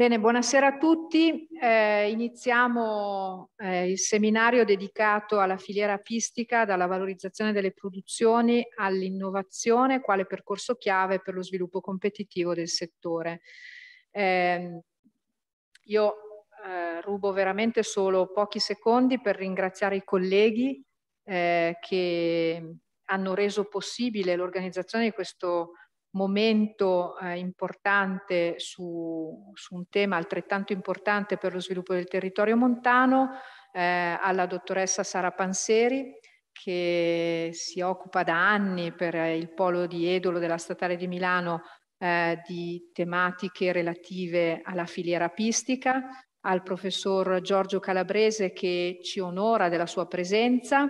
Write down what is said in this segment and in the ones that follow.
Bene, buonasera a tutti. Eh, iniziamo eh, il seminario dedicato alla filiera apistica, dalla valorizzazione delle produzioni all'innovazione, quale percorso chiave per lo sviluppo competitivo del settore. Ehm, eh, io rubo veramente solo pochi secondi per ringraziare i colleghi eh, che hanno reso possibile l'organizzazione di questo momento eh, importante su, su, un tema altrettanto importante per lo sviluppo del territorio montano, eh, alla dottoressa Sara Panseri che si occupa da anni per il polo di Edolo della Statale di Milano eh, di tematiche relative alla filiera pistica, al professor Giorgio Calabrese che ci onora della sua presenza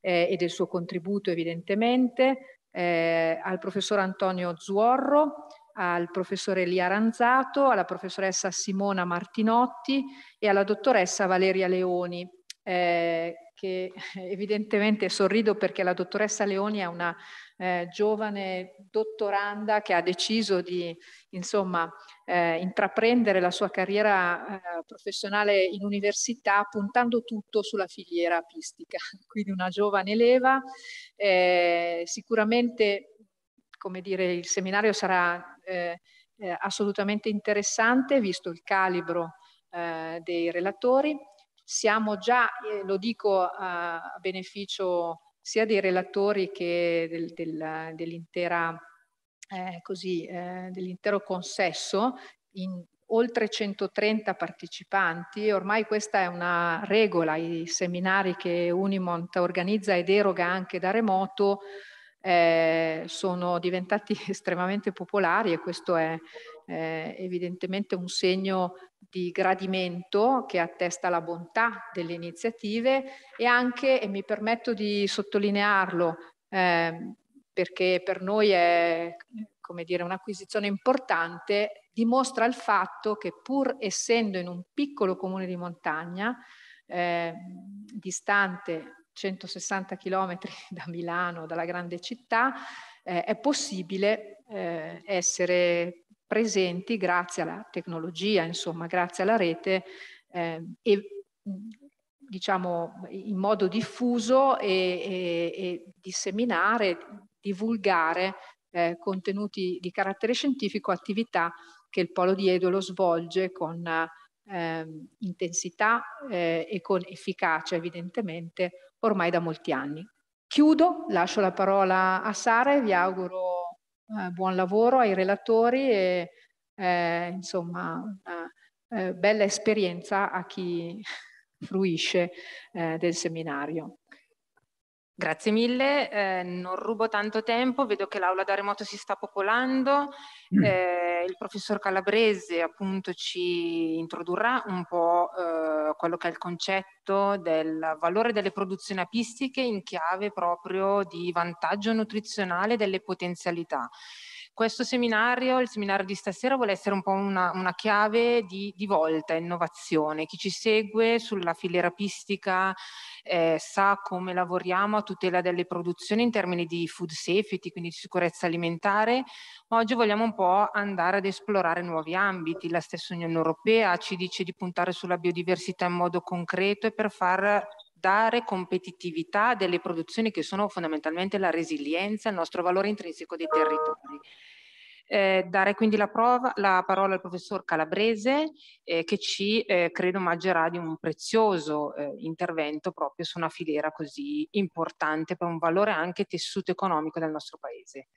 eh, e del suo contributo evidentemente, eh, al professor Antonio Zuorro, al professor Elia Ranzato, alla professoressa Simona Martinotti e alla dottoressa Valeria Leoni, eh, che evidentemente sorrido perché la dottoressa Leoni è una eh, giovane dottoranda che ha deciso di insomma, eh, intraprendere la sua carriera eh, professionale in università puntando tutto sulla filiera apistica, quindi una giovane leva. Eh, sicuramente come dire, il seminario sarà eh, eh, assolutamente interessante visto il calibro dei relatori. Siamo già, lo dico a beneficio sia dei relatori che del, del, dell'intera, eh, così, eh, dell'intero consesso in oltre 130 partecipanti. Ormai questa è una regola, i seminari che Unimont organizza ed eroga anche da remoto eh, sono diventati estremamente popolari e questo è, eh, evidentemente un segno di gradimento che attesta la bontà delle iniziative e anche, e mi permetto di sottolinearlo, eh, perché per noi è come dire, un'acquisizione importante, dimostra il fatto che pur essendo in un piccolo comune di montagna, eh, distante 160 km da Milano, dalla grande città, eh, è possibile eh, essere presenti grazie alla tecnologia, insomma, grazie alla rete eh, e diciamo in modo diffuso e, e, e disseminare, divulgare eh, contenuti di carattere scientifico, attività che il Polo di Edolo svolge con ehm, eh, intensità e con efficacia evidentemente ormai da molti anni. Chiudo, lascio la parola a Sara e vi auguro eh, buon lavoro ai relatori e eh, insomma una eh, bella esperienza a chi fruisce eh, del seminario. Grazie mille, eh, non rubo tanto tempo, vedo che l'aula da remoto si sta popolando, mm. eh, il professor Calabrese appunto ci introdurrà un po' eh, quello che è il concetto del valore delle produzioni apistiche in chiave proprio di vantaggio nutrizionale delle potenzialità questo seminario, il seminario di stasera, vuole essere un po' una, una chiave di, di, volta, innovazione. Chi ci segue sulla filiera pistica eh, sa come lavoriamo a tutela delle produzioni in termini di food safety, quindi di sicurezza alimentare, oggi vogliamo un po' andare ad esplorare nuovi ambiti. La stessa Unione Europea ci dice di puntare sulla biodiversità in modo concreto e per far dare competitività a delle produzioni che sono fondamentalmente la resilienza, il nostro valore intrinseco dei territori. Eh, dare quindi la, prova, la, parola al professor Calabrese eh, che ci eh, credo maggerà di un prezioso eh, intervento proprio su una filiera così importante per un valore anche tessuto economico del nostro paese.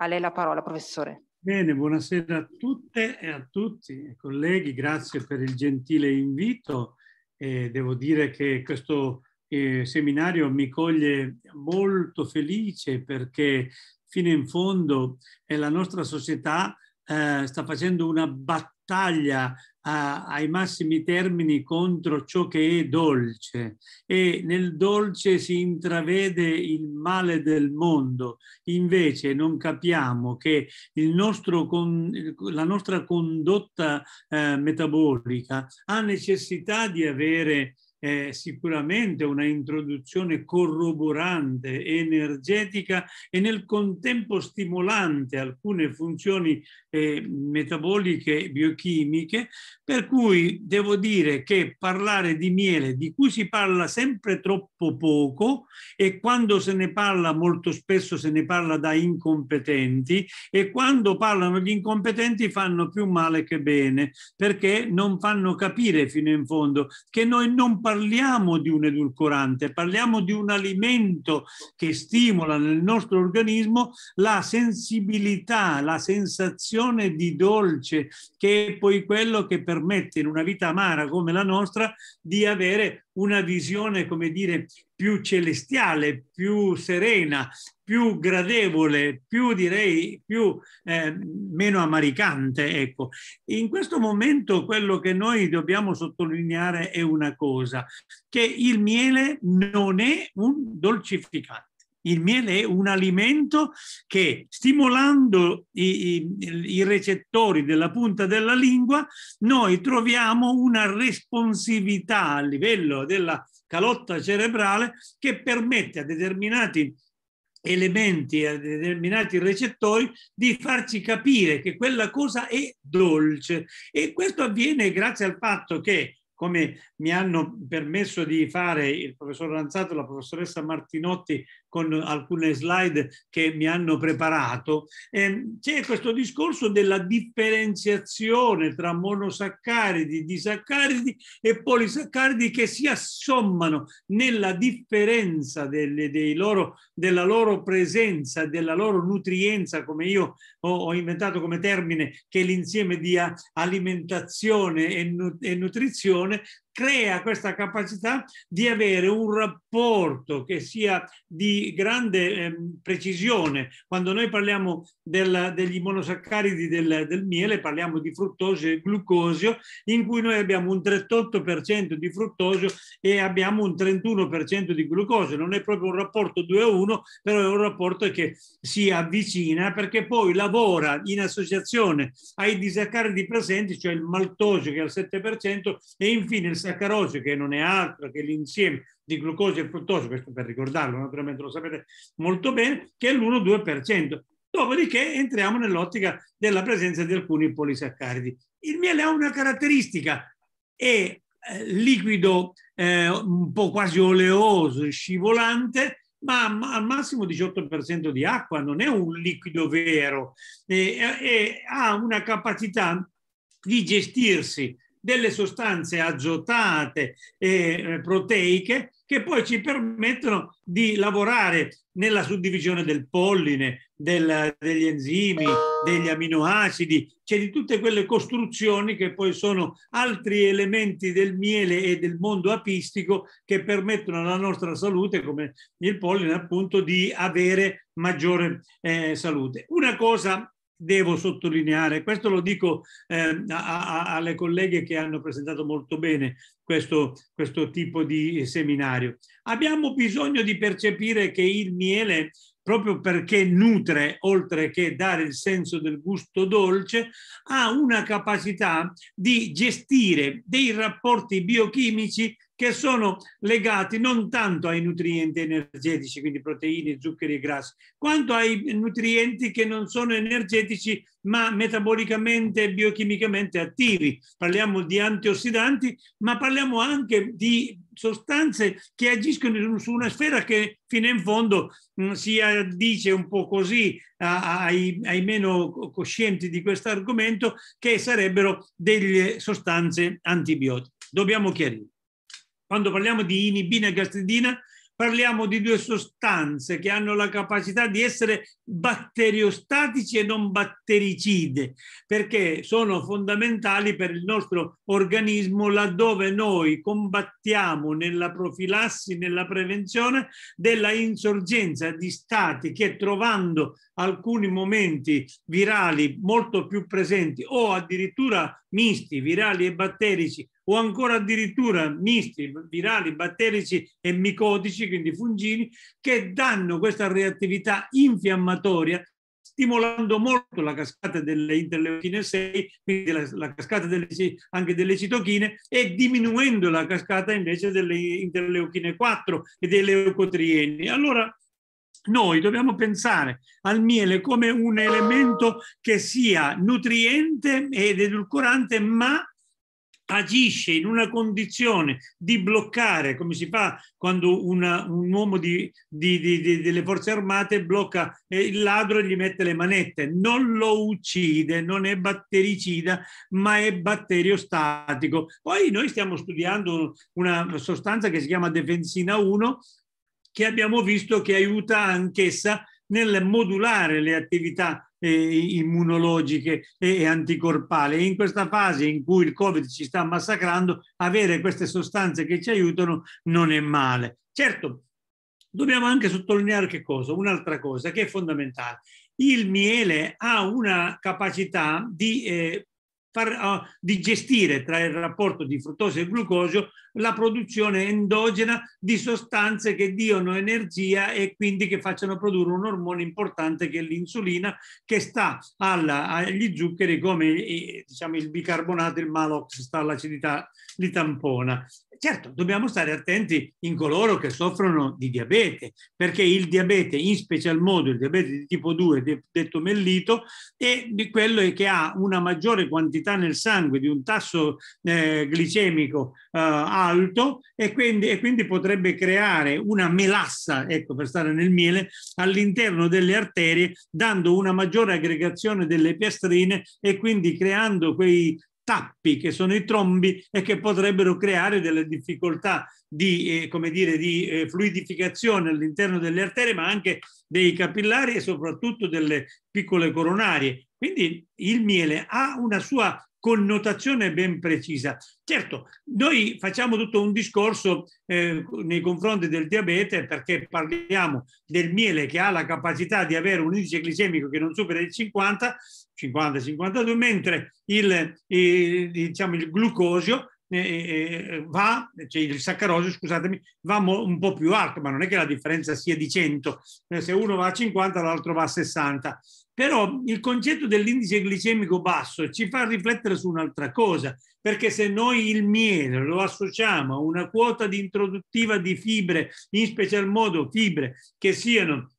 A lei la parola, professore. Bene, buonasera a tutte e a tutti, i colleghi, grazie per il gentile invito eh, devo dire che questo eh, seminario mi coglie molto felice perché fino in fondo la nostra società eh, sta facendo una battaglia a, ai massimi termini contro ciò che è dolce e nel dolce si intravede il male del mondo. Invece non capiamo che con, la nostra condotta eh, metabolica ha necessità di avere eh, sicuramente una introduzione corroborante, energetica e nel contempo stimolante alcune funzioni eh, metaboliche e biochimiche, per cui devo dire che parlare di miele, di cui si parla sempre troppo poco e quando se ne parla molto spesso se ne parla da incompetenti e quando parlano gli incompetenti fanno più male che bene perché non fanno capire fino in fondo che noi non parliamo parliamo di un edulcorante, parliamo di un alimento che stimola nel nostro organismo la sensibilità, la sensazione di dolce, che è poi quello che permette in una vita amara come la nostra di avere una visione, come dire, più celestiale, più serena, più gradevole, più direi più eh, meno amaricante. Ecco. In questo momento quello che noi dobbiamo sottolineare è una cosa, che il miele non è un dolcificante. Il miele è un alimento che stimolando i, i, i, recettori della punta della lingua, noi troviamo una responsività a livello della calotta cerebrale che permette a determinati elementi a determinati recettori di farci capire che quella cosa è dolce e questo avviene grazie al fatto che come mi hanno permesso di fare il professor Lanzato e la professoressa Martinotti con alcune slide che mi hanno preparato, eh, c'è questo discorso della differenziazione tra monosaccaridi, disaccaridi e polisaccaridi che si assommano nella differenza delle, loro, della loro presenza, della loro nutrienza, come io ho, ho inventato come termine, che è l'insieme di alimentazione e, nu e nutrizione, crea questa capacità di avere un rapporto che sia di grande ehm, precisione. Quando noi parliamo del, degli monosaccaridi del, del, miele, parliamo di fruttosio e glucosio, in cui noi abbiamo un 38% di fruttosio e abbiamo un 31% di glucosio. Non è proprio un rapporto 2 a 1, però è un rapporto che si avvicina perché poi lavora in associazione ai disaccaridi presenti, cioè il maltosio che è al 7% e infine il saccarosio, che non è altro che l'insieme di glucosio e fruttosio, questo per ricordarlo, naturalmente lo sapete molto bene, che è l'1-2%. Dopodiché entriamo nell'ottica della presenza di alcuni polisaccaridi. Il miele ha una caratteristica, è eh, liquido eh, un po' quasi oleoso, scivolante, ma al massimo 18% di acqua, non è un liquido vero e, e ha una capacità di gestirsi delle sostanze azotate e eh, proteiche che poi ci permettono di lavorare nella suddivisione del polline, del, degli enzimi, degli aminoacidi, cioè di tutte quelle costruzioni che poi sono altri elementi del miele e del mondo apistico che permettono alla nostra salute, come il polline appunto, di avere maggiore eh, salute. Una cosa devo sottolineare, questo lo dico eh, a, a, alle colleghe che hanno presentato molto bene questo, questo tipo di seminario. Abbiamo bisogno di percepire che il miele proprio perché nutre, oltre che dare il senso del gusto dolce, ha una capacità di gestire dei rapporti biochimici che sono legati non tanto ai nutrienti energetici, quindi proteine, zuccheri e grassi, quanto ai nutrienti che non sono energetici ma metabolicamente e biochimicamente attivi. Parliamo di antiossidanti, ma parliamo anche di sostanze che agiscono su una sfera che fino in fondo mh, mm, si addice un po' così a, ai, ai, meno coscienti di questo argomento, che sarebbero delle sostanze antibiotiche. Dobbiamo chiarire. Quando parliamo di inibina e gastridina, parliamo di due sostanze che hanno la capacità di essere batteriostatici e non battericide, perché sono fondamentali per il nostro organismo laddove noi combattiamo nella profilassi, nella prevenzione della insorgenza di stati che trovando alcuni momenti virali molto più presenti o addirittura misti, virali e batterici, o ancora addirittura misti virali, batterici e micotici, quindi fungini, che danno questa reattività infiammatoria stimolando molto la cascata delle interleuchine 6, quindi la, la cascata delle, anche delle citochine, e diminuendo la cascata invece delle interleuchine 4 e dei leucotrieni. Allora noi dobbiamo pensare al miele come un elemento che sia nutriente ed edulcorante, ma agisce in una condizione di bloccare, come si fa quando una, un uomo di, di, di, delle forze armate blocca eh, il ladro e gli mette le manette. Non lo uccide, non è battericida, ma è batteriostatico. Poi noi stiamo studiando una sostanza che si chiama Defensina 1, che abbiamo visto che aiuta anch'essa nel modulare le attività immunologiche e anticorpali. in questa fase in cui il Covid ci sta massacrando, avere queste sostanze che ci aiutano non è male. Certo, dobbiamo anche sottolineare che cosa? Un'altra cosa che è fondamentale. Il miele ha una capacità di eh, far, uh, di gestire tra il rapporto di fruttosio e glucosio la produzione endogena di sostanze che diano energia e quindi che facciano produrre un ormone importante che è l'insulina che sta alla, agli zuccheri come diciamo, il bicarbonato, il malox sta all'acidità di tampona certo, dobbiamo stare attenti in coloro che soffrono di diabete, perché il diabete, in special modo il diabete di tipo 2, detto mellito, è di quello che ha una maggiore quantità nel sangue di un tasso eh, glicemico eh, alto e quindi, e quindi potrebbe creare una melassa, ecco per stare nel miele, all'interno delle arterie, dando una maggiore aggregazione delle piastrine e quindi creando quei tappi che sono i trombi e che potrebbero creare delle difficoltà di, eh, come dire, di eh, fluidificazione all'interno delle arterie ma anche dei capillari e soprattutto delle piccole coronarie. Quindi il miele ha una sua connotazione ben precisa. Certo, noi facciamo tutto un discorso eh, nei confronti del diabete perché parliamo del miele che ha la capacità di avere un indice glicemico che non supera il 50 50-52, mentre il, il, diciamo, il glucosio eh, eh, eh, va, cioè il saccarosio, scusatemi, va un po' più alto, ma non è che la differenza sia di 100, se uno va a 50 l'altro va a 60. Però il concetto dell'indice glicemico basso ci fa riflettere su un'altra cosa, perché se noi il miele lo associamo a una quota di introduttiva di fibre, in special modo fibre che siano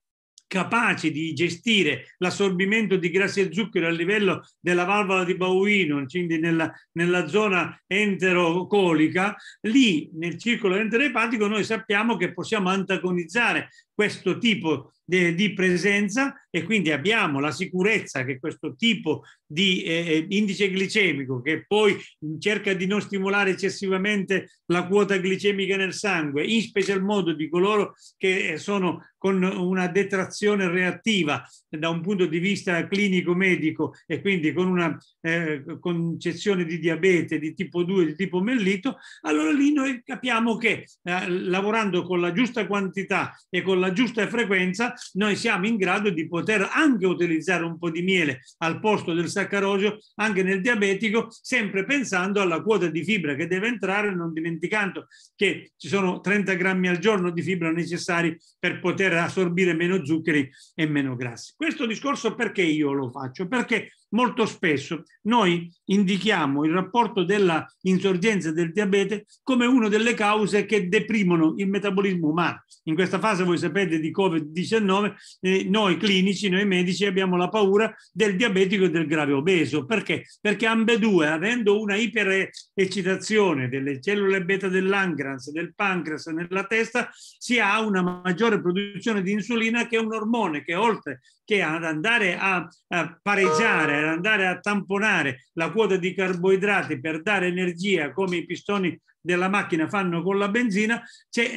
capaci di gestire l'assorbimento di grassi e zuccheri a livello della valvola di Bauino, quindi nella, nella zona enterocolica, lì nel circolo enteroepatico noi sappiamo che possiamo antagonizzare questo tipo di presenza e quindi abbiamo la sicurezza che questo tipo di eh, eh, indice glicemico che poi cerca di non stimolare eccessivamente la quota glicemica nel sangue, in special modo di coloro che eh, sono con una detrazione reattiva da un punto di vista clinico-medico e quindi con una eh, concezione di diabete di tipo 2, di tipo mellito, allora lì noi capiamo che eh, lavorando con la giusta quantità e con la giusta frequenza noi siamo in grado di poter anche utilizzare un po' di miele al posto del sangue saccarosio anche nel diabetico, sempre pensando alla quota di fibra che deve entrare, non dimenticando che ci sono 30 grammi al giorno di fibra necessari per poter assorbire meno zuccheri e meno grassi. Questo discorso perché io lo faccio? Perché molto spesso noi indichiamo il rapporto della insorgenza del diabete come una delle cause che deprimono il metabolismo umano. In questa fase, voi sapete, di Covid-19, eh, noi clinici, noi medici abbiamo la paura del diabetico e del grave obeso. Perché? Perché ambedue, avendo una iperecitazione delle cellule beta dell'angrans, del pancreas nella testa, si ha una maggiore produzione di insulina che è un ormone che oltre che ad andare a, a pareggiare, ad andare a tamponare la quota di carboidrati per dare energia come i pistoni della macchina fanno con la benzina,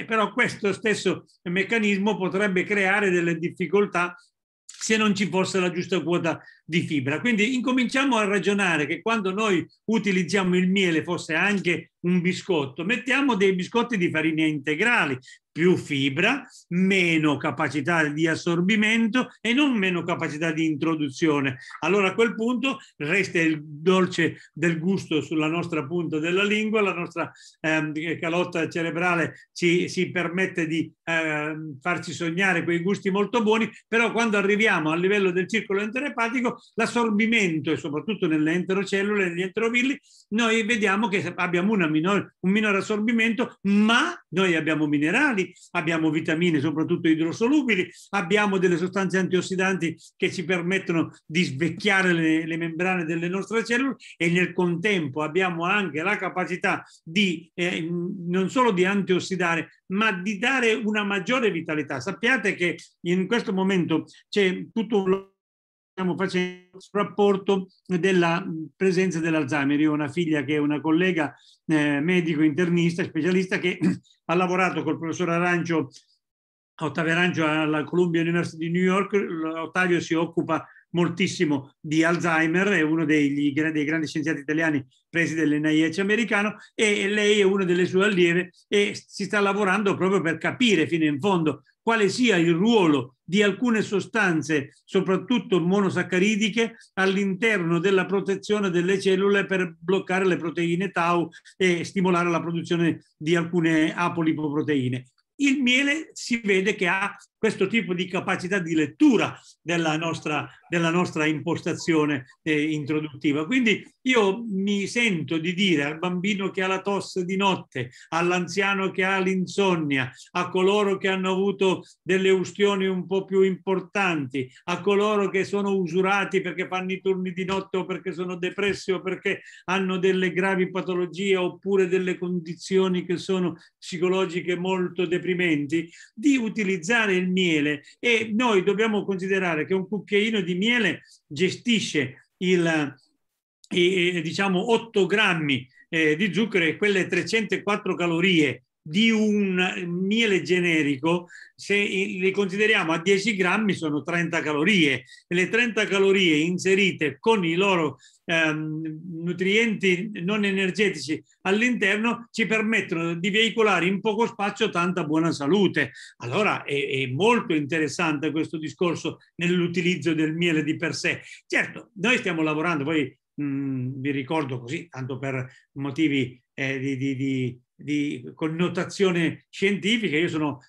però questo stesso meccanismo potrebbe creare delle difficoltà se non ci fosse la giusta quota di fibra. Quindi incominciamo a ragionare che quando noi utilizziamo il miele fosse anche un biscotto, mettiamo dei biscotti di farina integrali, più fibra, meno capacità di assorbimento e non meno capacità di introduzione. Allora a quel punto resta il dolce del gusto sulla nostra punta della lingua, la nostra eh, calotta cerebrale ci si permette di eh, farci sognare quei gusti molto buoni, però quando arriviamo al livello del circolo enterepatico l'assorbimento e soprattutto nelle enterocellule, negli enterovilli, noi vediamo che abbiamo minor, un minore assorbimento, ma noi abbiamo minerali, abbiamo vitamine, soprattutto idrosolubili, abbiamo delle sostanze antiossidanti che ci permettono di svecchiare le, le membrane delle nostre cellule e nel contempo abbiamo anche la capacità di eh, non solo di antiossidare, ma di dare una maggiore vitalità. Sappiate che in questo momento c'è tutto un stiamo facendo sul rapporto della presenza dell'Alzheimer. Io ho una figlia che è una collega eh, medico internista, specialista, che ha lavorato col professor Arancio, Ottavio Arancio alla Columbia University di New York. Ottavio si occupa moltissimo di Alzheimer, è uno degli, dei grandi scienziati italiani presi dell'NIH americano e lei è una delle sue allieve e si sta lavorando proprio per capire fino in fondo quale sia il ruolo di alcune sostanze, soprattutto monosaccaridiche, all'interno della protezione delle cellule per bloccare le proteine tau e stimolare la produzione di alcune apolipoproteine. Il miele si vede che ha questo tipo di capacità di lettura della nostra, della nostra impostazione eh, introduttiva. Quindi io mi sento di dire al bambino che ha la tosse di notte, all'anziano che ha l'insonnia, a coloro che hanno avuto delle ustioni un po' più importanti, a coloro che sono usurati perché fanno i turni di notte o perché sono depressi o perché hanno delle gravi patologie oppure delle condizioni che sono psicologiche molto depressive deprimenti di utilizzare il miele e noi dobbiamo considerare che un cucchiaino di miele gestisce il, eh, diciamo 8 grammi eh, di zucchero e quelle 304 calorie di un miele generico, se li consideriamo a 10 grammi, sono 30 calorie. Le 30 calorie inserite con i loro ehm, nutrienti non energetici all'interno ci permettono di veicolare in poco spazio tanta buona salute. Allora è, è molto interessante questo discorso nell'utilizzo del miele di per sé. Certo, noi stiamo lavorando, poi mh, mm, vi ricordo così, tanto per motivi eh, di, di, di di connotazione scientifica, io sono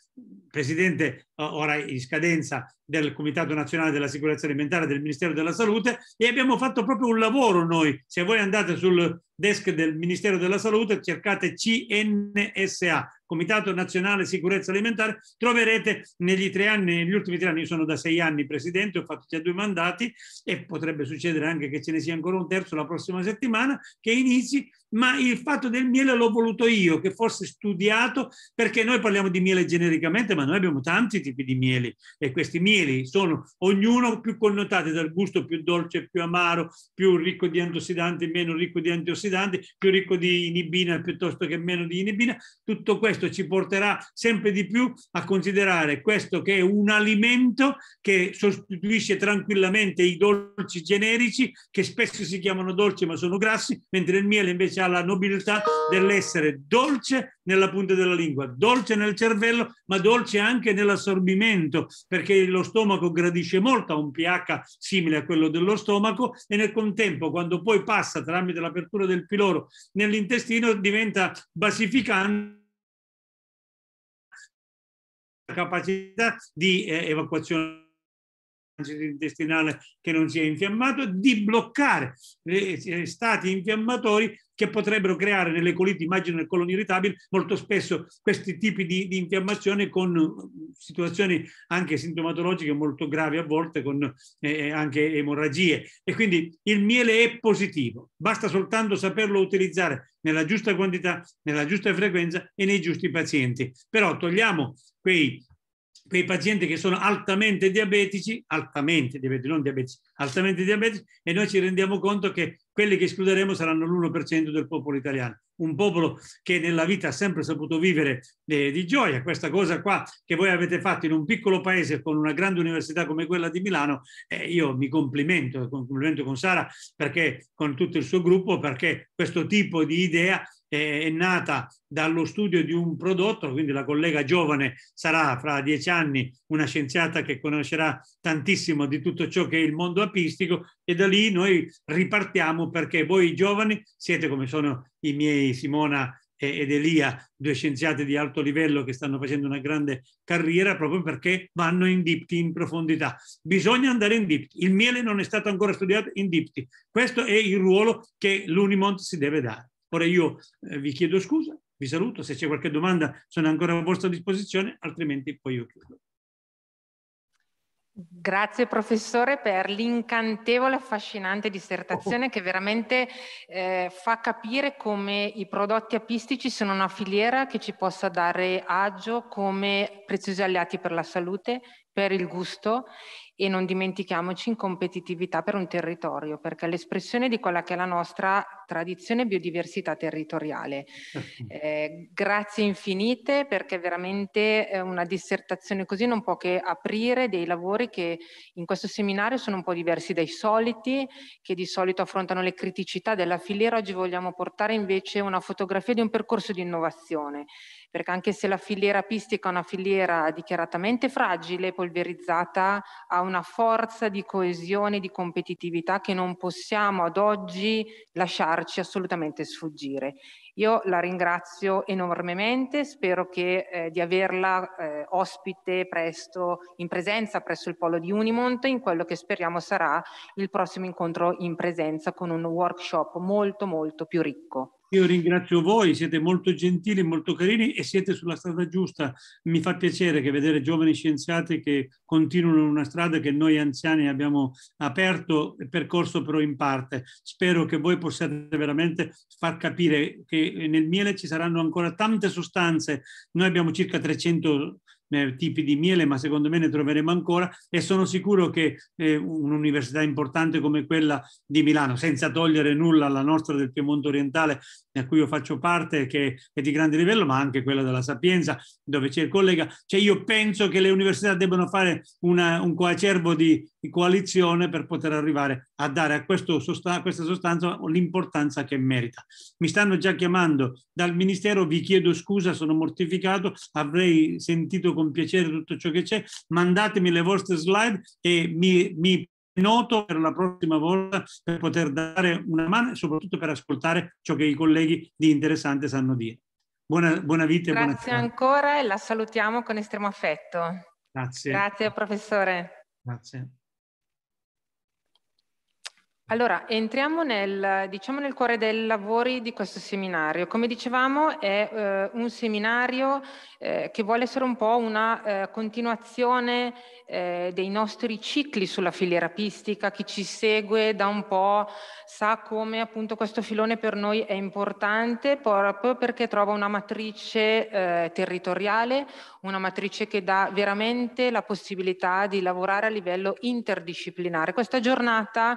presidente ora in scadenza del Comitato Nazionale della Sicurezza Alimentare del Ministero della Salute e abbiamo fatto proprio un lavoro noi. Se voi andate sul desk del Ministero della Salute, cercate CNSA, Comitato Nazionale Sicurezza Alimentare, troverete negli tre anni, negli ultimi tre anni, io sono da sei anni presidente, ho fatto già due mandati e potrebbe succedere anche che ce ne sia ancora un terzo la prossima settimana che inizi, ma il fatto del miele l'ho voluto io, che fosse studiato, perché noi parliamo di miele genericamente geograficamente, ma noi abbiamo tanti tipi di mieli e questi mieli sono ognuno più connotati dal gusto più dolce, più amaro, più ricco di antiossidanti, meno ricco di antiossidanti, più ricco di inibina piuttosto che meno di inibina. Tutto questo ci porterà sempre di più a considerare questo che è un alimento che sostituisce tranquillamente i dolci generici che spesso si chiamano dolci ma sono grassi, mentre il miele invece ha la nobiltà dell'essere dolce nella punta della lingua, dolce nel cervello, ma dolce anche nell'assorbimento, perché lo stomaco gradisce molto a un pH simile a quello dello stomaco e nel contempo, quando poi passa tramite l'apertura del piloro nell'intestino, diventa basificante la capacità di eh, evacuazione intestinale che non sia infiammato, di bloccare eh, stati infiammatori che potrebbero creare nelle coliti, immagino nel colon irritabile, molto spesso questi tipi di, di infiammazione con eh, situazioni anche sintomatologiche molto gravi a volte, con eh, eh, anche emorragie. E quindi il miele è positivo, basta soltanto saperlo utilizzare nella giusta quantità, nella giusta frequenza e nei giusti pazienti. Però togliamo quei quei pazienti che sono altamente diabetici, altamente diabetici, non diabetici, altamente diabetici, e noi ci rendiamo conto che quelli che escluderemo saranno l'1% del popolo italiano. Un popolo che nella vita ha sempre saputo vivere eh, di gioia. Questa cosa qua che voi avete fatto in un piccolo paese con una grande università come quella di Milano, eh, io mi complimento, complimento con Sara perché, con tutto il suo gruppo, perché questo tipo di idea è nata dallo studio di un prodotto, quindi la collega giovane sarà fra dieci anni una scienziata che conoscerà tantissimo di tutto ciò che è il mondo apistico e da lì noi ripartiamo perché voi giovani siete come sono i miei Simona ed Elia, due scienziati di alto livello che stanno facendo una grande carriera proprio perché vanno in dipti in profondità. Bisogna andare in dipti. Il miele non è stato ancora studiato in dipti. Questo è il ruolo che l'Unimont si deve dare. Ora io eh, vi chiedo scusa, vi saluto, se c'è qualche domanda sono ancora a vostra disposizione, altrimenti poi io chiudo. Grazie professore per l'incantevole e affascinante dissertazione che veramente eh, fa capire come i prodotti apistici sono una filiera che ci possa dare agio come preziosi alleati per la salute, per il gusto e non dimentichiamoci in competitività per un territorio, perché è l'espressione di quella che è la nostra tradizione biodiversità territoriale. Eh, grazie infinite perché veramente eh, una dissertazione così non può che aprire dei lavori che in questo seminario sono un po' diversi dai soliti, che di solito affrontano le criticità della filiera. Oggi vogliamo portare invece una fotografia di un percorso di innovazione, perché anche se la filiera pistica è una filiera dichiaratamente fragile, polverizzata, ha una forza di coesione, di competitività che non possiamo ad oggi lasciarci assolutamente sfuggire. Io la ringrazio enormemente, spero che, eh, di averla eh, ospite presto, in presenza presso il polo di Unimont, in quello che speriamo sarà il prossimo incontro in presenza con un workshop molto molto più ricco. Io ringrazio voi, siete molto gentili, molto carini e siete sulla strada giusta. Mi fa piacere che vedere giovani scienziati che continuano una strada che noi anziani abbiamo aperto e percorso però in parte. Spero che voi possiate veramente far capire che nel miele ci saranno ancora tante sostanze. Noi abbiamo circa 300 eh, tipi di miele, ma secondo me ne troveremo ancora e sono sicuro che eh, un'università importante come quella di Milano, senza togliere nulla alla nostra del Piemonte orientale da cui io faccio parte, che è di grande livello, ma anche quella della Sapienza, dove c'è il collega. Cioè io penso che le università debbano fare una, un coacervo di, coalizione per poter arrivare a dare a, sostan- a questa sostanza l'importanza che merita. Mi stanno già chiamando dal Ministero, vi chiedo scusa, sono mortificato, avrei sentito con piacere tutto ciò che c'è. Mandatemi le vostre slide e mi, mi noto per la prossima volta per poter dare una mano e soprattutto per ascoltare ciò che i colleghi di interessante sanno dire. Buona, buona vita e buona Grazie ancora e la salutiamo con estremo affetto. Grazie. Grazie professore. Grazie. Allora, entriamo nel, diciamo, nel cuore dei lavori di questo seminario. Come dicevamo, è eh, un seminario eh, che vuole essere un po' una eh, continuazione eh, dei nostri cicli sulla filiera pistica. Chi ci segue da un po' sa come appunto questo filone per noi è importante proprio perché trova una matrice eh, territoriale, una matrice che dà veramente la possibilità di lavorare a livello interdisciplinare. Questa giornata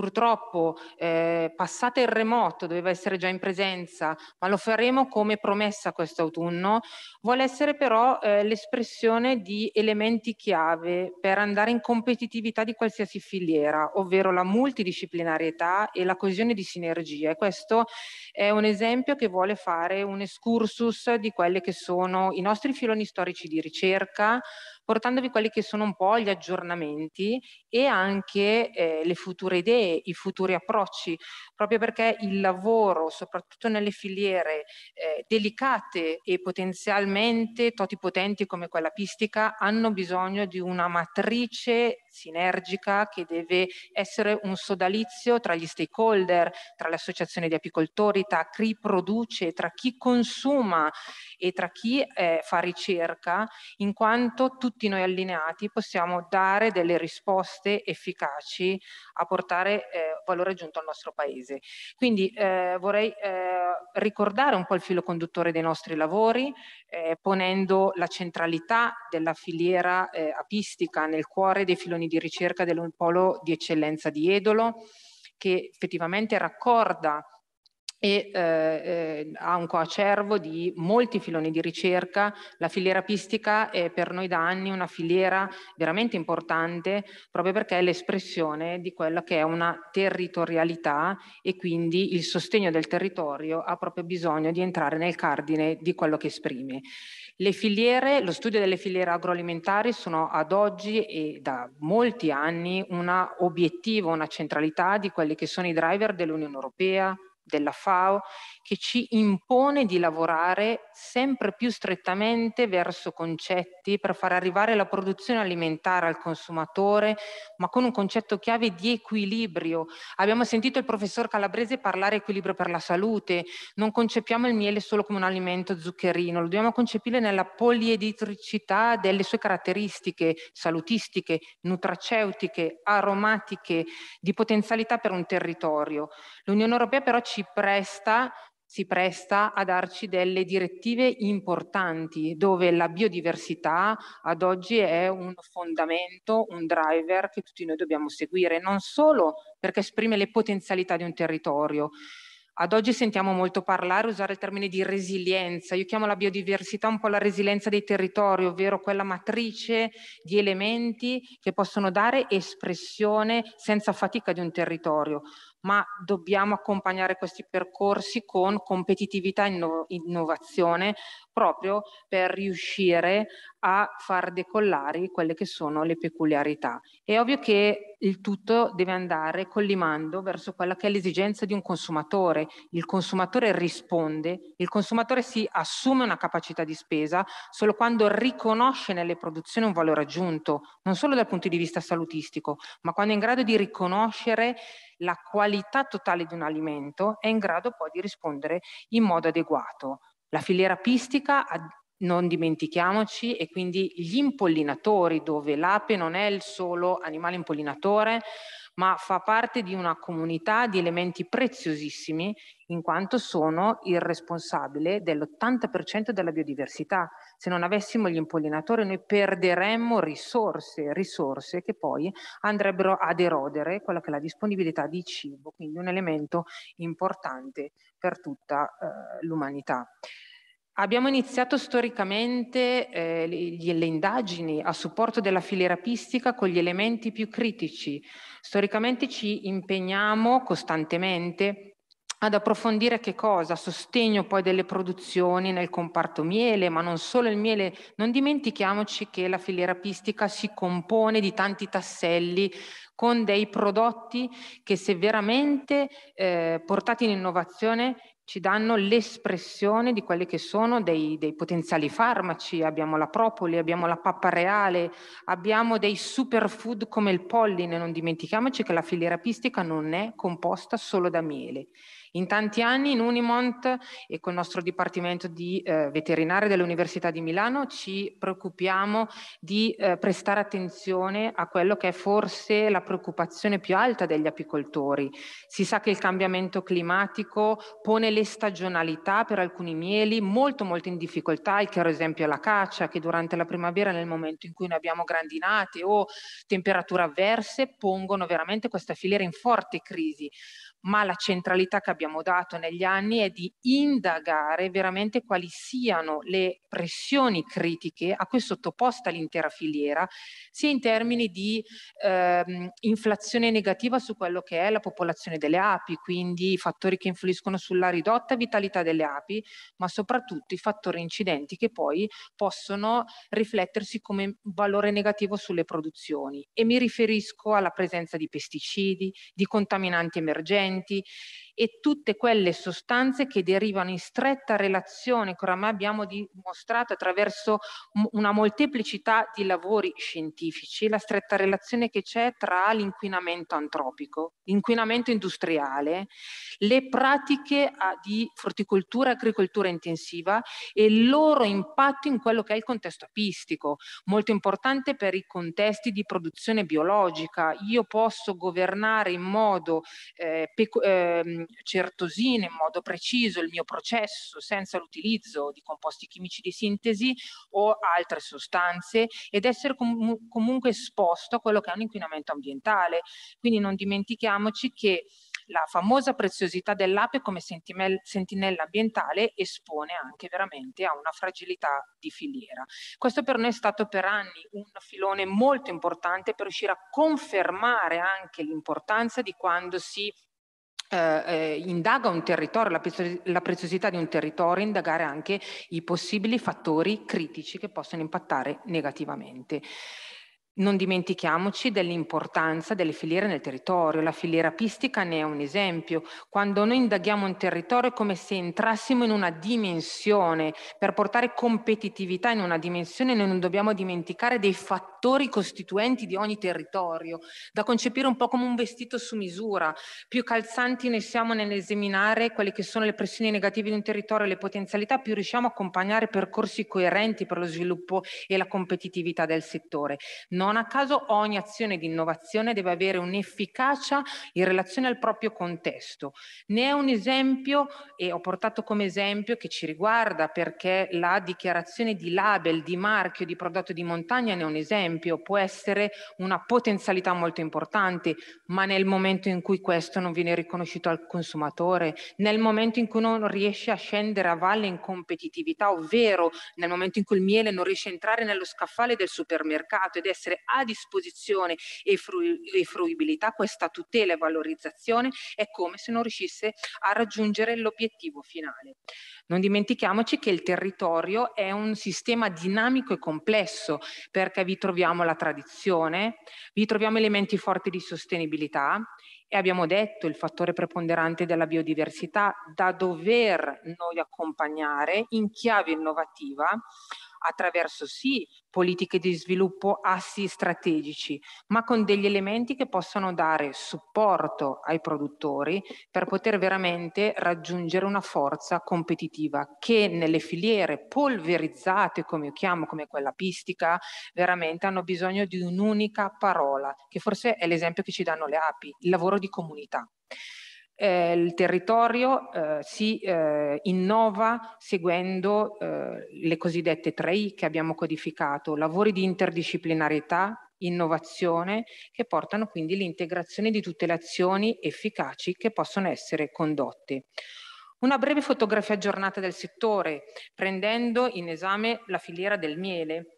purtroppo eh, passate il remoto, doveva essere già in presenza, ma lo faremo come promessa quest'autunno, vuole essere però eh, l'espressione di elementi chiave per andare in competitività di qualsiasi filiera, ovvero la multidisciplinarietà e la coesione di sinergie. questo è un esempio che vuole fare un excursus di quelli che sono i nostri filoni storici di ricerca, portandovi quelli che sono un po' gli aggiornamenti e anche eh, le future idee, i futuri approcci, proprio perché il lavoro, soprattutto nelle filiere eh, delicate e potenzialmente totipotenti come quella pistica, hanno bisogno di una matrice sinergica che deve essere un sodalizio tra gli stakeholder, tra le associazioni di apicoltori, tra chi produce, tra chi consuma e tra chi eh, fa ricerca, in quanto tutti noi allineati possiamo dare delle risposte proposte efficaci a portare eh, valore aggiunto al nostro paese. Quindi eh, vorrei eh, ricordare un po' il filo conduttore dei nostri lavori, eh, ponendo la centralità della filiera eh, apistica nel cuore dei filoni di ricerca del polo di eccellenza di Edolo, che effettivamente raccorda e eh, eh, ha un coacervo di molti filoni di ricerca. La filiera pistica è per noi da anni una filiera veramente importante proprio perché è l'espressione di quella che è una territorialità e quindi il sostegno del territorio ha proprio bisogno di entrare nel cardine di quello che esprime. Le filiere, lo studio delle filiere agroalimentari sono ad oggi e da molti anni un obiettivo, una centralità di quelli che sono i driver dell'Unione Europea, della FAO che ci impone di lavorare sempre più strettamente verso concetti per far arrivare la produzione alimentare al consumatore, ma con un concetto chiave di equilibrio. Abbiamo sentito il professor Calabrese parlare equilibrio per la salute, non concepiamo il miele solo come un alimento zuccherino, lo dobbiamo concepire nella polieditricità delle sue caratteristiche salutistiche, nutraceutiche, aromatiche, di potenzialità per un territorio. L'Unione Europea però ci presta si presta a darci delle direttive importanti dove la biodiversità ad oggi è un fondamento, un driver che tutti noi dobbiamo seguire, non solo perché esprime le potenzialità di un territorio. Ad oggi sentiamo molto parlare, usare il termine di resilienza. Io chiamo la biodiversità un po' la resilienza dei territori, ovvero quella matrice di elementi che possono dare espressione senza fatica di un territorio ma dobbiamo accompagnare questi percorsi con competitività e innovazione proprio per riuscire a far decollare quelle che sono le peculiarità. È ovvio che il tutto deve andare collimando verso quella che è l'esigenza di un consumatore. Il consumatore risponde, il consumatore si assume una capacità di spesa solo quando riconosce nelle produzioni un valore aggiunto, non solo dal punto di vista salutistico, ma quando è in grado di riconoscere la qualità totale di un alimento, è in grado poi di rispondere in modo adeguato. La filiera pistica non dimentichiamoci, e quindi gli impollinatori, dove l'ape non è il solo animale impollinatore, ma fa parte di una comunità di elementi preziosissimi, in quanto sono il responsabile dell'80% della biodiversità. Se non avessimo gli impollinatori noi perderemmo risorse, risorse che poi andrebbero ad erodere quella che è la disponibilità di cibo, quindi un elemento importante per tutta eh, l'umanità. Abbiamo iniziato storicamente eh, le, indagini a supporto della filiera pistica con gli elementi più critici. Storicamente ci impegniamo costantemente ad approfondire che cosa, sostegno poi delle produzioni nel comparto miele, ma non solo il miele, non dimentichiamoci che la filiera pistica si compone di tanti tasselli con dei prodotti che se veramente eh, portati in innovazione ci danno l'espressione di quelli che sono dei, dei, potenziali farmaci. Abbiamo la propoli, abbiamo la pappa reale, abbiamo dei superfood come il polline. Non dimentichiamoci che la filiera pistica non è composta solo da miele. In tanti anni in Unimont e col nostro Dipartimento di eh, Veterinaria dell'Università di Milano ci preoccupiamo di eh, prestare attenzione a quello che è forse la preoccupazione più alta degli apicoltori. Si sa che il cambiamento climatico pone le stagionalità per alcuni mieli molto molto in difficoltà, il chiaro esempio è la caccia che durante la primavera nel momento in cui noi abbiamo grandinate o temperature avverse pongono veramente questa filiera in forte crisi, ma la centralità che abbiamo abbiamo dato negli anni è di indagare veramente quali siano le pressioni critiche a cui è sottoposta l'intera filiera, sia in termini di ehm, inflazione negativa su quello che è la popolazione delle api, quindi fattori che influiscono sulla ridotta vitalità delle api, ma soprattutto i fattori incidenti che poi possono riflettersi come valore negativo sulle produzioni. E mi riferisco alla presenza di pesticidi, di contaminanti emergenti e tutte quelle sostanze che derivano in stretta relazione, che oramai abbiamo dimostrato attraverso una molteplicità di lavori scientifici, la stretta relazione che c'è tra l'inquinamento antropico, l'inquinamento industriale, le pratiche ah, di forticoltura e agricoltura intensiva e il loro impatto in quello che è il contesto apistico, molto importante per i contesti di produzione biologica. Io posso governare in modo eh, eh, certosine in modo preciso il mio processo senza l'utilizzo di composti chimici di sintesi o altre sostanze ed essere com comunque esposto a quello che è un inquinamento ambientale. Quindi non dimentichiamoci che la famosa preziosità dell'ape come sentinella ambientale espone anche veramente a una fragilità di filiera. Questo per noi è stato per anni un filone molto importante per riuscire a confermare anche l'importanza di quando si eh, eh, indaga un territorio, la, la, preziosità di un territorio, indagare anche i possibili fattori critici che possono impattare negativamente. Non dimentichiamoci dell'importanza delle filiere nel territorio, la filiera pistica ne è un esempio. Quando noi indaghiamo un territorio è come se entrassimo in una dimensione, per portare competitività in una dimensione noi non dobbiamo dimenticare dei fattori costituenti di ogni territorio, da concepire un po' come un vestito su misura. Più calzanti noi siamo nell'esaminare quelle che sono le pressioni negative di un territorio e le potenzialità, più riusciamo a accompagnare percorsi coerenti per lo sviluppo e la competitività del settore. Non non a caso ogni azione di innovazione deve avere un'efficacia in relazione al proprio contesto. Ne è un esempio, e ho portato come esempio che ci riguarda perché la dichiarazione di label, di marchio, di prodotto di montagna ne è un esempio, può essere una potenzialità molto importante, ma nel momento in cui questo non viene riconosciuto al consumatore, nel momento in cui non riesce a scendere a valle in competitività, ovvero nel momento in cui il miele non riesce a entrare nello scaffale del supermercato ed essere mettere a disposizione e, fru e fruibilità questa tutela e valorizzazione è come se non riuscisse a raggiungere l'obiettivo finale. Non dimentichiamoci che il territorio è un sistema dinamico e complesso perché vi troviamo la tradizione, vi troviamo elementi forti di sostenibilità e abbiamo detto il fattore preponderante della biodiversità da dover noi accompagnare in chiave innovativa attraverso sì politiche di sviluppo, assi strategici, ma con degli elementi che possano dare supporto ai produttori per poter veramente raggiungere una forza competitiva che nelle filiere polverizzate, come io chiamo, come quella pistica, veramente hanno bisogno di un'unica parola, che forse è l'esempio che ci danno le api, il lavoro di comunità eh, il territorio eh, si eh, innova seguendo eh, le cosiddette 3I che abbiamo codificato, lavori di interdisciplinarietà, innovazione, che portano quindi all'integrazione di tutte le azioni efficaci che possono essere condotte. Una breve fotografia aggiornata del settore, prendendo in esame la filiera del miele,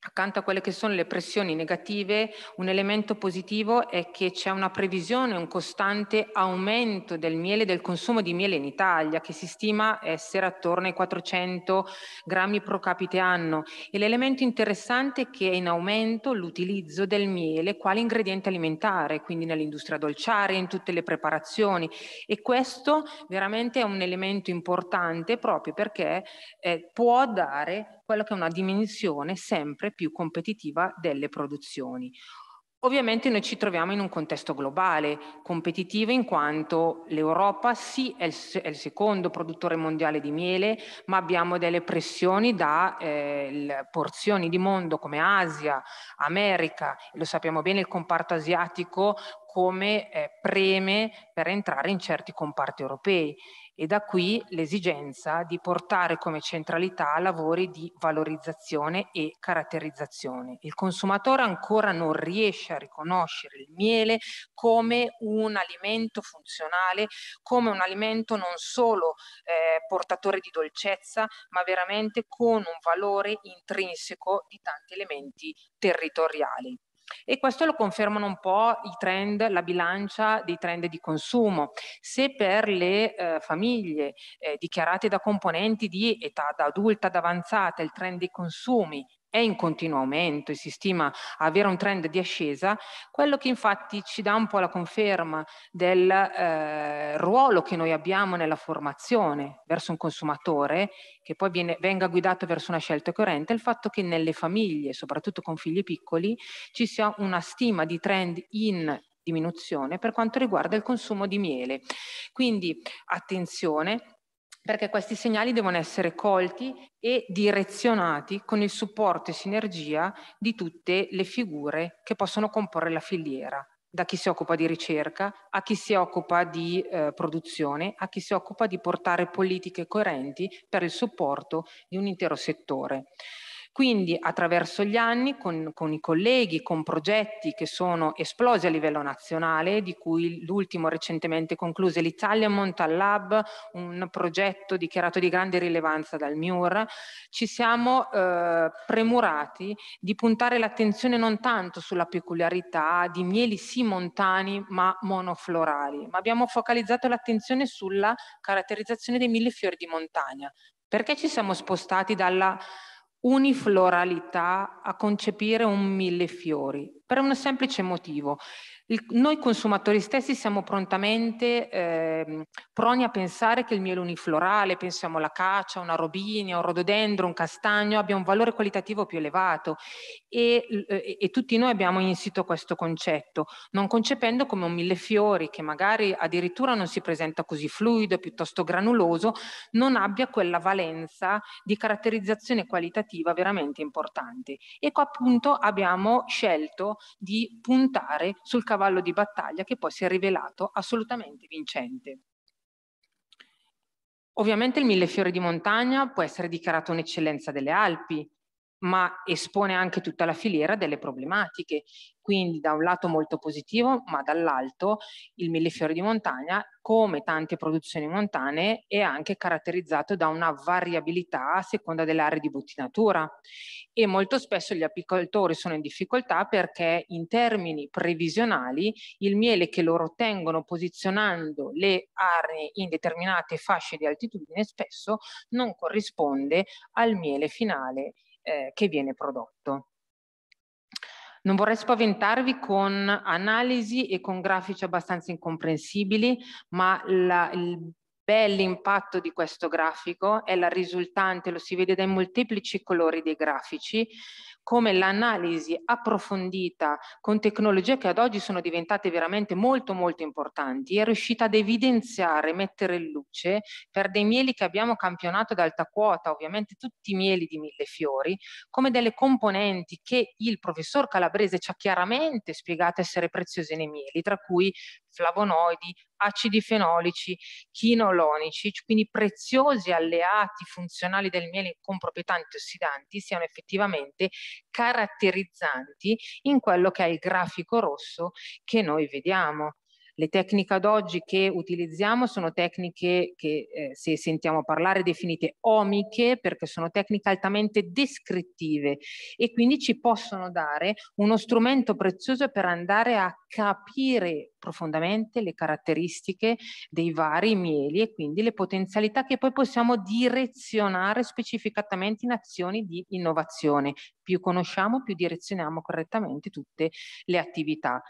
accanto a quelle che sono le pressioni negative, un elemento positivo è che c'è una previsione, un costante aumento del miele, del consumo di miele in Italia, che si stima essere attorno ai 400 grammi pro capite anno. E l'elemento interessante è che è in aumento l'utilizzo del miele quale ingrediente alimentare, quindi nell'industria dolciaria, in tutte le preparazioni. E questo veramente è un elemento importante proprio perché eh, può dare quella che è una diminuzione sempre più competitiva delle produzioni. Ovviamente noi ci troviamo in un contesto globale, competitivo in quanto l'Europa sì è il, è il secondo produttore mondiale di miele, ma abbiamo delle pressioni da eh, porzioni di mondo come Asia, America, lo sappiamo bene il comparto asiatico come eh, preme per entrare in certi comparti europei e da qui l'esigenza di portare come centralità lavori di valorizzazione e caratterizzazione. Il consumatore ancora non riesce a riconoscere il miele come un alimento funzionale, come un alimento non solo eh, portatore di dolcezza, ma veramente con un valore intrinseco di tanti elementi territoriali. E questo lo confermano un po' i trend, la bilancia dei trend di consumo. Se per le eh, famiglie eh, dichiarate da componenti di età da adulta ad avanzata il trend dei consumi è in continuo aumento e si stima avere un trend di ascesa, quello che infatti ci dà un po' la conferma del eh, ruolo che noi abbiamo nella formazione verso un consumatore che poi viene, venga guidato verso una scelta coerente, è il fatto che nelle famiglie, soprattutto con figli piccoli, ci sia una stima di trend in diminuzione per quanto riguarda il consumo di miele. Quindi attenzione perché questi segnali devono essere colti e direzionati con il supporto e sinergia di tutte le figure che possono comporre la filiera, da chi si occupa di ricerca a chi si occupa di eh, produzione, a chi si occupa di portare politiche coerenti per il supporto di un intero settore. Quindi attraverso gli anni con, con i colleghi, con progetti che sono esplosi a livello nazionale, di cui l'ultimo recentemente concluso è l'Italia Montal Lab, un progetto dichiarato di grande rilevanza dal MIUR, ci siamo eh, premurati di puntare l'attenzione non tanto sulla peculiarità di mieli sì montani ma monoflorali, ma abbiamo focalizzato l'attenzione sulla caratterizzazione dei mille fiori di montagna. Perché ci siamo spostati dalla unifloralità a concepire un millefiori per un semplice motivo. Il, noi consumatori stessi siamo prontamente eh, proni a pensare che il miele uniflorale, pensiamo alla caccia, una robinia, un rododendro, un castagno, abbia un valore qualitativo più elevato e, eh, e, e tutti noi abbiamo insito questo concetto, non concependo come un millefiori che magari addirittura non si presenta così fluido, piuttosto granuloso, non abbia quella valenza di caratterizzazione qualitativa veramente importante. E qua appunto abbiamo scelto di puntare sul cavallo cavallo di battaglia che poi si è rivelato assolutamente vincente. Ovviamente il millefiore di montagna può essere dichiarato un'eccellenza delle Alpi, ma espone anche tutta la filiera delle problematiche. Quindi da un lato molto positivo, ma dall'altro il millefiori di montagna, come tante produzioni montane, è anche caratterizzato da una variabilità a seconda delle aree di bottinatura e molto spesso gli apicoltori sono in difficoltà perché in termini previsionali il miele che loro ottengono posizionando le aree in determinate fasce di altitudine spesso non corrisponde al miele finale eh, che viene prodotto. Non vorrei spaventarvi con analisi e con grafici abbastanza incomprensibili, ma la, il bell'impatto di questo grafico, è la risultante, lo si vede dai molteplici colori dei grafici, come l'analisi approfondita con tecnologie che ad oggi sono diventate veramente molto molto importanti è riuscita ad evidenziare, mettere in luce per dei mieli che abbiamo campionato ad alta quota, ovviamente tutti i mieli di mille fiori, come delle componenti che il professor Calabrese ci ha chiaramente spiegato essere preziose nei mieli, tra cui flavonoidi, acidi fenolici, chinolonici, quindi preziosi alleati funzionali del miele con proprietà antiossidanti, siano effettivamente caratterizzanti in quello che è il grafico rosso che noi vediamo. Le tecniche ad oggi che utilizziamo sono tecniche che, eh, se sentiamo parlare, definite omiche, perché sono tecniche altamente descrittive e quindi ci possono dare uno strumento prezioso per andare a capire profondamente le caratteristiche dei vari mieli e quindi le potenzialità che poi possiamo direzionare specificatamente in azioni di innovazione. Più conosciamo, più direzioniamo correttamente tutte le attività.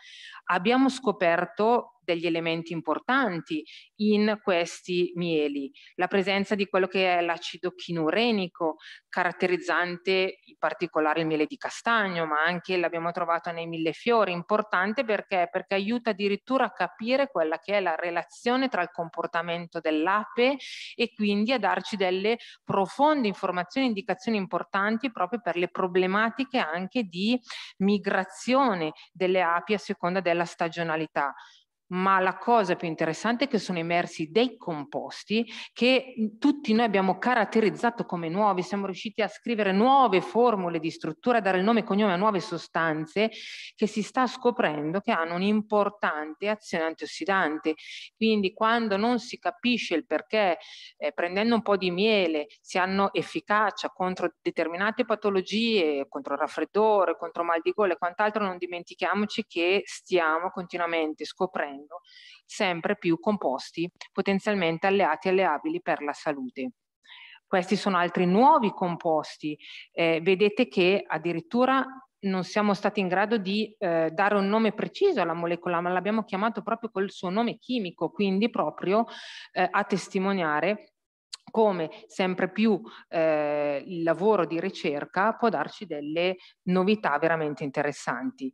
Abbiamo scoperto degli elementi importanti in questi mieli, la presenza di quello che è l'acido chinurenico, caratterizzante in particolare il miele di castagno, ma anche l'abbiamo trovato nei mille fiori, importante perché? perché aiuta addirittura a capire quella che è la relazione tra il comportamento dell'ape e quindi a darci delle profonde informazioni, indicazioni importanti proprio per le problematiche anche di migrazione delle api a seconda della stagionalità ma la cosa più interessante è che sono emersi dei composti che mm, tutti noi abbiamo caratterizzato come nuovi, siamo riusciti a scrivere nuove formule di struttura, a dare il nome e cognome a nuove sostanze che si sta scoprendo che hanno un'importante azione antiossidante. Quindi quando non si capisce il perché eh, prendendo un po' di miele si hanno efficacia contro determinate patologie, contro il raffreddore, contro mal di gola e quant'altro, non dimentichiamoci che stiamo continuamente scoprendo divenendo sempre più composti potenzialmente alleati e alleabili per la salute. Questi sono altri nuovi composti. Eh, vedete che addirittura non siamo stati in grado di eh, dare un nome preciso alla molecola, ma l'abbiamo chiamato proprio col suo nome chimico, quindi proprio eh, a testimoniare come sempre più eh, il lavoro di ricerca può darci delle novità veramente interessanti.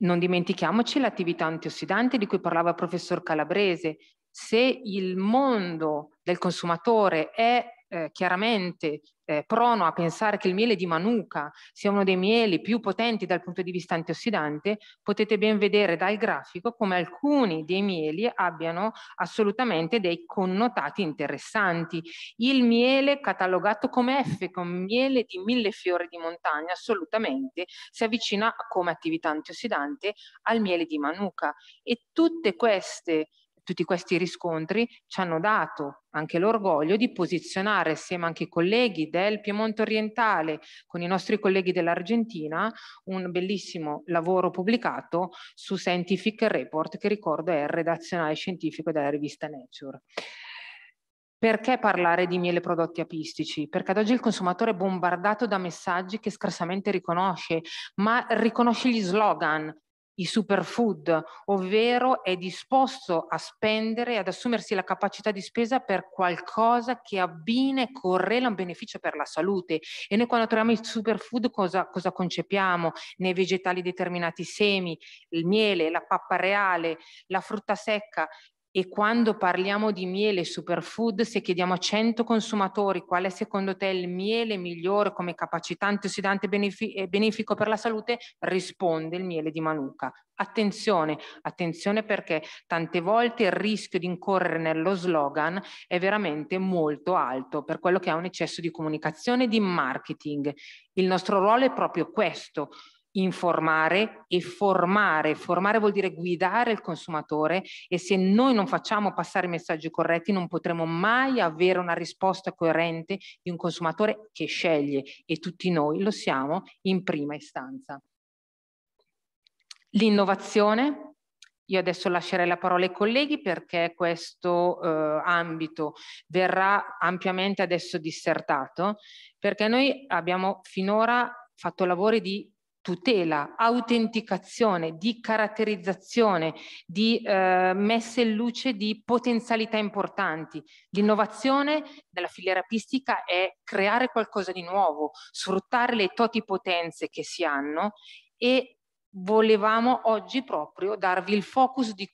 Non dimentichiamoci l'attività antiossidante di cui parlava il professor Calabrese. Se il mondo del consumatore è eh, chiaramente eh, prono a pensare che il miele di Manuka sia uno dei mieli più potenti dal punto di vista antiossidante, potete ben vedere dal grafico come alcuni dei mieli abbiano assolutamente dei connotati interessanti. Il miele catalogato come F, come miele di mille fiori di montagna, assolutamente si avvicina come attività antiossidante al miele di Manuka e tutte queste tutti questi riscontri ci hanno dato anche l'orgoglio di posizionare assieme anche ai colleghi del Piemonte orientale, con i nostri colleghi dell'Argentina, un bellissimo lavoro pubblicato su Scientific Report, che ricordo è il redazionale scientifico della rivista Nature. Perché parlare di miele prodotti apistici? Perché ad oggi il consumatore è bombardato da messaggi che scarsamente riconosce, ma riconosce gli slogan, i superfood, ovvero è disposto a spendere, ad assumersi la capacità di spesa per qualcosa che abbina e correla un beneficio per la salute. E noi quando troviamo il superfood cosa, cosa concepiamo? Nei vegetali determinati semi, il miele, la pappa reale, la frutta secca, e quando parliamo di miele superfood, se chiediamo a 100 consumatori qual è secondo te il miele migliore come capacità antiossidante benefico per la salute, risponde il miele di Manuka. Attenzione, attenzione perché tante volte il rischio di incorrere nello slogan è veramente molto alto per quello che è un eccesso di comunicazione e di marketing. Il nostro ruolo è proprio questo, informare e formare. Formare vuol dire guidare il consumatore e se noi non facciamo passare i messaggi corretti non potremo mai avere una risposta coerente di un consumatore che sceglie e tutti noi lo siamo in prima istanza. L'innovazione, io adesso lascerei la parola ai colleghi perché questo eh, ambito verrà ampiamente adesso dissertato, perché noi abbiamo finora fatto lavori di tutela, autenticazione, di caratterizzazione, di eh, messa in luce di potenzialità importanti. L'innovazione della filiera pistica è creare qualcosa di nuovo, sfruttare le totipotenze che si hanno e volevamo oggi proprio darvi il focus di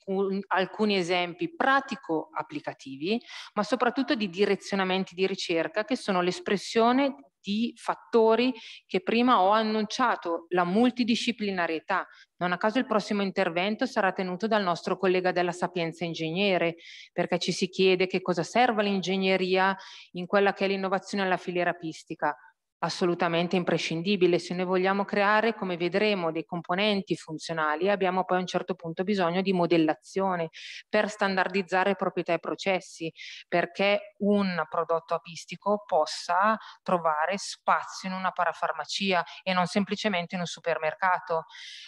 alcuni esempi pratico-applicativi, ma soprattutto di direzionamenti di ricerca che sono l'espressione di fattori che prima ho annunciato, la multidisciplinarietà. Non a caso il prossimo intervento sarà tenuto dal nostro collega della Sapienza Ingegnere, perché ci si chiede che cosa serva l'ingegneria in quella che è l'innovazione alla filiera pistica assolutamente imprescindibile. Se noi vogliamo creare, come vedremo, dei componenti funzionali, abbiamo poi a un certo punto bisogno di modellazione per standardizzare proprietà e processi, perché un prodotto apistico possa trovare spazio in una parafarmacia e non semplicemente in un supermercato.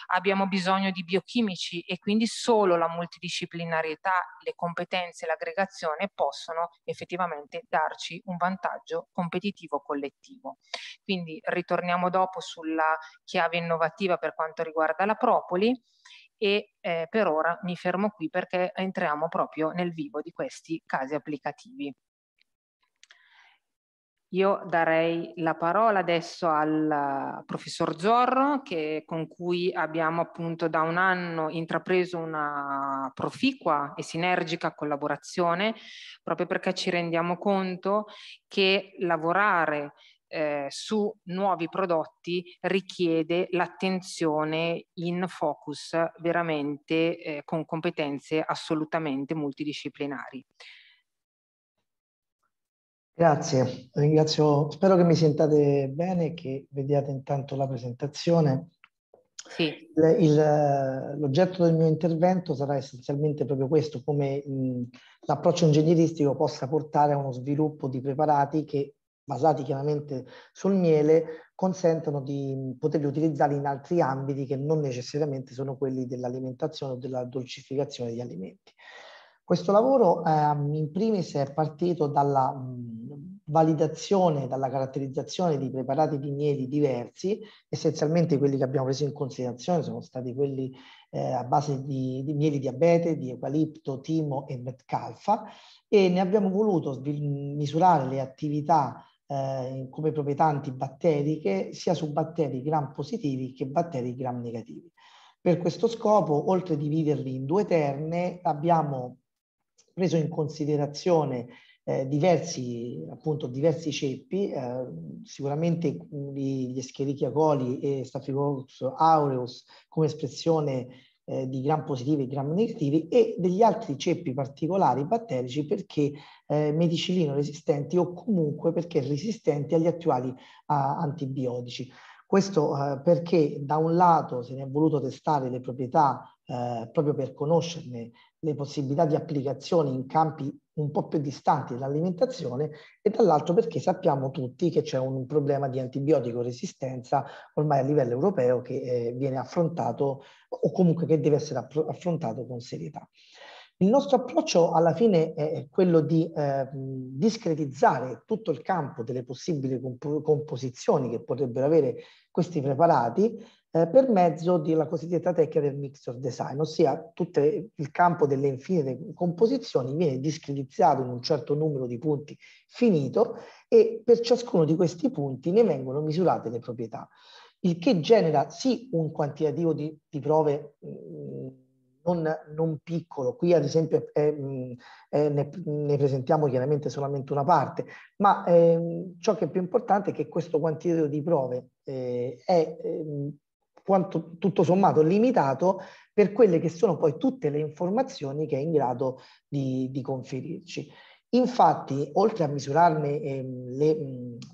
Abbiamo bisogno di biochimici e quindi solo la multidisciplinarietà, le competenze l'aggregazione possono effettivamente darci un vantaggio competitivo collettivo. Quindi ritorniamo dopo sulla chiave innovativa per quanto riguarda la propoli e eh, per ora mi fermo qui perché entriamo proprio nel vivo di questi casi applicativi. Io darei la parola adesso al eh, professor Zorro che, con cui abbiamo appunto da un anno intrapreso una proficua e sinergica collaborazione proprio perché ci rendiamo conto che lavorare eh, su nuovi prodotti richiede l'attenzione in focus veramente eh, con competenze assolutamente multidisciplinari. Grazie, ringrazio, spero che mi sentiate bene e che vediate intanto la presentazione. Sì. l'oggetto del mio intervento sarà essenzialmente proprio questo, come l'approccio ingegneristico possa portare a uno sviluppo di preparati che basati chiaramente sul miele, consentono di mm, poterli utilizzare in altri ambiti che non necessariamente sono quelli dell'alimentazione o della dolcificazione degli alimenti. Questo lavoro ehm, in primis è partito dalla mh, mm, validazione, dalla caratterizzazione di preparati di mieli diversi, essenzialmente quelli che abbiamo preso in considerazione sono stati quelli eh, a base di, di, mieli diabete, di eucalipto, timo e metcalfa e ne abbiamo voluto misurare le attività eh, come proprietanti batteriche, sia su batteri gram positivi che batteri gram negativi. Per questo scopo, oltre a dividerli in due terne, abbiamo preso in considerazione eh, diversi, appunto, diversi ceppi, eh, sicuramente gli Escherichia coli e Staphylococcus aureus come espressione eh, di gram positivi e gram negativi e degli altri ceppi particolari batterici perché eh, meticillino resistenti o comunque perché resistenti agli attuali eh, antibiotici. Questo eh, perché da un lato se ne è voluto testare le proprietà eh, proprio per conoscerne le possibilità di applicazione in campi un po' più distanti dall'alimentazione e dall'altro perché sappiamo tutti che c'è un problema di antibiotico resistenza ormai a livello europeo che eh, viene affrontato o comunque che deve essere affrontato con serietà. Il nostro approccio alla fine è quello di eh, discretizzare tutto il campo delle possibili comp- composizioni che potrebbero avere questi preparati eh, per mezzo della cosiddetta tecnica del mix of design, ossia tutto il campo delle infinite composizioni viene discretizzato in un certo numero di punti finito e per ciascuno di questi punti ne vengono misurate le proprietà, il che genera sì un quantitativo di, di prove mh, mm, non, non, piccolo. Qui ad esempio eh, eh, ne, ne, presentiamo chiaramente solamente una parte, ma eh, ciò che è più importante è che questo quantitativo di prove eh, è ehm, quanto tutto sommato limitato per quelle che sono poi tutte le informazioni che è in grado di, di conferirci. Infatti, oltre a misurarne eh, le,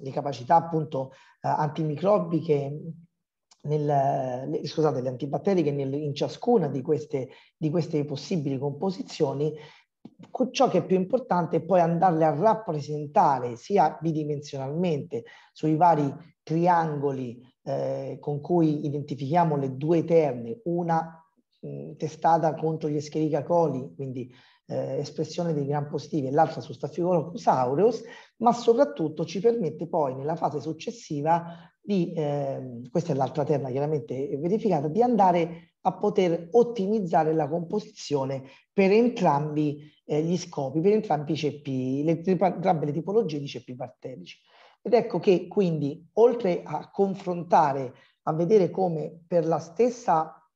le, capacità appunto eh, antimicrobiche nel, le, scusate, le antibatteriche nel, in ciascuna di queste, di queste possibili composizioni, ciò che è più importante è poi andarle a rappresentare sia bidimensionalmente sui vari triangoli eh, con cui identifichiamo le due eterne, una mh, mm, testata contro gli Escherichia coli, quindi eh, espressione dei gran positivi, e l'altra su Staphylococcus aureus, ma soprattutto ci permette poi nella fase successiva di, eh, questa è l'altra terna chiaramente verificata, di andare a poter ottimizzare la composizione per entrambi eh, gli scopi, per entrambi i ceppi, le, entrambe le tipologie di ceppi batterici. Ed ecco che quindi, oltre a confrontare, a vedere come per la stessa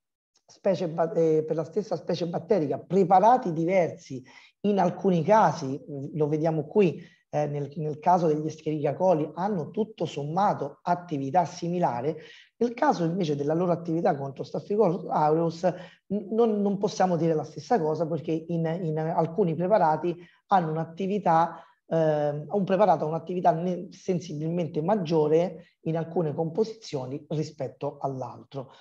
specie, eh, per la stessa specie batterica, preparati diversi, in alcuni casi, lo vediamo qui, eh, nel, nel, caso degli Escherichia coli hanno tutto sommato attività similare, nel caso invece della loro attività contro Staphylococcus aureus non, non, possiamo dire la stessa cosa perché in, in alcuni preparati hanno un'attività eh, un preparato ha un'attività sensibilmente maggiore in alcune composizioni rispetto all'altro.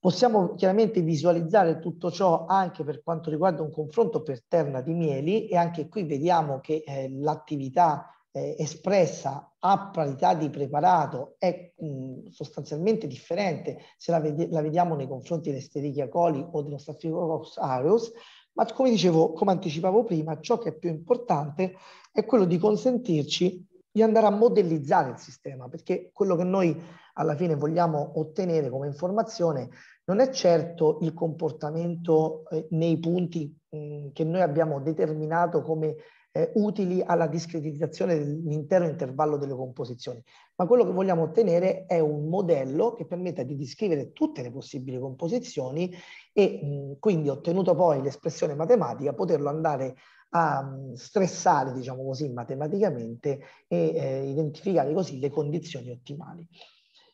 Possiamo chiaramente visualizzare tutto ciò anche per quanto riguarda un confronto per terna di mieli e anche qui vediamo che eh, l'attività eh, espressa a parità di preparato è mh, sostanzialmente differente se la, ved la, vediamo nei confronti di Esterichia coli o dello Staphylococcus aureus ma come dicevo, come anticipavo prima, ciò che è più importante è quello di consentirci di andare a modellizzare il sistema, perché quello che noi alla fine vogliamo ottenere come informazione non è certo il comportamento eh, nei punti mh, mm, che noi abbiamo determinato come eh, utili alla discretizzazione dell'intero intervallo delle composizioni, ma quello che vogliamo ottenere è un modello che permetta di descrivere tutte le possibili composizioni e mh, quindi ottenuto poi l'espressione matematica poterlo andare a stressare, diciamo così, matematicamente e eh, identificare così le condizioni ottimali.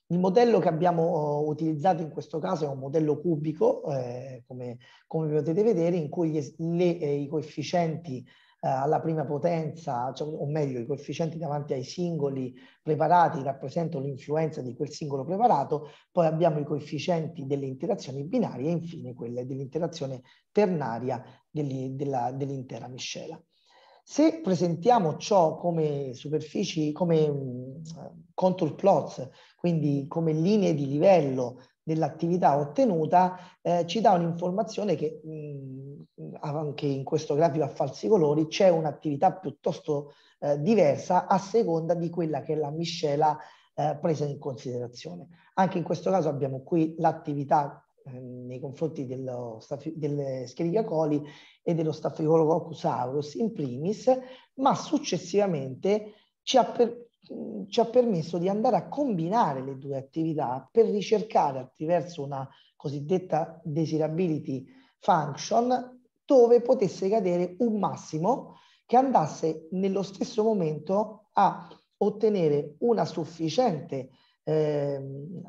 Il modello che abbiamo oh, utilizzato in questo caso è un modello cubico, eh, come, come, potete vedere, in cui gli, le, eh, i coefficienti eh, alla prima potenza, cioè, o meglio i coefficienti davanti ai singoli preparati rappresentano l'influenza di quel singolo preparato, poi abbiamo i coefficienti delle interazioni binarie e infine quelle dell'interazione ternaria dell'intera miscela. Se presentiamo ciò come superfici, come mh, mm, contour plots, quindi come linee di livello dell'attività ottenuta eh, ci dà un'informazione che mh, mm, anche in questo grafico a falsi colori c'è un'attività piuttosto eh, diversa a seconda di quella che è la miscela eh, presa in considerazione. Anche in questo caso abbiamo qui l'attività eh, nei confronti dello, delle Scherichia coli e dello Staphylococcus aureus in primis, ma successivamente ci ha per, Mm, ci ha permesso di andare a combinare le due attività per ricercare attraverso una cosiddetta desirability function dove potesse cadere un massimo che andasse nello stesso momento a ottenere una sufficiente eh,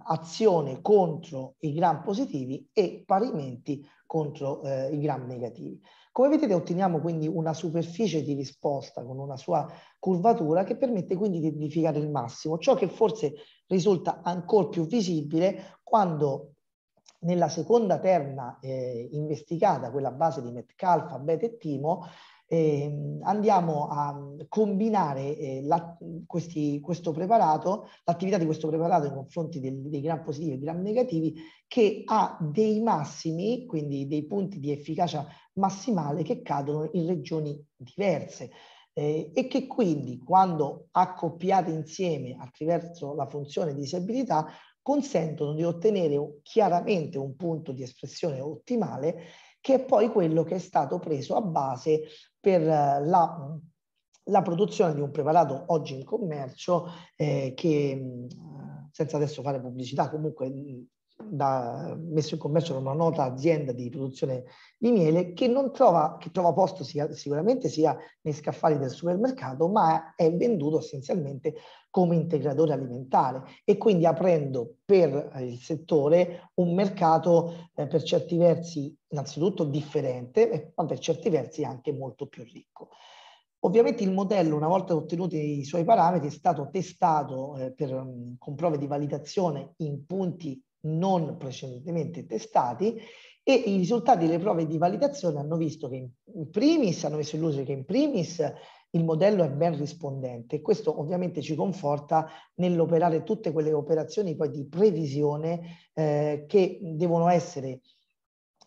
azione contro i gram positivi e parimenti contro eh, i gram negativi. Come vedete otteniamo quindi una superficie di risposta con una sua curvatura che permette quindi di identificare il massimo, ciò che forse risulta ancora più visibile quando nella seconda terna eh, investigata, quella base di Metcalfa, Beta e Timo, eh, andiamo a mhmm, combinare eh, la, questi, questo preparato, l'attività di questo preparato nei confronti del, dei gram positivi e gram negativi, che ha dei massimi, quindi dei punti di efficacia massimale che cadono in regioni diverse. Eh, e che quindi quando accoppiate insieme attraverso la funzione di disabilità consentono di ottenere chiaramente un punto di espressione ottimale che è poi quello che è stato preso a base per eh, la, la produzione di un preparato oggi in commercio eh, che mm, eh, senza adesso fare pubblicità, comunque mm, da, messo in commercio da una nota azienda di produzione di miele che non trova, che trova posto sia, sicuramente sia nei scaffali del supermercato, ma è venduto essenzialmente come integratore alimentare e quindi aprendo per eh, il settore un mercato eh, per certi versi innanzitutto differente, eh, ma per certi versi anche molto più ricco. Ovviamente il modello, una volta ottenuti i suoi parametri, è stato testato eh, per, mm, con prove di validazione in punti non precedentemente testati e i risultati delle prove di validazione hanno visto che in primis, hanno messo in luce che in primis il modello è ben rispondente e questo ovviamente ci conforta nell'operare tutte quelle operazioni poi di previsione eh, che devono essere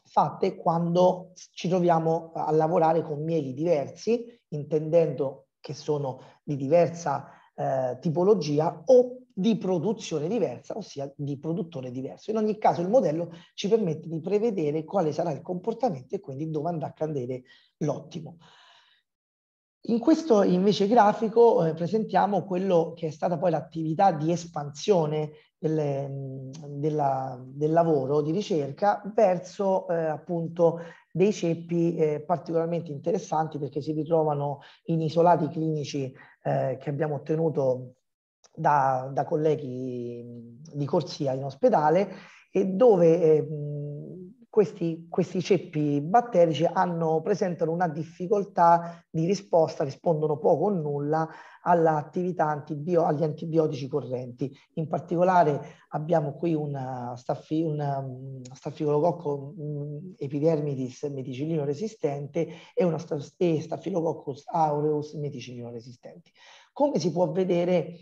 fatte quando ci troviamo a lavorare con mieli diversi, intendendo che sono di diversa eh, tipologia o di produzione diversa, ossia di produttore diverso. In ogni caso il modello ci permette di prevedere quale sarà il comportamento e quindi dove andrà a candere l'ottimo. In questo invece grafico eh, presentiamo quello che è stata poi l'attività di espansione del, mm, della, del, lavoro di ricerca verso eh, appunto dei ceppi eh, particolarmente interessanti perché si ritrovano in isolati clinici eh, che abbiamo ottenuto da, da colleghi di corsia in ospedale e dove eh, questi, questi, ceppi batterici hanno, presentano una difficoltà di risposta, rispondono poco o nulla antibio, agli antibiotici correnti. In particolare abbiamo qui una, uh, staffi, una um, staffilococco epidermidis medicilino resistente e una e staphylococcus aureus medicilino resistente. Come si può vedere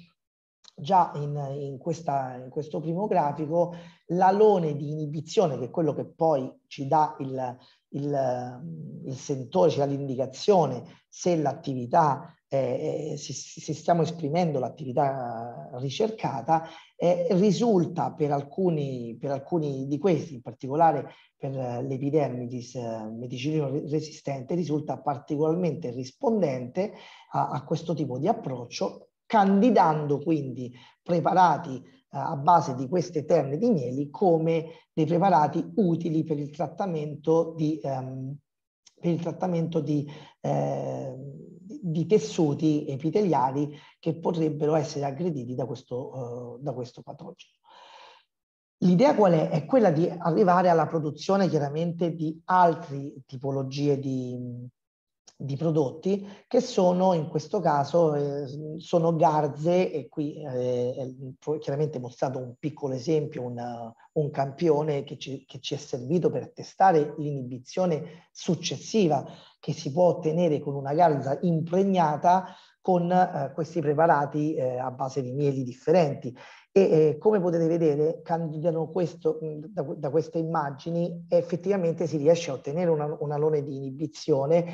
già in, in, questa, in, questo primo grafico l'alone di inibizione, che è quello che poi ci dà il, il, mm, il sentore, ci dà l'indicazione se l'attività, eh, se, se, stiamo esprimendo l'attività ricercata, eh, risulta per alcuni, per alcuni, di questi, in particolare per l'epidermidis eh, medicinino resistente, risulta particolarmente rispondente a, a questo tipo di approccio candidando quindi preparati eh, a base di queste terne di mieli come dei preparati utili per il trattamento di, ehm, il trattamento di, eh, di tessuti epiteliali che potrebbero essere aggrediti da questo, eh, da questo patogeno. L'idea qual è? È quella di arrivare alla produzione chiaramente di altre tipologie di, di prodotti che sono in questo caso eh, sono garze e qui eh, è chiaramente mostrato un piccolo esempio, una, un campione che ci, che ci è servito per testare l'inibizione successiva che si può ottenere con una garza impregnata con eh, questi preparati eh, a base di mieli differenti. E eh, come potete vedere, cambiano questo, da, da, queste immagini, effettivamente si riesce a ottenere un alone di inibizione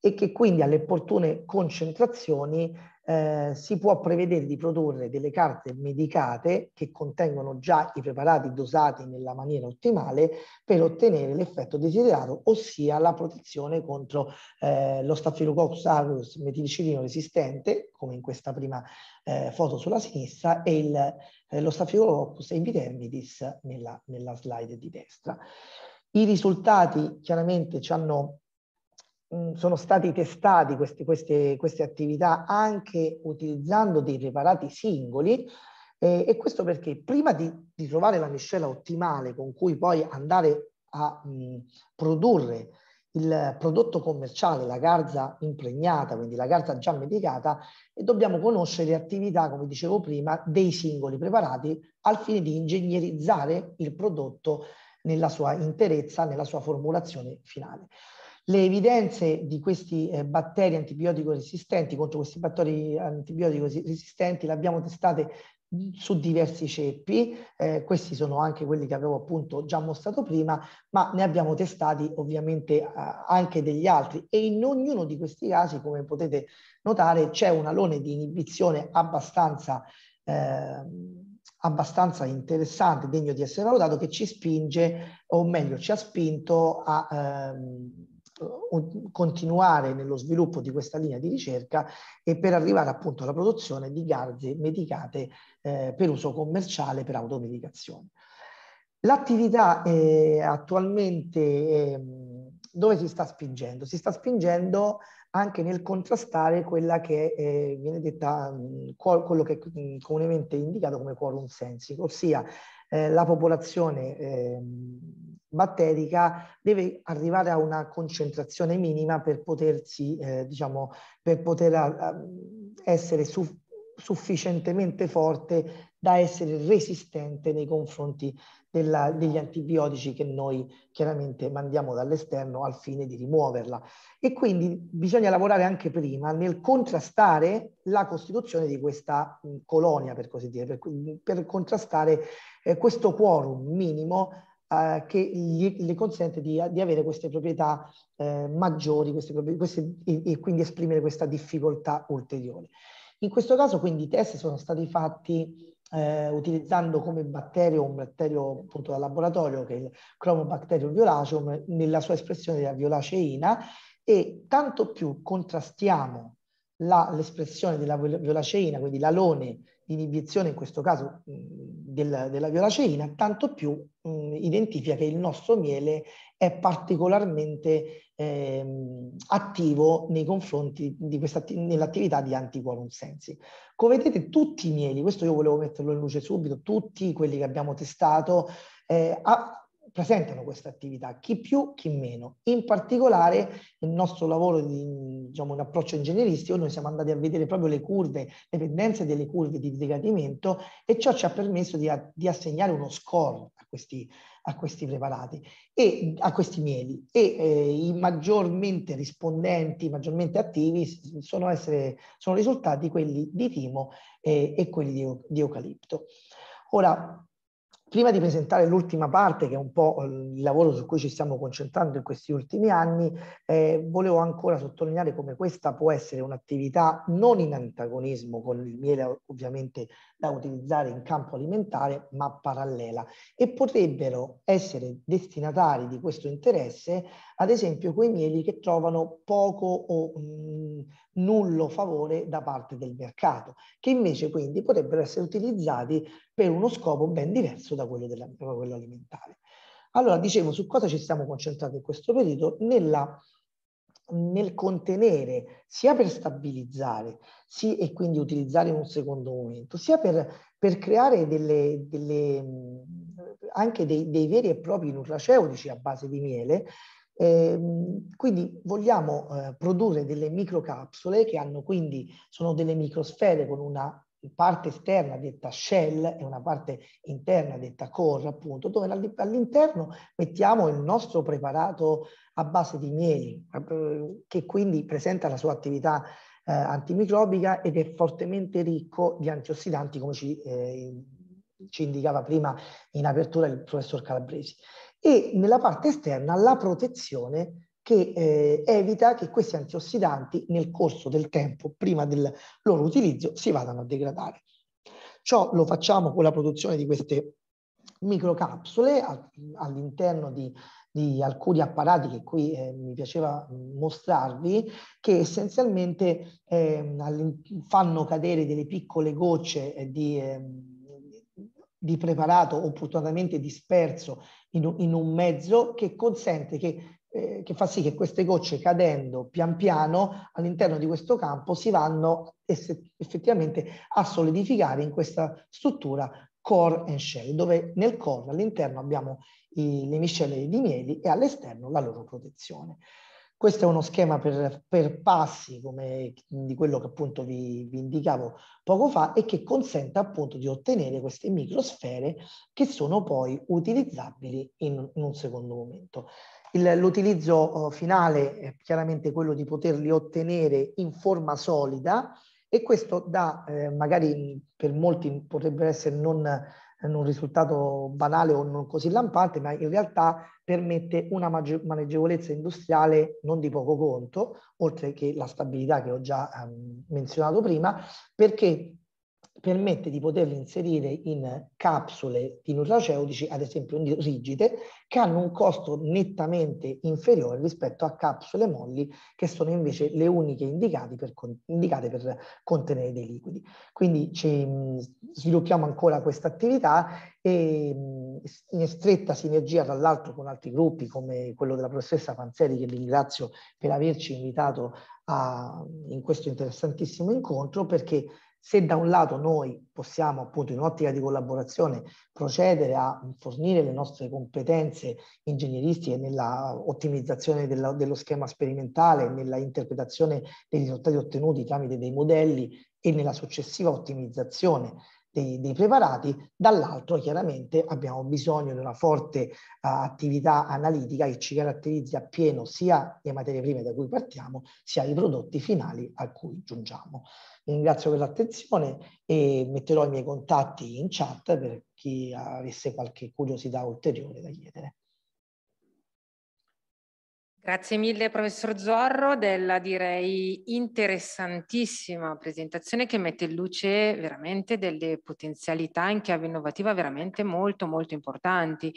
e che quindi alle opportune concentrazioni eh, si può prevedere di produrre delle carte medicate che contengono già i preparati dosati nella maniera ottimale per ottenere l'effetto desiderato, ossia la protezione contro eh, lo Staphylococcus aureus metilicilino resistente, come in questa prima eh, foto sulla sinistra, e il, eh, lo Staphylococcus epidermidis nella, nella slide di destra. I risultati chiaramente ci hanno sono stati testati questi, queste, queste attività anche utilizzando dei preparati singoli eh, e questo perché prima di, di, trovare la miscela ottimale con cui poi andare a mh, produrre il prodotto commerciale, la garza impregnata, quindi la garza già medicata, e dobbiamo conoscere le attività, come dicevo prima, dei singoli preparati al fine di ingegnerizzare il prodotto nella sua interezza, nella sua formulazione finale. Le evidenze di questi eh, batteri antibiotico resistenti, contro questi batteri antibiotico resistenti, le abbiamo testate su diversi ceppi, eh, questi sono anche quelli che avevo appunto già mostrato prima, ma ne abbiamo testati ovviamente eh, anche degli altri e in ognuno di questi casi, come potete notare, c'è un alone di inibizione abbastanza, eh, abbastanza interessante, degno di essere valutato, che ci spinge, o meglio ci ha spinto a... Ehm, continuare nello sviluppo di questa linea di ricerca e per arrivare appunto alla produzione di garze medicate eh, per uso commerciale per automedicazione. L'attività eh, attualmente eh, dove si sta spingendo? Si sta spingendo anche nel contrastare quella che eh, viene detta, mh, quello che è comunemente indicato come quorum sensing, ossia eh, la popolazione eh, batterica deve arrivare a una concentrazione minima per potersi, eh, diciamo, per poter uh, essere su sufficientemente forte da essere resistente nei confronti della, degli antibiotici che noi chiaramente mandiamo dall'esterno al fine di rimuoverla. E quindi bisogna lavorare anche prima nel contrastare la costituzione di questa mh, mm, colonia, per così dire, per, per contrastare eh, questo quorum minimo eh, che gli, le consente di, di, avere queste proprietà eh, maggiori queste, queste, e, e, quindi esprimere questa difficoltà ulteriore. In questo caso quindi i test sono stati fatti eh, utilizzando come batterio un batterio appunto da laboratorio che è il Chromobacterium violaceum nella sua espressione della violaceina e tanto più contrastiamo la, l'espressione della violaceina, quindi l'alone di inibizione in questo caso del, della violaceina, tanto più mh, identifica che il nostro miele è particolarmente eh, attivo nei confronti di questa, nell'attività di antiqualunsensi. Come vedete tutti i mieli, questo io volevo metterlo in luce subito, tutti quelli che abbiamo testato, eh, ha, presentano questa attività, chi più, chi meno. In particolare nel nostro lavoro di diciamo, un approccio ingegneristico noi siamo andati a vedere proprio le curve, le pendenze delle curve di decadimento e ciò ci ha permesso di, di assegnare uno score a questi, a questi, preparati e a questi mieli e eh, i maggiormente rispondenti, maggiormente attivi sono, essere, sono risultati quelli di timo eh, e quelli di, di eucalipto. Ora, Prima di presentare l'ultima parte, che è un po' eh, il lavoro su cui ci stiamo concentrando in questi ultimi anni, eh, volevo ancora sottolineare come questa può essere un'attività non in antagonismo con il miele ovviamente da utilizzare in campo alimentare, ma parallela e potrebbero essere destinatari di questo interesse ad esempio quei mieli che trovano poco o mh, mm, nullo favore da parte del mercato, che invece quindi potrebbero essere utilizzati per uno scopo ben diverso da quello, della, da quello alimentare. Allora, dicevo, su cosa ci stiamo concentrati in questo periodo? Nella, nel contenere, sia per stabilizzare sì, e quindi utilizzare in un secondo momento, sia per, per creare delle, delle, mm, anche dei, dei, veri e propri nutraceutici a base di miele eh, quindi vogliamo eh, produrre delle microcapsule che hanno quindi, sono delle microsfere con una parte esterna detta shell e una parte interna detta core, appunto, dove all'interno mettiamo il nostro preparato a base di mieli, eh, che quindi presenta la sua attività eh, antimicrobica ed è fortemente ricco di antiossidanti, come ci, eh, ci indicava prima in apertura il professor Calabresi e nella parte esterna la protezione che eh, evita che questi antiossidanti nel corso del tempo, prima del loro utilizzo, si vadano a degradare. Ciò lo facciamo con la produzione di queste microcapsule all'interno di, di alcuni apparati che qui eh, mi piaceva mm, mostrarvi, che essenzialmente eh, fanno cadere delle piccole gocce eh, di, eh, di preparato opportunamente disperso in un, in un mezzo che consente che eh, che fa sì che queste gocce cadendo pian piano all'interno di questo campo si vanno effettivamente a solidificare in questa struttura core and shell, dove nel core all'interno abbiamo i, le miscele di mieli e all'esterno la loro protezione. Questo è uno schema per, per passi, come di quello che appunto vi, vi, indicavo poco fa, e che consente appunto di ottenere queste microsfere che sono poi utilizzabili in, in un secondo momento. l'utilizzo eh, finale è chiaramente quello di poterli ottenere in forma solida e questo da, eh, magari per molti potrebbe essere non in un risultato banale o non così lampante, ma in realtà permette una maneggevolezza industriale non di poco conto, oltre che la stabilità che ho già um, menzionato prima, perché permette di poterli inserire in capsule di nutraceutici, ad esempio rigide, che hanno un costo nettamente inferiore rispetto a capsule molli, che sono invece le uniche indicate per, indicate per contenere dei liquidi. Quindi ci, mm, sviluppiamo ancora questa attività e mm, in stretta sinergia tra l'altro con altri gruppi come quello della professoressa Panzeri, che vi ringrazio per averci invitato a, in questo interessantissimo incontro, perché se da un lato noi possiamo appunto in ottica di collaborazione procedere a fornire le nostre competenze ingegneristiche nella ottimizzazione della, dello schema sperimentale, nella interpretazione dei risultati ottenuti tramite dei modelli e nella successiva ottimizzazione dei, dei preparati, dall'altro chiaramente abbiamo bisogno di una forte uh, attività analitica che ci caratterizzi appieno sia le materie prime da cui partiamo, sia i prodotti finali a cui giungiamo. Vi ringrazio per l'attenzione e metterò i miei contatti in chat per chi avesse qualche curiosità ulteriore da chiedere. Grazie mille professor Zorro della direi interessantissima presentazione che mette in luce veramente delle potenzialità in chiave innovativa veramente molto molto importanti.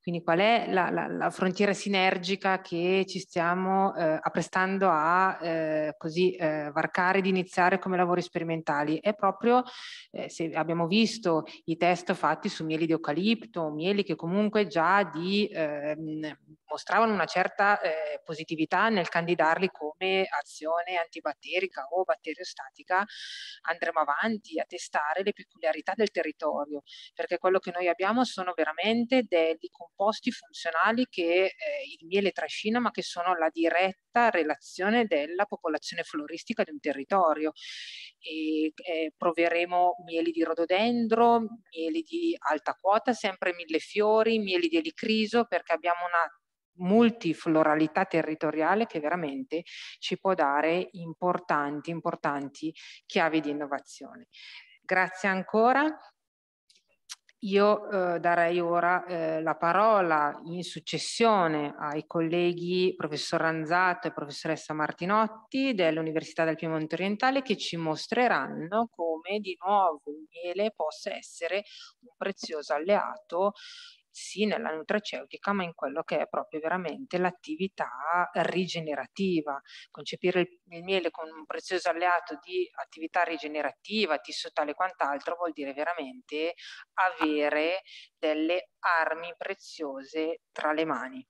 Quindi qual è la, la, la frontiera sinergica che ci stiamo eh, apprestando a eh, così eh, varcare ed iniziare come lavori sperimentali? È proprio, eh, se abbiamo visto i test fatti su mieli di eucalipto, mieli che comunque già di, ehm, mostravano una certa Eh, positività nel candidarli come azione antibatterica o batteriostatica, andremo avanti a testare le peculiarità del territorio, perché quello che noi abbiamo sono veramente dei composti funzionali che eh, il miele trascina, ma che sono la diretta relazione della popolazione floristica di un territorio. E, eh, proveremo mieli di rododendro, mieli di alta quota, sempre mille fiori, mieli di elicriso, perché abbiamo una multifloralità territoriale che veramente ci può dare importanti, importanti chiavi di innovazione. Grazie ancora. Io eh, darei ora eh, la parola in successione ai colleghi professor Ranzato e professoressa Martinotti dell'Università del Piemonte Orientale che ci mostreranno come di nuovo il miele possa essere un prezioso alleato sì nella nutraceutica, ma in quello che è proprio veramente l'attività rigenerativa. Concepire il, il miele come un prezioso alleato di attività rigenerativa, tissu tale e quant'altro, vuol dire veramente avere delle armi preziose tra le mani.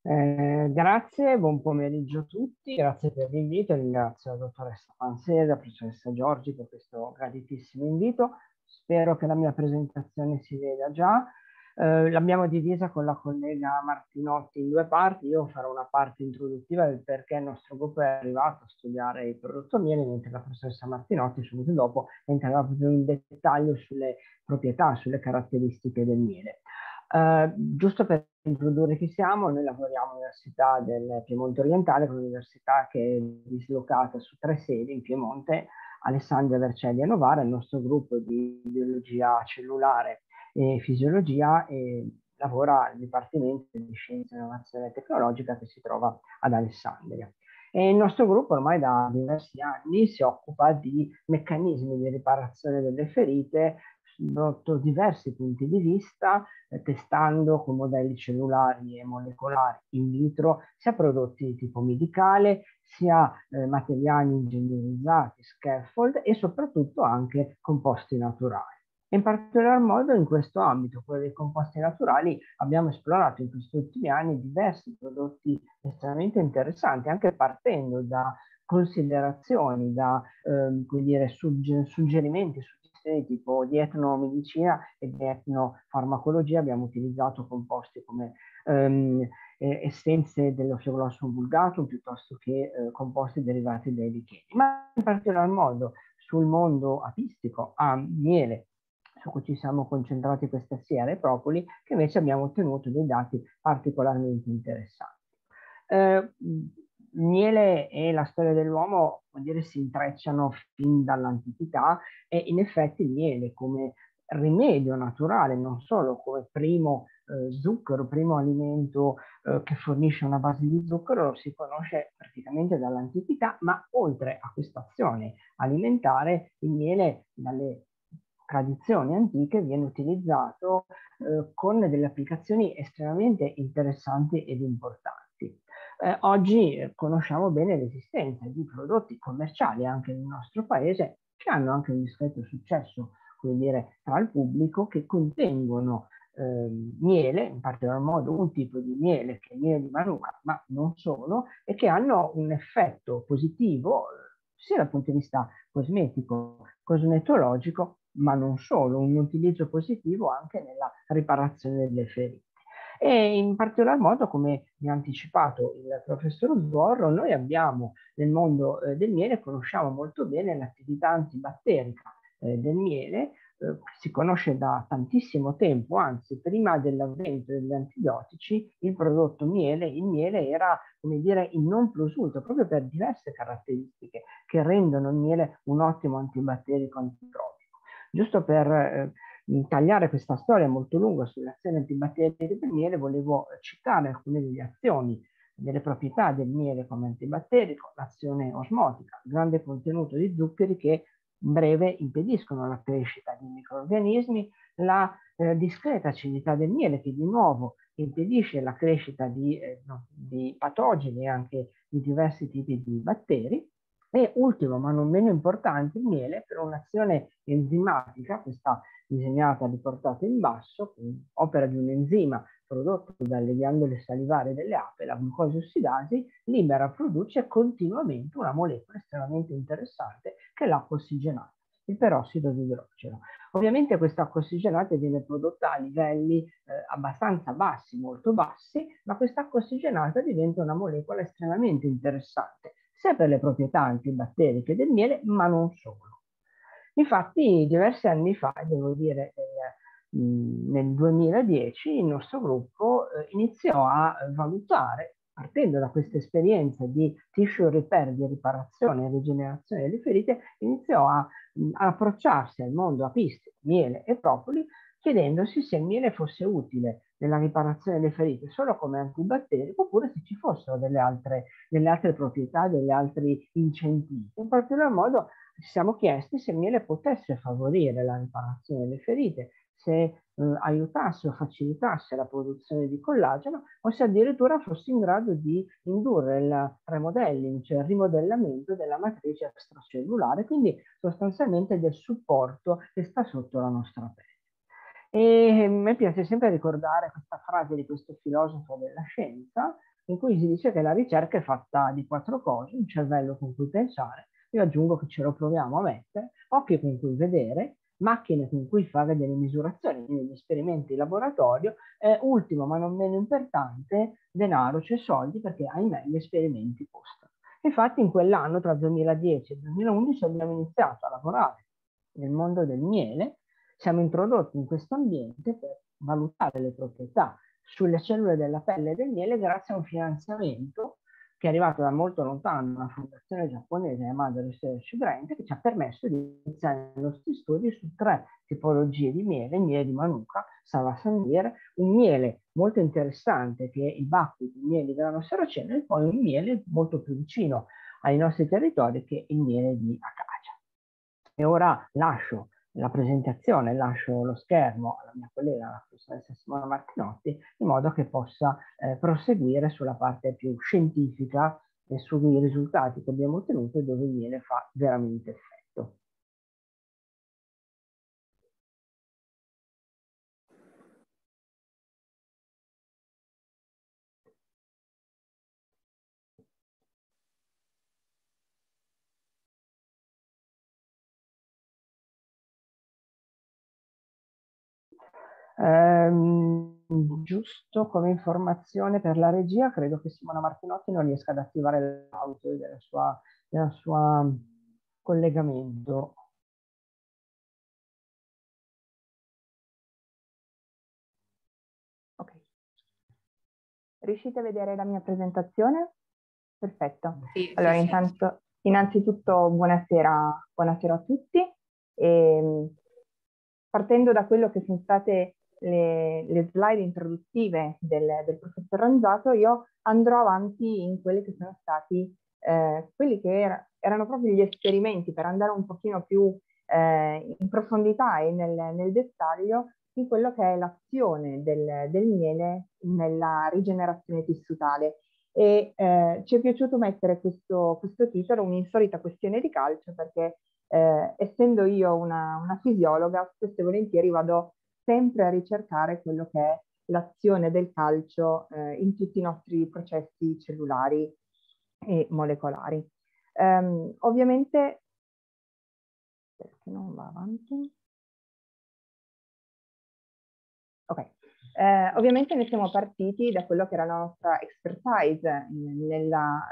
Eh, grazie, buon pomeriggio a tutti, grazie per l'invito, ringrazio la dottoressa Pansera, la professoressa Giorgi per questo graditissimo invito spero che la mia presentazione si veda già. Eh, l'abbiamo divisa con la collega Martinotti in due parti, io farò una parte introduttiva del perché il nostro gruppo è arrivato a studiare il prodotto miele, mentre la professoressa Martinotti subito dopo entrerà proprio in dettaglio sulle proprietà, sulle caratteristiche del miele. Eh, giusto per introdurre chi siamo, noi lavoriamo all'Università del Piemonte Orientale, che è un'università che è dislocata su tre sedi in Piemonte, Alessandra Vercelli a Novara, il nostro gruppo di biologia cellulare e fisiologia e lavora al Dipartimento di Scienze e Innovazione Tecnologica che si trova ad Alessandria. E il nostro gruppo ormai da diversi anni si occupa di meccanismi di riparazione delle ferite sotto diversi punti di vista, eh, testando con modelli cellulari e molecolari in vitro sia prodotti di tipo medicale, sia eh, materiali ingegnerizzati, scaffold e soprattutto anche composti naturali. In particolar modo in questo ambito, quello dei composti naturali, abbiamo esplorato in questi ultimi anni diversi prodotti estremamente interessanti, anche partendo da considerazioni, da eh, dire, suggerimenti, applicazioni tipo di etnomedicina e di etnofarmacologia abbiamo utilizzato composti come ehm, essenze dell'osteoglossum vulgatum piuttosto che eh, composti derivati dai licheni. Ma in particolar modo sul mondo apistico a miele su cui ci siamo concentrati questa sera, e propoli, che invece abbiamo ottenuto dei dati particolarmente interessanti. Eh, miele e la storia dell'uomo vuol dire, si intrecciano fin dall'antichità e in effetti il miele come rimedio naturale, non solo come primo eh, zucchero, primo alimento eh, che fornisce una base di zucchero, si conosce praticamente dall'antichità, ma oltre a questa azione alimentare, il miele dalle tradizioni antiche viene utilizzato eh, con delle applicazioni estremamente interessanti ed importanti prodotti. Eh, oggi eh, conosciamo bene l'esistenza di prodotti commerciali anche nel nostro paese che hanno anche un discreto successo come dire, tra il pubblico che contengono eh, miele, in particolar modo un tipo di miele che è il miele di Manuka, ma non solo, e che hanno un effetto positivo eh, sia dal punto di vista cosmetico, cosmetologico, ma non solo, un utilizzo positivo anche nella riparazione delle ferite e in particolar modo, come mi ha anticipato il professor Sborro, noi abbiamo nel mondo eh, del miele, conosciamo molto bene l'attività antibatterica eh, del miele, eh, si conosce da tantissimo tempo, anzi prima dell'avvento degli antibiotici il prodotto miele, il miele era come dire il non plus ultra proprio per diverse caratteristiche che rendono il miele un ottimo antibatterico antitropico. Giusto per eh, intagliare questa storia molto lunga sulle azioni antibatteriche del miele, volevo citare alcune delle azioni delle proprietà del miele come antibatterico, l'azione osmotica, grande contenuto di zuccheri che in breve impediscono la crescita di microorganismi, la eh, discreta acidità del miele che di nuovo impedisce la crescita di, eh, di patogeni e anche di diversi tipi di batteri, e ultimo, ma non meno importante, il miele per un'azione enzimatica, questa disegnata riportata in basso, opera di un enzima prodotto dalle ghiandole salivari delle ape, la glucosi ossidasi, libera, produce continuamente una molecola estremamente interessante che è l'acqua ossigenata, il perossido di idrogeno. Ovviamente questa acqua ossigenata viene prodotta a livelli eh, abbastanza bassi, molto bassi, ma questa acqua ossigenata diventa una molecola estremamente interessante sia per le proprietà antibatteriche del miele, ma non solo. Infatti, diversi anni fa, devo dire, eh, nel 2010, il nostro gruppo eh, iniziò a valutare, partendo da questa esperienza di tissue repair, di riparazione e rigenerazione delle ferite, iniziò a, a approcciarsi al mondo apistico, miele e propoli chiedendosi se il miele fosse utile nella riparazione delle ferite solo come antibatterico oppure se ci fossero delle altre, delle altre proprietà, degli altri incentivi. In particolar modo ci siamo chiesti se il miele potesse favorire la riparazione delle ferite, se eh, aiutasse o facilitasse la produzione di collageno o se addirittura fosse in grado di indurre il remodelling, cioè il rimodellamento della matrice extracellulare, quindi sostanzialmente del supporto che sta sotto la nostra pelle. E a me piace sempre ricordare questa frase di questo filosofo della scienza, in cui si dice che la ricerca è fatta di quattro cose, un cervello con cui pensare, io aggiungo che ce lo proviamo a mettere, occhi con cui vedere, macchine con cui fare delle misurazioni, degli esperimenti in laboratorio, e ultimo ma non meno importante, denaro, cioè soldi, perché ahimè gli esperimenti costano. Infatti in quell'anno tra 2010 e 2011 abbiamo iniziato a lavorare nel mondo del miele siamo introdotti in questo ambiente per valutare le proprietà sulle cellule della pelle e del miele grazie a un finanziamento che è arrivato da molto lontano una fondazione giapponese la Yamada Research Grant che ci ha permesso di iniziare i nostri studi su tre tipologie di miele, miele di Manuka, Savasandir, un miele molto interessante che è il Baku, il miele della nostra saraceno e poi un miele molto più vicino ai nostri territori che è il miele di Acacia. E ora lascio la presentazione, lascio lo schermo alla mia collega, la professoressa Simona Martinotti, in modo che possa eh, proseguire sulla parte più scientifica e sui risultati che abbiamo ottenuto e dove viene fa veramente effetto. Ehm, giusto come informazione per la regia, credo che Simona Martinotti non riesca ad attivare l'auto del suo sua collegamento. Ok. Riuscite a vedere la mia presentazione? Perfetto. Sì, allora, sì, intanto, sì. innanzitutto buonasera, buonasera a tutti. E, ehm, partendo da quello che sono state le, le slide introduttive del, del, professor Ranzato, io andrò avanti in quelli che sono stati eh, quelli che era, erano proprio gli esperimenti per andare un pochino più eh, in profondità e nel, nel, dettaglio di quello che è l'azione del, del miele nella rigenerazione tissutale e eh, ci è piaciuto mettere questo, questo titolo, un'insolita questione di calcio, perché eh, essendo io una, una, fisiologa, spesso e volentieri vado sempre a ricercare quello che è l'azione del calcio eh, in tutti i nostri processi cellulari e molecolari. Um, ovviamente, perché non va avanti? Ok, eh, ovviamente noi siamo partiti da quello che era la nostra expertise nella,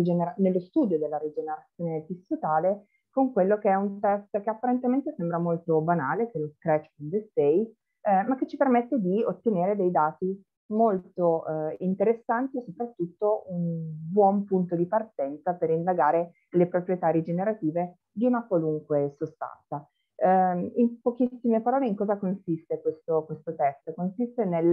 eh, nello studio della rigenerazione tissutale con quello che è un test che apparentemente sembra molto banale, che è lo Scratch from the Stay, eh, ma che ci permette di ottenere dei dati molto eh, interessanti e soprattutto un buon punto di partenza per indagare le proprietà rigenerative di una qualunque sostanza. Eh, in pochissime parole in cosa consiste questo, questo test? Consiste nel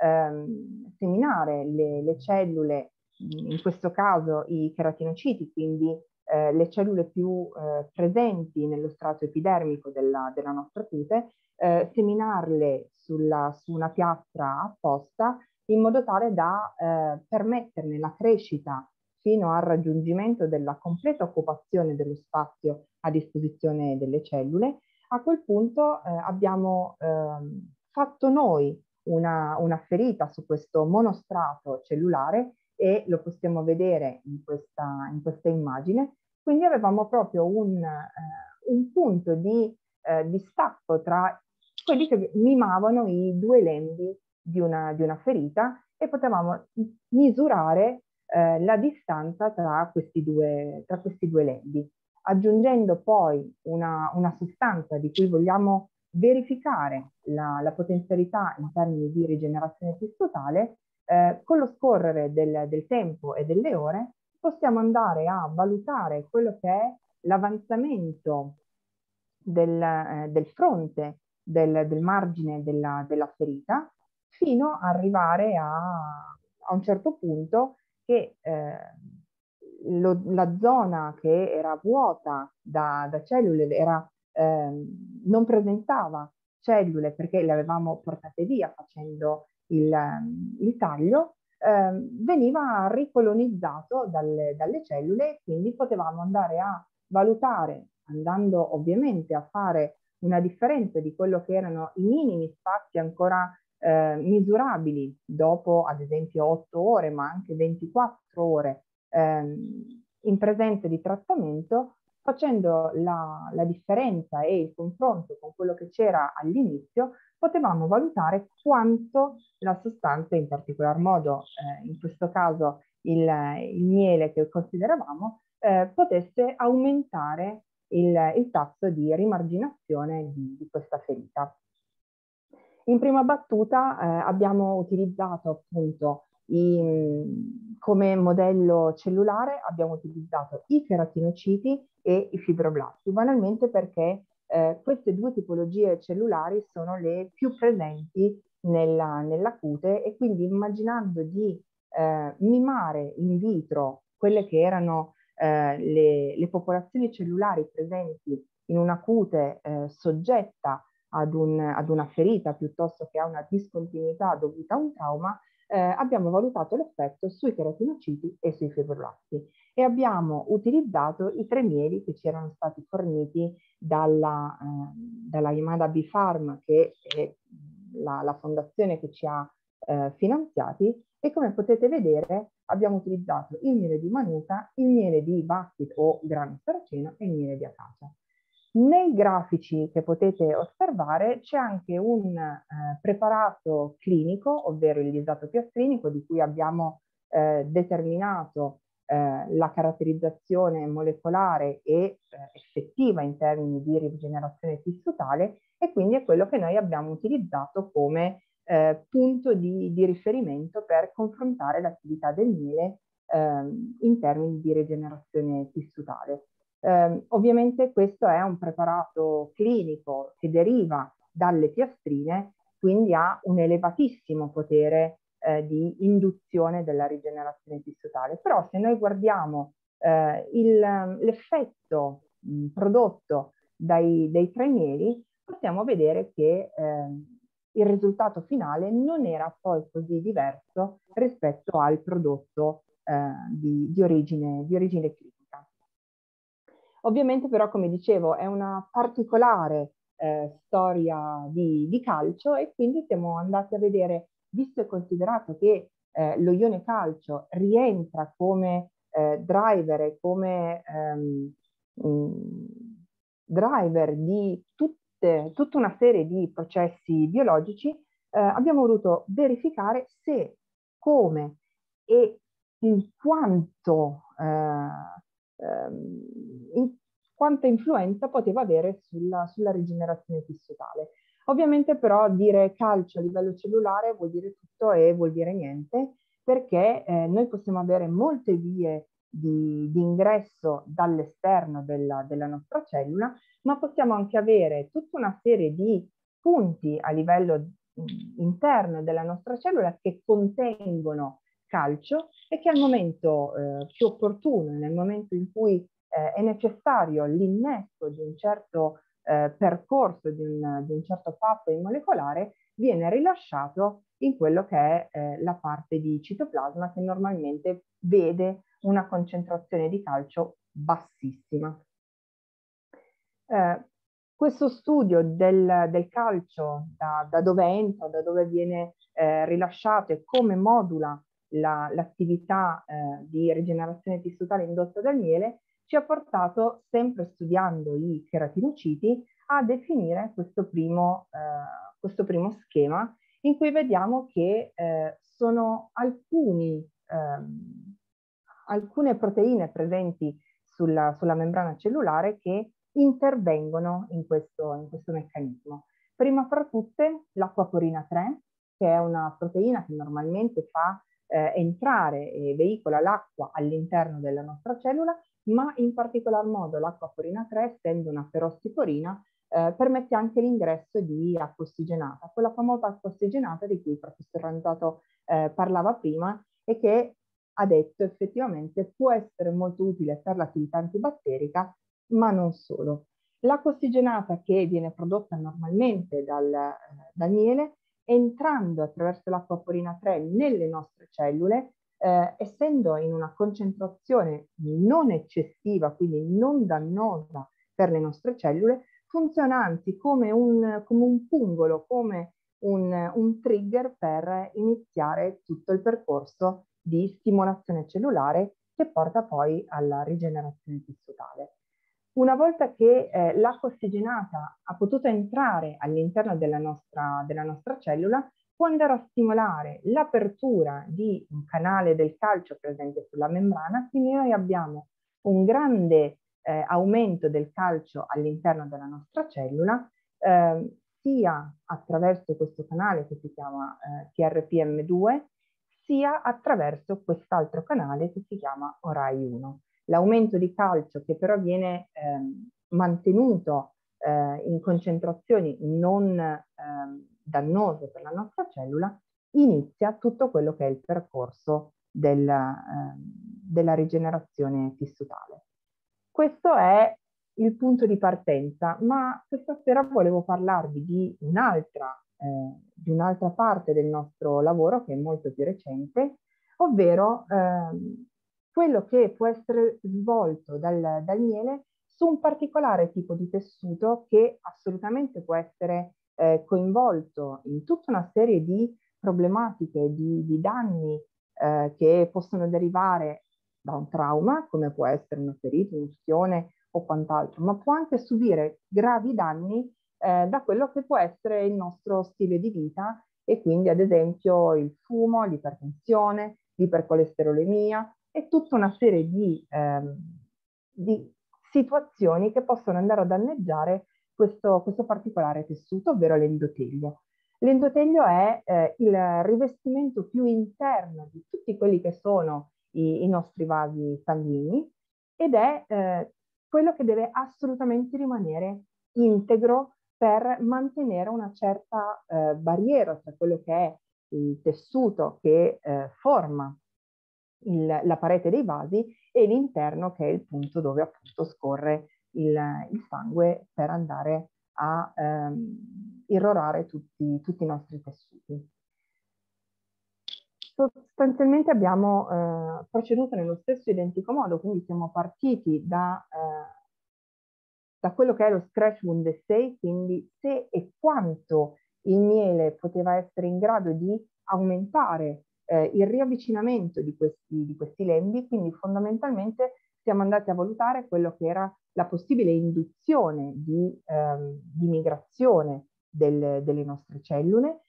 ehm, seminare le, le cellule, in questo caso i cheratinociti, quindi eh, le cellule più eh, presenti nello strato epidermico della, della nostra cute, eh, seminarle sulla, su una piastra apposta in modo tale da eh, permetterne la crescita fino al raggiungimento della completa occupazione dello spazio a disposizione delle cellule. A quel punto eh, abbiamo ehm, fatto noi una, una ferita su questo monostrato cellulare e lo possiamo vedere in questa, in questa immagine. Quindi avevamo proprio un, eh, un punto di eh, distacco tra quelli che mimavano i due lembi di una, di una ferita e potevamo misurare eh, la distanza tra questi, due, tra questi due lembi. Aggiungendo poi una, una sostanza di cui vogliamo verificare la, la potenzialità in termini di rigenerazione tessutale, eh, con lo scorrere del, del tempo e delle ore possiamo andare a valutare quello che è l'avanzamento del, eh, del, fronte, del, del margine della, della, ferita, fino ad arrivare a, a un certo punto che eh, lo, la zona che era vuota da, da cellule era, eh, non presentava cellule perché le avevamo portate via facendo il, ehm, il taglio, eh, veniva ricolonizzato dalle, dalle cellule e quindi potevamo andare a valutare, andando ovviamente a fare una differenza di quello che erano i minimi spazi ancora eh, misurabili dopo ad esempio 8 ore ma anche 24 ore ehm, in presenza di trattamento facendo la, la differenza e il confronto con quello che c'era all'inizio, potevamo valutare quanto la sostanza, in particolar modo eh, in questo caso il, il miele che consideravamo, eh, potesse aumentare il, il, tasso di rimarginazione di, di questa ferita. In prima battuta eh, abbiamo utilizzato appunto i, come modello cellulare abbiamo utilizzato i cheratinociti e i fibroblasti, banalmente perché eh, queste due tipologie cellulari sono le più presenti nella, nella cute e quindi immaginando di eh, mimare in vitro quelle che erano eh, le, le, popolazioni cellulari presenti in una cute eh, soggetta ad, un, ad una ferita piuttosto che a una discontinuità dovuta a un trauma, eh, abbiamo valutato l'effetto sui cheratinociti e sui fibrillati e abbiamo utilizzato i tre mieli che ci erano stati forniti dalla, eh, dalla Yamada Bifarm, che è la, la, fondazione che ci ha eh, finanziati, e come potete vedere abbiamo utilizzato il miele di manuka, il miele di bucket o grano saraceno e il miele di acacia. Nei grafici che potete osservare c'è anche un eh, preparato clinico, ovvero il lisato piastrinico, di cui abbiamo eh, determinato eh, la caratterizzazione molecolare e eh, effettiva in termini di rigenerazione tissutale e quindi è quello che noi abbiamo utilizzato come eh, punto di, di, riferimento per confrontare l'attività del miele ehm, in termini di rigenerazione tissutale. Eh, ovviamente questo è un preparato clinico che deriva dalle piastrine, quindi ha un elevatissimo potere eh, di induzione della rigenerazione tissutale. Però se noi guardiamo eh, il, l'effetto mh, prodotto dai, dai, tre possiamo vedere che ehm, il risultato finale non era poi così diverso rispetto al prodotto eh, di, di, origine, di origine clinica. Ovviamente però, come dicevo, è una particolare eh, storia di, di, calcio e quindi siamo andati a vedere, visto e considerato che eh, lo ione calcio rientra come eh, driver e come ehm, mh, mm, driver di tutte, tutta una serie di processi biologici, eh, abbiamo voluto verificare se, come e in quanto eh, Ehm, in quanta influenza poteva avere sulla, sulla rigenerazione tissutale. Ovviamente però dire calcio a livello cellulare vuol dire tutto e vuol dire niente, perché eh, noi possiamo avere molte vie di, di ingresso dall'esterno della, della, nostra cellula, ma possiamo anche avere tutta una serie di punti a livello interno della nostra cellula che contengono calcio e che al momento eh, più opportuno, nel momento in cui eh, è necessario l'innesto di un certo eh, percorso, di un, di un certo pathway molecolare, viene rilasciato in quello che è eh, la parte di citoplasma che normalmente vede una concentrazione di calcio bassissima. Eh, questo studio del, del calcio, da, da, dove entra, da dove viene eh, rilasciato e come modula la, l'attività eh, di rigenerazione tissutale indotta dal miele ci ha portato, sempre studiando i cheratinociti, a definire questo primo, eh, questo primo schema in cui vediamo che eh, sono alcuni, ehm, alcune proteine presenti sulla, sulla, membrana cellulare che intervengono in questo, in questo meccanismo. Prima fra tutte l'acquaporina 3, che è una proteina che normalmente fa eh, entrare e veicola l'acqua all'interno della nostra cellula, ma in particolar modo l'acqua porina 3, essendo una perossiporina, eh, permette anche l'ingresso di acqua ossigenata, quella famosa acqua ossigenata di cui il professor Ranzato eh, parlava prima e che ha detto effettivamente può essere molto utile per l'attività antibatterica, ma non solo. L'acqua ossigenata che viene prodotta normalmente dal, eh, dal miele entrando attraverso l'acqua porina 3 nelle nostre cellule, eh, essendo in una concentrazione non eccessiva, quindi non dannosa per le nostre cellule, funziona anzi come un, come un pungolo, come un, un trigger per iniziare tutto il percorso di stimolazione cellulare che porta poi alla rigenerazione tissutale. Una volta che eh, l'acqua ossigenata ha potuto entrare all'interno della nostra, della nostra cellula, può andare a stimolare l'apertura di un canale del calcio presente sulla membrana, quindi noi abbiamo un grande eh, aumento del calcio all'interno della nostra cellula, eh, sia attraverso questo canale che si chiama eh, TRPM2, sia attraverso quest'altro canale che si chiama ORAI1 l'aumento di calcio che però viene eh, mantenuto eh, in concentrazioni non eh, dannose per la nostra cellula, inizia tutto quello che è il percorso della, ehm, della rigenerazione tissutale. Questo è il punto di partenza, ma questa sera volevo parlarvi di un'altra, eh, di un'altra parte del nostro lavoro che è molto più recente, ovvero ehm, quello che può essere svolto dal, dal miele su un particolare tipo di tessuto che assolutamente può essere eh, coinvolto in tutta una serie di problematiche, di, di danni eh, che possono derivare da un trauma, come può essere una ferita, un'ustione o quant'altro, ma può anche subire gravi danni eh, da quello che può essere il nostro stile di vita e quindi ad esempio il fumo, l'ipertensione, l'ipercolesterolemia, e tutta una serie di, ehm, di situazioni che possono andare a danneggiare questo, questo particolare tessuto, ovvero l'endotelio. L'endotelio è eh, il rivestimento più interno di tutti quelli che sono i, i nostri vasi sanguigni ed è eh, quello che deve assolutamente rimanere integro per mantenere una certa eh, barriera tra quello che è il tessuto che eh, forma il, la parete dei vasi e l'interno che è il punto dove appunto scorre il, il sangue per andare a ehm, irrorare tutti, tutti, i nostri tessuti. Sostanzialmente abbiamo eh, proceduto nello stesso identico modo, quindi siamo partiti da, eh, da quello che è lo scratch wound essay, quindi se e quanto il miele poteva essere in grado di aumentare eh, il riavvicinamento di questi, di questi lembi, quindi fondamentalmente siamo andati a valutare quello che era la possibile induzione di, ehm, di migrazione del, delle nostre cellule.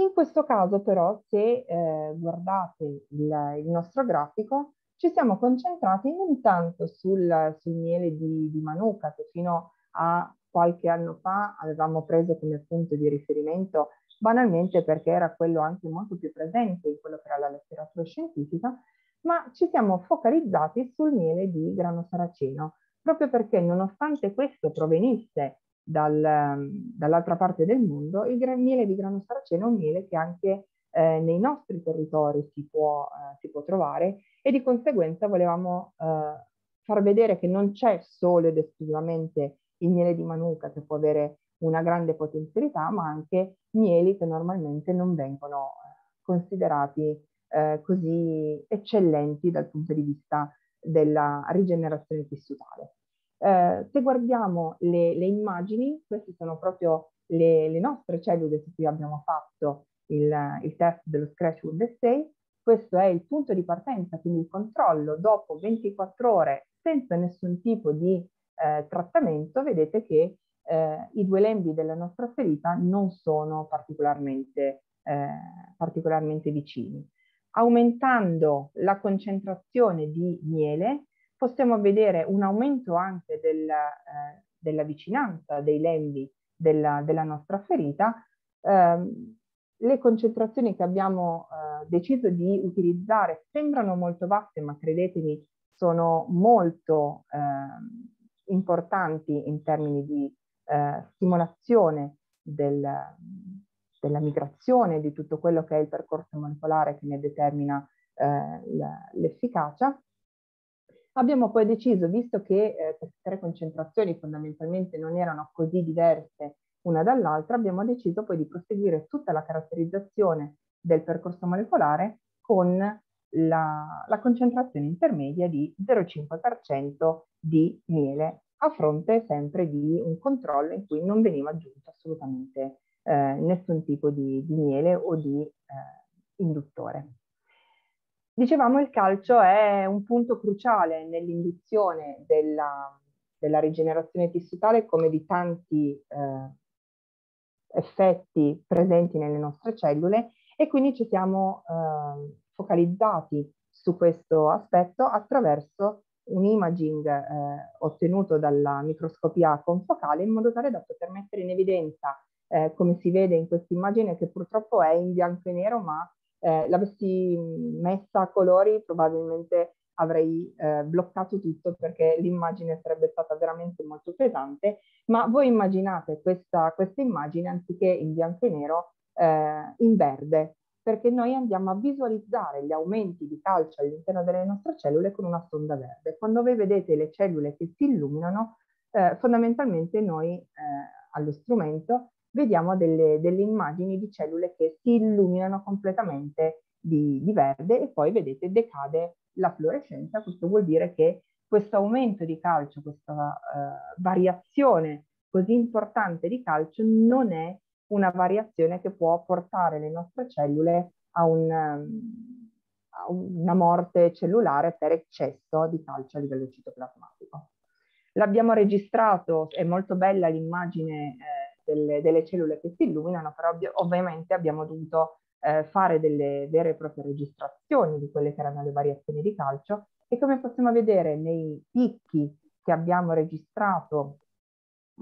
In questo caso però, se eh, guardate il, il, nostro grafico, ci siamo concentrati non tanto sul, sul miele di, di, Manuka, che fino a qualche anno fa avevamo preso come punto di riferimento banalmente perché era quello anche molto più presente in quello che era la letteratura scientifica, ma ci siamo focalizzati sul miele di grano saraceno, proprio perché nonostante questo provenisse dal, ehm, dall'altra parte del mondo, il miele di grano saraceno è un miele che anche eh, nei nostri territori si può, eh, si può, trovare e di conseguenza volevamo eh, far vedere che non c'è solo ed esclusivamente il miele di Manuka che può avere una grande potenzialità, ma anche mieli che normalmente non vengono eh, considerati eh, così eccellenti dal punto di vista della rigenerazione tessutale. Eh, se guardiamo le, le, immagini, queste sono proprio le, le, nostre cellule su cui abbiamo fatto il, il test dello Scratchwood Essay, questo è il punto di partenza, quindi il controllo dopo 24 ore senza nessun tipo di eh, trattamento vedete che eh, i due lembi della nostra ferita non sono particolarmente, eh, particolarmente vicini. Aumentando la concentrazione di miele possiamo vedere un aumento anche del, eh, della vicinanza dei lembi della, della nostra ferita. Ehm, le concentrazioni che abbiamo eh, deciso di utilizzare sembrano molto basse, ma credetemi sono molto ehm, importanti in termini di eh, stimolazione del, della migrazione, di tutto quello che è il percorso molecolare che ne determina eh, l'efficacia. Abbiamo poi deciso, visto che eh, queste tre concentrazioni fondamentalmente non erano così diverse una dall'altra, abbiamo deciso poi di proseguire tutta la caratterizzazione del percorso molecolare con la, la concentrazione intermedia di 0,5% di miele, a fronte sempre di un controllo in cui non veniva aggiunto assolutamente eh, nessun tipo di, di, miele o di eh, induttore. Dicevamo il calcio è un punto cruciale nell'induzione della, della rigenerazione tissutale come di tanti eh, effetti presenti nelle nostre cellule e quindi ci siamo eh, focalizzati su questo aspetto attraverso un imaging eh, ottenuto dalla microscopia confocale in modo tale da poter mettere in evidenza, eh, come si vede in questa immagine che purtroppo è in bianco e nero, ma eh, l'avessi messa a colori probabilmente avrei eh, bloccato tutto perché l'immagine sarebbe stata veramente molto pesante, ma voi immaginate questa, questa immagine anziché in bianco e nero eh, in verde, perché noi andiamo a visualizzare gli aumenti di calcio all'interno delle nostre cellule con una sonda verde. Quando voi vedete le cellule che si illuminano, eh, fondamentalmente noi eh, allo strumento vediamo delle, delle, immagini di cellule che si illuminano completamente di, di verde e poi vedete decade la fluorescenza, questo vuol dire che questo aumento di calcio, questa uh, variazione così importante di calcio non è una variazione che può portare le nostre cellule a, un, ehm, a una morte cellulare per eccesso di calcio a livello citoplasmatico. L'abbiamo registrato, è molto bella l'immagine eh, delle, delle, cellule che si illuminano, però ovvi ovviamente abbiamo dovuto eh, fare delle vere e proprie registrazioni di quelle che erano le variazioni di calcio e come possiamo vedere nei picchi che abbiamo registrato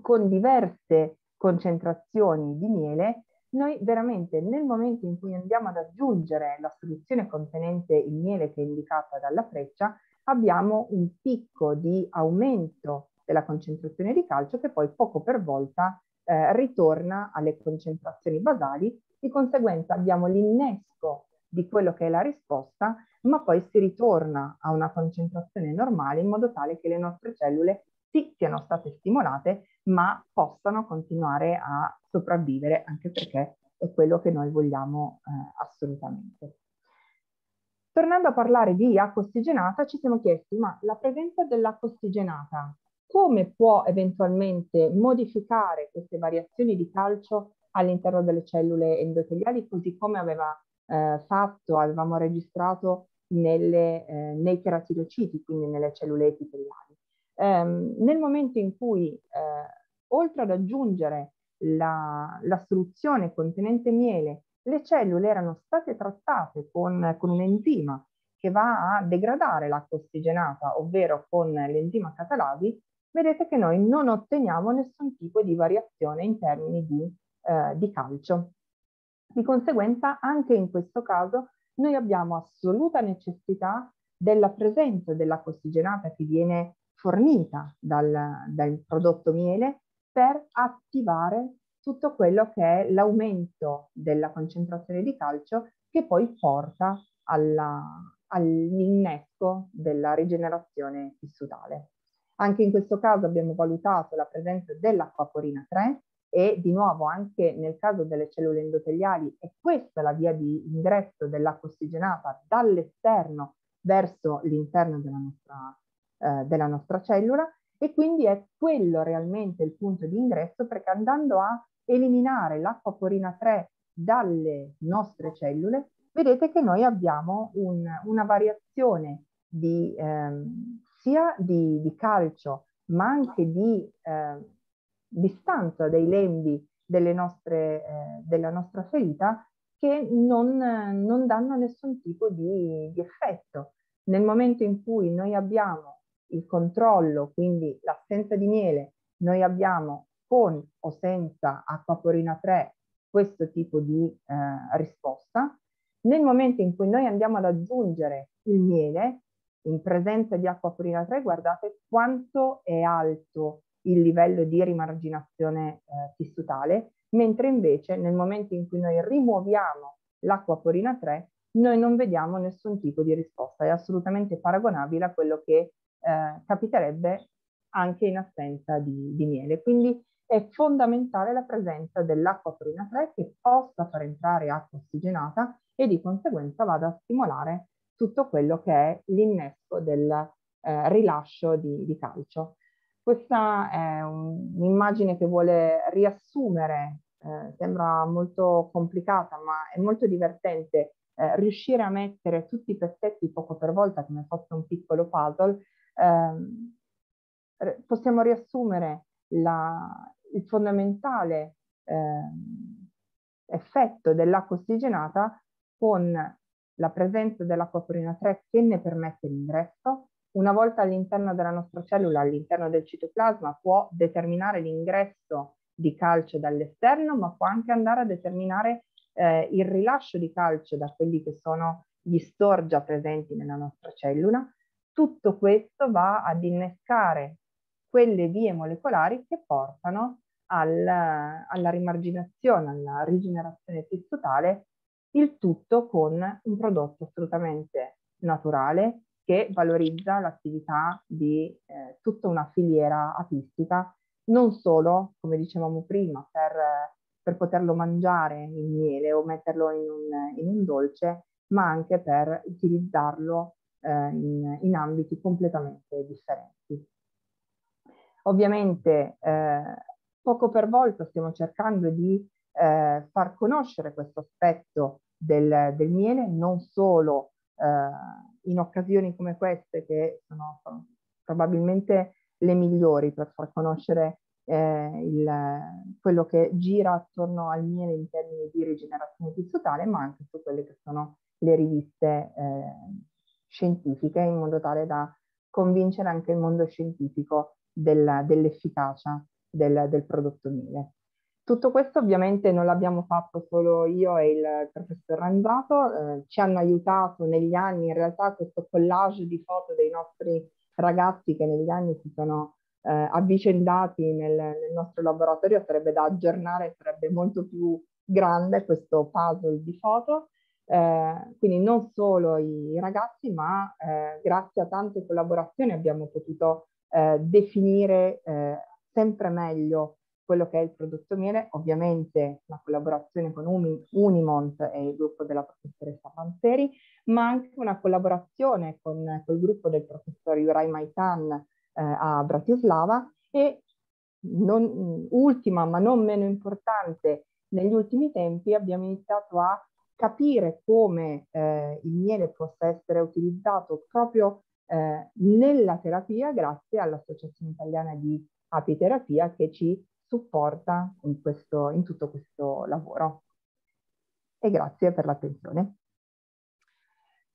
con diverse concentrazioni di miele, noi veramente nel momento in cui andiamo ad aggiungere la soluzione contenente il miele che è indicata dalla freccia, abbiamo un picco di aumento della concentrazione di calcio che poi poco per volta eh, ritorna alle concentrazioni basali, di conseguenza abbiamo l'innesco di quello che è la risposta, ma poi si ritorna a una concentrazione normale in modo tale che le nostre cellule sì siano state stimolate, ma possano continuare a sopravvivere, anche perché è quello che noi vogliamo eh, assolutamente. Tornando a parlare di acqua ossigenata, ci siamo chiesti, ma la presenza dell'acqua ossigenata come può eventualmente modificare queste variazioni di calcio all'interno delle cellule endoteliali, così come aveva eh, fatto, avevamo registrato nelle, eh, nei cheratinociti, quindi nelle cellule epiteliali ehm, nel momento in cui, eh, oltre ad aggiungere la, la, soluzione contenente miele, le cellule erano state trattate con, con un enzima che va a degradare l'acqua ossigenata, ovvero con l'enzima catalasi, vedete che noi non otteniamo nessun tipo di variazione in termini di, eh, di calcio. Di conseguenza, anche in questo caso, noi abbiamo assoluta necessità della presenza dell'acqua ossigenata che viene fornita dal, dal prodotto miele per attivare tutto quello che è l'aumento della concentrazione di calcio che poi porta all'innesco della rigenerazione tissutale. Anche in questo caso abbiamo valutato la presenza dell'acquaporina 3 e di nuovo anche nel caso delle cellule endoteliali è questa la via di ingresso dell'acqua ossigenata dall'esterno verso l'interno della nostra eh, della nostra cellula e quindi è quello realmente il punto di ingresso perché andando a eliminare l'acqua porina 3 dalle nostre cellule, vedete che noi abbiamo un, una variazione di, ehm, sia di, di, calcio ma anche di eh, distanza dei lembi nostre, eh, della nostra ferita che non, non danno nessun tipo di, di effetto. Nel momento in cui noi abbiamo il controllo, quindi l'assenza di miele, noi abbiamo con o senza acquaporina 3 questo tipo di eh, risposta. Nel momento in cui noi andiamo ad aggiungere il miele, in presenza di acquaporina 3, guardate quanto è alto il livello di rimarginazione eh, tissutale, mentre invece nel momento in cui noi rimuoviamo l'acquaporina 3, noi non vediamo nessun tipo di risposta, è assolutamente paragonabile a quello che eh, capiterebbe anche in assenza di, di, miele. Quindi è fondamentale la presenza dell'acqua prima 3 che possa far entrare acqua ossigenata e di conseguenza vada a stimolare tutto quello che è l'innesco del eh, rilascio di, di, calcio. Questa è un'immagine che vuole riassumere, eh, sembra molto complicata ma è molto divertente eh, riuscire a mettere tutti i pezzetti poco per volta come fosse un piccolo puzzle eh, possiamo riassumere la, il fondamentale eh, effetto dell'acqua ossigenata con la presenza dell'acqua purina 3 che ne permette l'ingresso, una volta all'interno della nostra cellula, all'interno del citoplasma, può determinare l'ingresso di calcio dall'esterno, ma può anche andare a determinare eh, il rilascio di calcio da quelli che sono gli storgia presenti nella nostra cellula tutto questo va ad innescare quelle vie molecolari che portano alla, alla rimarginazione, alla rigenerazione tessutale, il tutto con un prodotto assolutamente naturale che valorizza l'attività di eh, tutta una filiera apistica, non solo, come dicevamo prima, per, per poterlo mangiare in miele o metterlo in un, in un dolce, ma anche per utilizzarlo eh, in, in, ambiti completamente differenti. Ovviamente eh, poco per volta stiamo cercando di eh, far conoscere questo aspetto del, del miele, non solo eh, in occasioni come queste che sono, sono probabilmente le migliori per far conoscere eh, il, quello che gira attorno al miele in termini di rigenerazione tissutale, ma anche su quelle che sono le riviste eh, scientifiche in modo tale da convincere anche il mondo scientifico della, dell'efficacia del, del, prodotto miele. Tutto questo ovviamente non l'abbiamo fatto solo io e il professor Ranzato, eh, ci hanno aiutato negli anni in realtà questo collage di foto dei nostri ragazzi che negli anni si sono eh, avvicendati nel, nel, nostro laboratorio, sarebbe da aggiornare, sarebbe molto più grande questo puzzle di foto eh, quindi non solo i ragazzi, ma eh, grazie a tante collaborazioni abbiamo potuto eh, definire eh, sempre meglio quello che è il prodotto miele, ovviamente la collaborazione con Uni, Unimont e il gruppo della professoressa Panzeri, ma anche una collaborazione con il gruppo del professor Yurai Maitan eh, a Bratislava e non, mm, ultima ma non meno importante, negli ultimi tempi abbiamo iniziato a capire come eh, il miele possa essere utilizzato proprio eh, nella terapia grazie all'Associazione Italiana di Apiterapia che ci supporta in, questo, in tutto questo lavoro. E grazie per l'attenzione.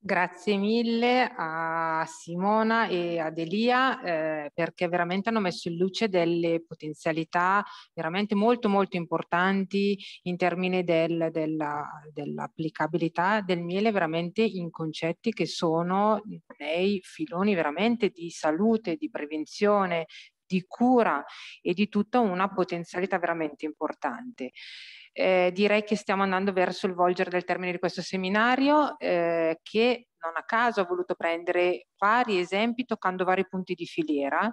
Grazie mille a Simona e ad Elia eh, perché veramente hanno messo in luce delle potenzialità veramente molto molto importanti in termini del, della, dell'applicabilità del miele veramente in concetti che sono dei filoni veramente di salute, di prevenzione, di cura e di tutta una potenzialità veramente importante. Eh, direi che stiamo andando verso il volgere del termine di questo seminario eh, che non a caso ho voluto prendere vari esempi toccando vari punti di filiera,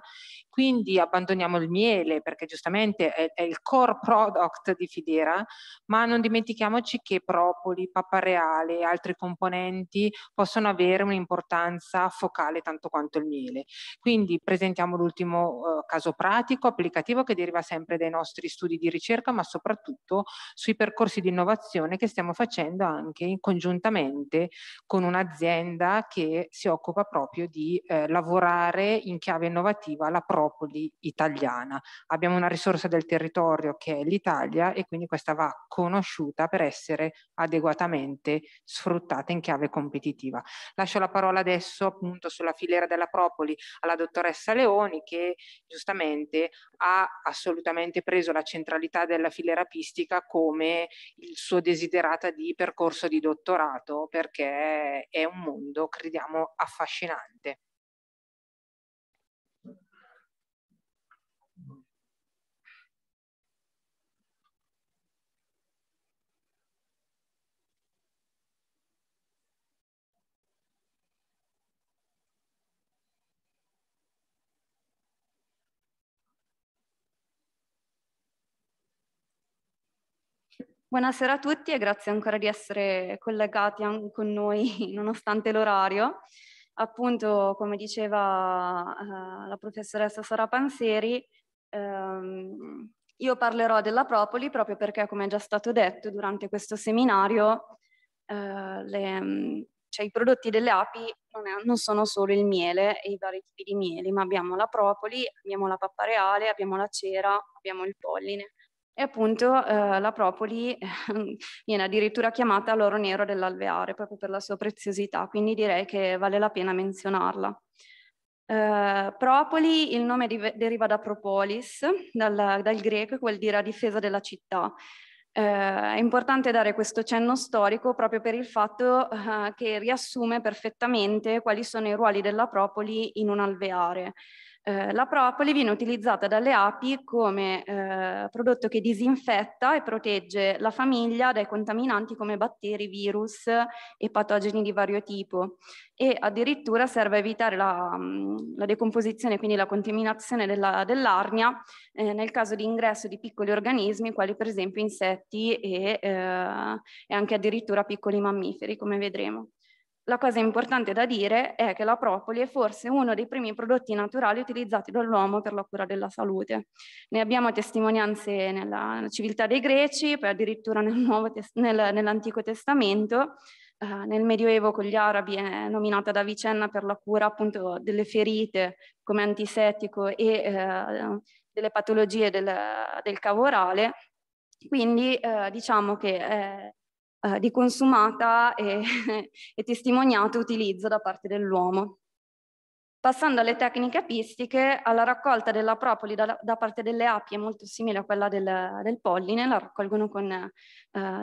quindi abbandoniamo il miele perché giustamente è, è il core product di filiera, ma non dimentichiamoci che propoli, pappa reale e altri componenti possono avere un'importanza focale tanto quanto il miele. Quindi presentiamo l'ultimo eh, caso pratico, applicativo, che deriva sempre dai nostri studi di ricerca, ma soprattutto sui percorsi di innovazione che stiamo facendo anche congiuntamente con un'azienda un'azienda che si occupa proprio di eh, lavorare in chiave innovativa la propoli italiana. Abbiamo una risorsa del territorio che è l'Italia e quindi questa va conosciuta per essere adeguatamente sfruttata in chiave competitiva. Lascio la parola adesso appunto sulla filiera della propoli alla dottoressa Leoni che giustamente ha assolutamente preso la centralità della filiera pistica come il suo desiderata di percorso di dottorato perché è un mondo mondo crediamo affascinante. Buonasera a tutti e grazie ancora di essere collegati con noi nonostante l'orario. Appunto, come diceva eh, la professoressa Sara Panseri, ehm, io parlerò della propoli proprio perché, come è già stato detto, durante questo seminario eh, le, mm, cioè, i prodotti delle api non, è, non, sono solo il miele e i vari tipi di miele, ma abbiamo la propoli, abbiamo la pappa reale, abbiamo la cera, abbiamo il polline. E appunto eh, la propoli viene addirittura chiamata l'oro nero dell'alveare proprio per la sua preziosità, quindi direi che vale la pena menzionarla. Eh, propoli, il nome deriva da propolis, dal, dal greco, vuol dire a difesa della città. Eh, è importante dare questo cenno storico proprio per il fatto eh, che riassume perfettamente quali sono i ruoli della propoli in un alveare. Eh, la propoli viene utilizzata dalle api come eh, prodotto che disinfetta e protegge la famiglia dai contaminanti come batteri, virus e patogeni di vario tipo e addirittura serve a evitare la, mm, la decomposizione, quindi la contaminazione dell'arnia eh, nel caso di ingresso di piccoli organismi quali per esempio insetti e, eh, e anche addirittura piccoli mammiferi come vedremo. La cosa importante da dire è che la propoli è forse uno dei primi prodotti naturali utilizzati dall'uomo per la cura della salute. Ne abbiamo testimonianze nella civiltà dei Greci, poi addirittura nel nel, nell'Antico Testamento, eh, nel Medioevo con gli Arabi è nominata da Vicenna per la cura appunto delle ferite come antisettico e eh, delle patologie del, del cavorale. Quindi eh, diciamo che eh, eh, di consumata e, e testimoniato utilizzo da parte dell'uomo. Passando alle tecniche apistiche, alla raccolta della propoli da, da parte delle api è molto simile a quella del, del polline, la raccolgono con eh,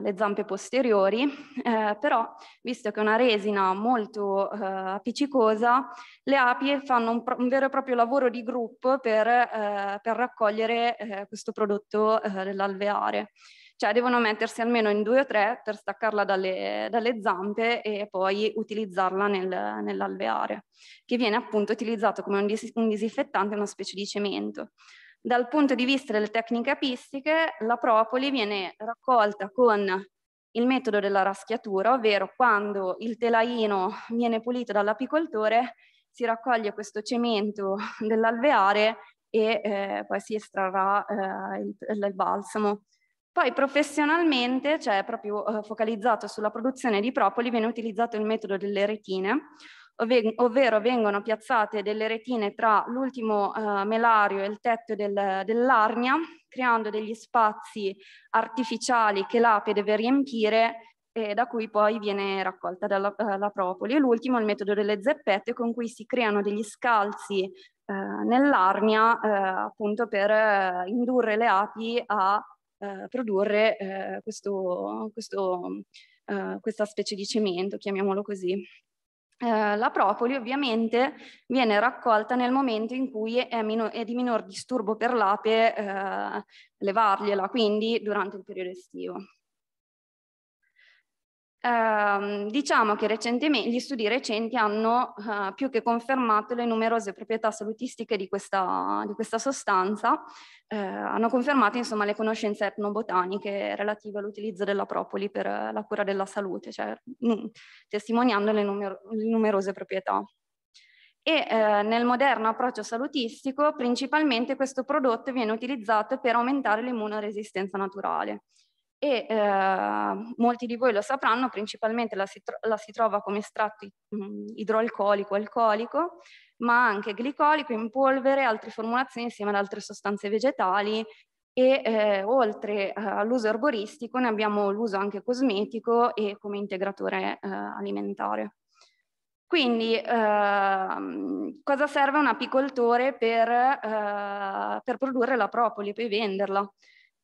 le zampe posteriori, eh, però visto che è una resina molto eh, appiccicosa, le api fanno un, un, vero e proprio lavoro di gruppo per, eh, per raccogliere eh, questo prodotto dell'alveare cioè devono mettersi almeno in due o tre per staccarla dalle, dalle zampe e poi utilizzarla nel, nell'alveare, che viene appunto utilizzato come un, dis- un disinfettante, una specie di cemento. Dal punto di vista delle tecniche apistiche, la propoli viene raccolta con il metodo della raschiatura, ovvero quando il telaino viene pulito dall'apicoltore, si raccoglie questo cemento dell'alveare e eh, poi si estrarrà eh, il, il balsamo. Poi professionalmente, cioè proprio eh, focalizzato sulla produzione di propoli, viene utilizzato il metodo delle retine, ovvero, ovvero vengono piazzate delle retine tra l'ultimo eh, melario e il tetto del, dell'arnia, creando degli spazi artificiali che l'ape deve riempire e da cui poi viene raccolta dalla, eh, la propoli. E l'ultimo è il metodo delle zeppette con cui si creano degli scalzi eh, nell'arnia eh, appunto per eh, indurre le api a eh, produrre eh, questo, questo, eh, questa specie di cemento, chiamiamolo così. Eh, la propoli ovviamente viene raccolta nel momento in cui è, è di minor disturbo per l'ape eh, levargliela, quindi durante il periodo estivo. Ehm, diciamo che gli studi recenti hanno eh, più che confermato le numerose proprietà salutistiche di questa, di questa sostanza, eh, hanno confermato insomma, le conoscenze etnobotaniche relative all'utilizzo della propoli per eh, la cura della salute, cioè, mh, mm, testimoniando le, numer le numerose proprietà e eh, nel moderno approccio salutistico principalmente questo prodotto viene utilizzato per aumentare l'immunoresistenza naturale e eh, molti di voi lo sapranno, principalmente la si, la si trova come estratto mhmm, idroalcolico, alcolico, ma anche glicolico in polvere, altre formulazioni insieme ad altre sostanze vegetali e eh, oltre eh, all'uso erboristico ne abbiamo l'uso anche cosmetico e come integratore eh, alimentare. Quindi eh, cosa serve un apicoltore per, eh, per produrre la propoli e poi venderla?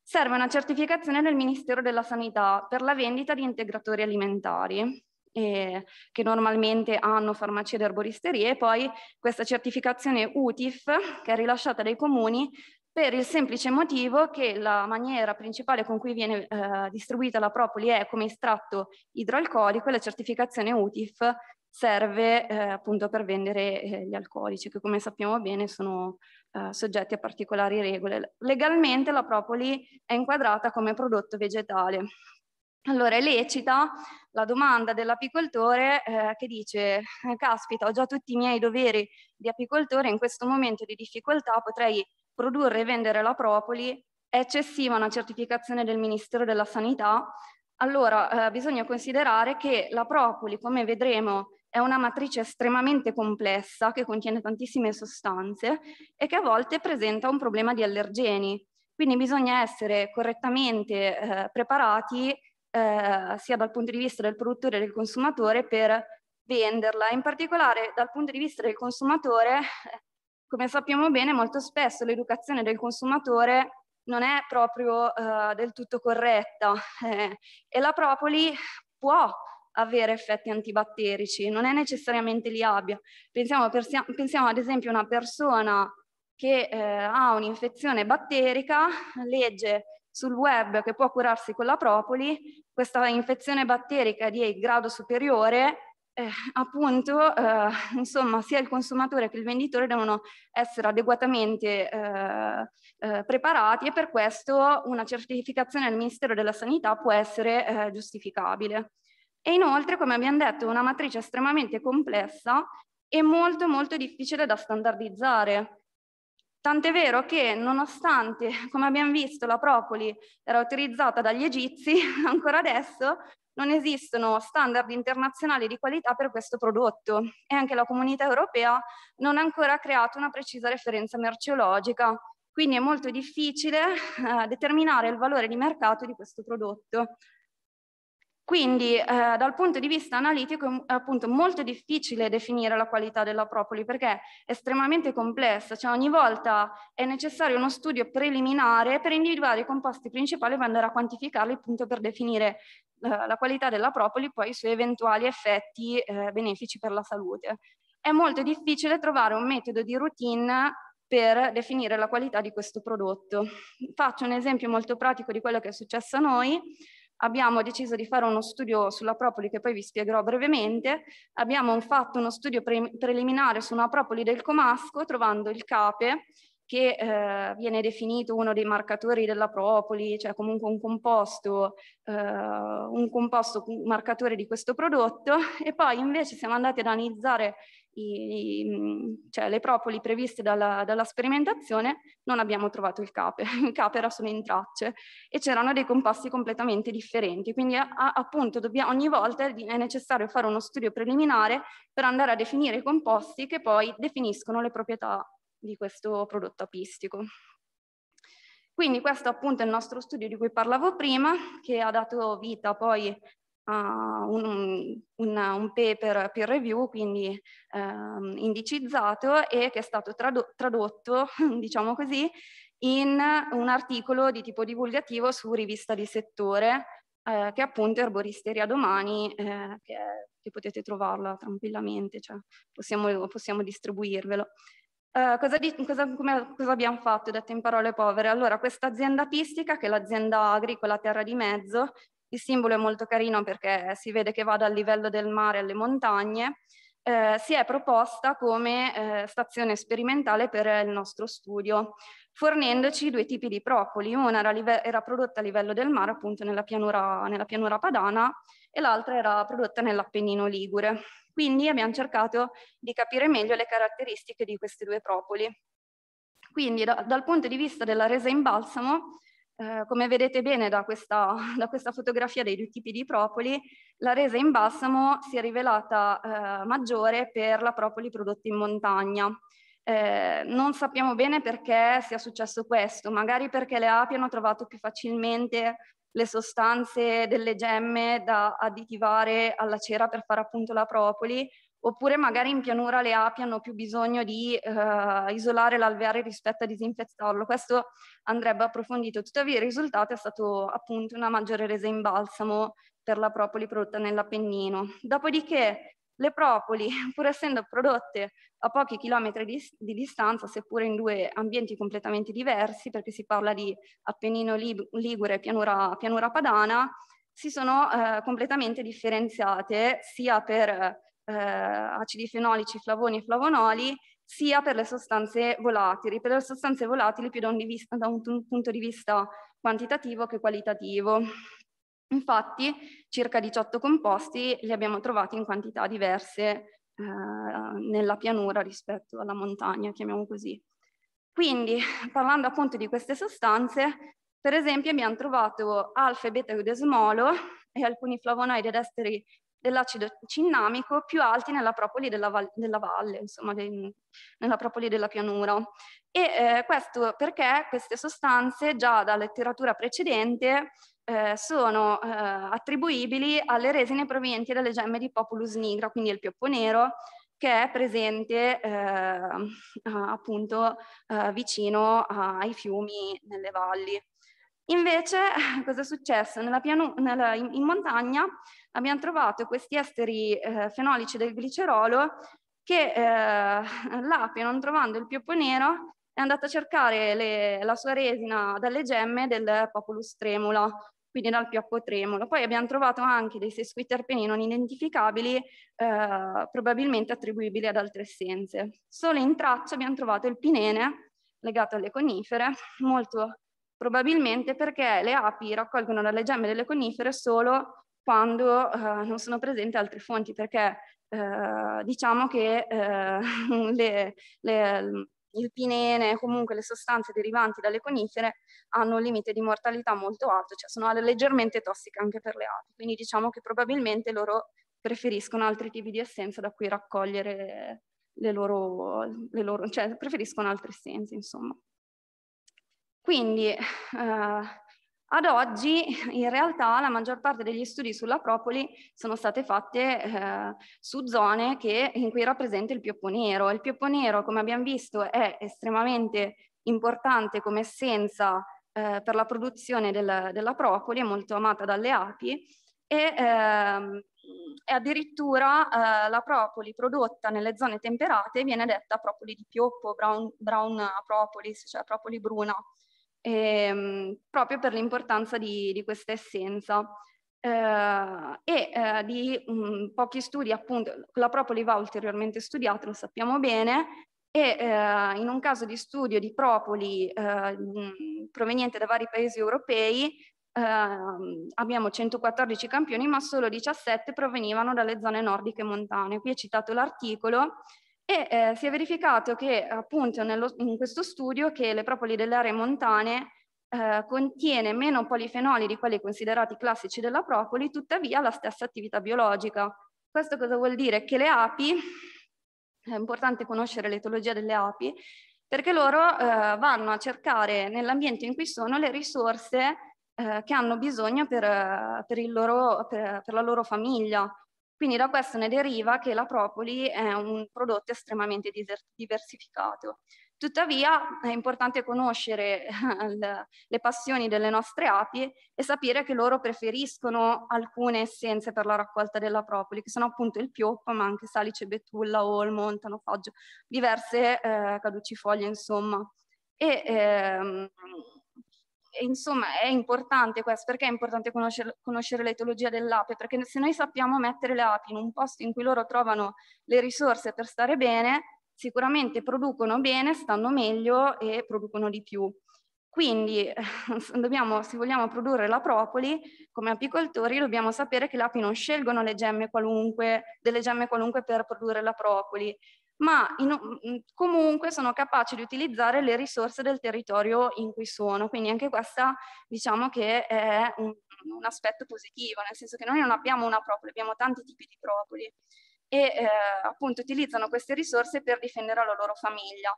serve una certificazione del Ministero della Sanità per la vendita di integratori alimentari. Eh, che normalmente hanno farmacie ed erboristerie e poi questa certificazione UTIF che è rilasciata dai comuni per il semplice motivo che la maniera principale con cui viene eh, distribuita la propoli è come estratto idroalcolico e la certificazione UTIF serve eh, appunto per vendere eh, gli alcolici che come sappiamo bene sono eh, soggetti a particolari regole. Legalmente la propoli è inquadrata come prodotto vegetale. Allora è lecita la domanda dell'apicoltore eh, che dice eh, caspita ho già tutti i miei doveri di apicoltore, in questo momento di difficoltà potrei produrre e vendere la propoli, è eccessiva una certificazione del Ministero della Sanità, allora, eh, bisogna considerare che la propoli, come vedremo, è una matrice estremamente complessa che contiene tantissime sostanze e che a volte presenta un problema di allergeni. Quindi bisogna essere correttamente eh, preparati eh, sia dal punto di vista del produttore che del consumatore per venderla. In particolare dal punto di vista del consumatore, come sappiamo bene, molto spesso l'educazione del consumatore non è proprio eh, del tutto corretta eh, e la propoli può avere effetti antibatterici, non è necessariamente li abbia. Pensiamo, pensiamo ad esempio a una persona che eh, ha un'infezione batterica, legge sul web che può curarsi con la propoli, questa infezione batterica di grado superiore eh, appunto, eh, insomma, sia il consumatore che il venditore devono essere adeguatamente eh, eh preparati e per questo una certificazione al Ministero della Sanità può essere eh, giustificabile. E inoltre, come abbiamo detto, è una matrice estremamente complessa e molto molto difficile da standardizzare. Tant'è vero che, nonostante, come abbiamo visto, la propoli era utilizzata dagli egizi, ancora adesso non esistono standard internazionali di qualità per questo prodotto e anche la comunità europea non ha ancora creato una precisa referenza merceologica, quindi è molto difficile eh, determinare il valore di mercato di questo prodotto. Quindi eh, dal punto di vista analitico è appunto molto difficile definire la qualità della propoli perché è estremamente complessa, cioè ogni volta è necessario uno studio preliminare per individuare i composti principali e andare a quantificarli appunto per definire eh, la qualità della propoli poi i suoi eventuali effetti eh, benefici per la salute. È molto difficile trovare un metodo di routine per definire la qualità di questo prodotto. Faccio un esempio molto pratico di quello che è successo a noi abbiamo deciso di fare uno studio sulla propoli che poi vi spiegherò brevemente, abbiamo fatto uno studio pre preliminare su una propoli del Comasco trovando il cape che eh, viene definito uno dei marcatori della propoli, cioè comunque un composto, eh, un composto marcatore di questo prodotto e poi invece siamo andati ad analizzare i, i, cioè le propoli previste dalla, dalla, sperimentazione, non abbiamo trovato il cape, il cape era solo in tracce e c'erano dei compassi completamente differenti, quindi a, appunto dobbia, ogni volta è necessario fare uno studio preliminare per andare a definire i composti che poi definiscono le proprietà di questo prodotto apistico. Quindi questo appunto è il nostro studio di cui parlavo prima, che ha dato vita poi Uh, un, una, un, paper peer review, quindi um, indicizzato e che è stato trado tradotto, diciamo così, in un articolo di tipo divulgativo su rivista di settore, uh, che è appunto Erboristeria Domani, eh, che, che, potete trovarla tranquillamente, cioè possiamo, possiamo distribuirvelo. Uh, cosa, di, cosa, come, cosa, abbiamo fatto, detto in parole povere? Allora, questa azienda apistica, che è l'azienda agricola Terra di Mezzo, il simbolo è molto carino perché si vede che va dal livello del mare alle montagne. Eh, si è proposta come eh, stazione sperimentale per il nostro studio, fornendoci due tipi di propoli. Una era, era prodotta a livello del mare, appunto nella pianura, nella pianura padana, e l'altra era prodotta nell'Appennino Ligure. Quindi abbiamo cercato di capire meglio le caratteristiche di queste due propoli. Quindi da, dal punto di vista della resa in balsamo eh, come vedete bene da questa, da questa, fotografia dei due tipi di propoli, la resa in balsamo si è rivelata eh, maggiore per la propoli prodotta in montagna. Eh, non sappiamo bene perché sia successo questo, magari perché le api hanno trovato più facilmente le sostanze delle gemme da additivare alla cera per fare appunto la propoli oppure magari in pianura le api hanno più bisogno di eh, isolare l'alveare rispetto a disinfettarlo. Questo andrebbe approfondito. Tuttavia il risultato è stato appunto una maggiore resa in balsamo per la propoli prodotta nell'Appennino. Dopodiché le propoli, pur essendo prodotte a pochi chilometri di, di, distanza, seppure in due ambienti completamente diversi, perché si parla di Appennino Ligure e pianura, pianura Padana, si sono eh, completamente differenziate sia per eh, acidi fenolici, flavoni e flavonoli, sia per le sostanze volatili, per le sostanze volatili più da un, vista, da un punto di vista quantitativo che qualitativo. Infatti circa 18 composti li abbiamo trovati in quantità diverse eh, nella pianura rispetto alla montagna, chiamiamo così. Quindi, parlando appunto di queste sostanze, per esempio abbiamo trovato alfa e beta eudesmolo e alcuni flavonoidi ad esteri dell'acido cinnamico più alti nella propoli della, val della valle, insomma, dei, nella propoli della pianura. E eh, questo perché queste sostanze già da letteratura precedente eh, sono eh, attribuibili alle resine provenienti dalle gemme di Populus nigra, quindi il pioppo nero, che è presente eh, appunto eh, vicino ai fiumi nelle valli. Invece, cosa è successo? Nella nella, in, in montagna abbiamo trovato questi esteri eh, fenolici del glicerolo che eh, l'ape, non trovando il pioppo nero, è andata a cercare le, la sua resina dalle gemme del Populus tremula, quindi dal pioppo tremulo. Poi abbiamo trovato anche dei sesquiterpeni non identificabili, eh, probabilmente attribuibili ad altre essenze. Solo in traccia abbiamo trovato il pinene, legato alle conifere, molto probabilmente perché le api raccolgono dalle gemme delle conifere solo quando eh, non sono presenti altre fonti, perché eh, diciamo che eh, le, le, il pinene, comunque le sostanze derivanti dalle conifere, hanno un limite di mortalità molto alto, cioè sono leggermente tossiche anche per le api. Quindi diciamo che probabilmente loro preferiscono altri tipi di essenza da cui raccogliere le loro, le loro cioè preferiscono altre essenze, insomma. Quindi eh, ad oggi in realtà la maggior parte degli studi sulla propoli sono state fatte eh, su zone che, in cui rappresenta il pioppo nero. Il pioppo nero, come abbiamo visto, è estremamente importante come essenza eh, per la produzione del, della propoli, è molto amata dalle api e eh, e addirittura eh, la propoli prodotta nelle zone temperate viene detta propoli di pioppo, brown, brown propolis, cioè propoli bruna ehm, proprio per l'importanza di, di questa essenza. Eh, e eh, di mh, mm, pochi studi, appunto, la propoli va ulteriormente studiata, lo sappiamo bene, e eh, in un caso di studio di propoli eh, mm, proveniente da vari paesi europei ehm, abbiamo 114 campioni, ma solo 17 provenivano dalle zone nordiche montane. Qui è citato l'articolo e eh, si è verificato che appunto nello, in questo studio che le propoli delle aree montane eh, contiene meno polifenoli di quelli considerati classici della propoli, tuttavia la stessa attività biologica. Questo cosa vuol dire? Che le api, è importante conoscere l'etologia delle api, perché loro eh, vanno a cercare nell'ambiente in cui sono le risorse eh, che hanno bisogno per, per, loro, per, per la loro famiglia. Quindi da questo ne deriva che la propoli è un prodotto estremamente diversificato. Tuttavia è importante conoscere le passioni delle nostre api e sapere che loro preferiscono alcune essenze per la raccolta della propoli, che sono appunto il pioppo, ma anche salice, betulla, olmo, ontanofaggio, diverse eh, caducifoglie, insomma. E, ehm, insomma è importante questo, perché è importante conoscere, conoscere l'etologia dell'ape? Perché se noi sappiamo mettere le api in un posto in cui loro trovano le risorse per stare bene, sicuramente producono bene, stanno meglio e producono di più. Quindi dobbiamo, se vogliamo produrre la propoli, come apicoltori dobbiamo sapere che le api non scelgono le gemme qualunque, delle gemme qualunque per produrre la propoli, ma in, mm, mm, comunque sono capaci di utilizzare le risorse del territorio in cui sono, quindi anche questa diciamo che è un, un aspetto positivo, nel senso che noi non abbiamo una propria, abbiamo tanti tipi di propoli e eh, appunto utilizzano queste risorse per difendere la loro famiglia.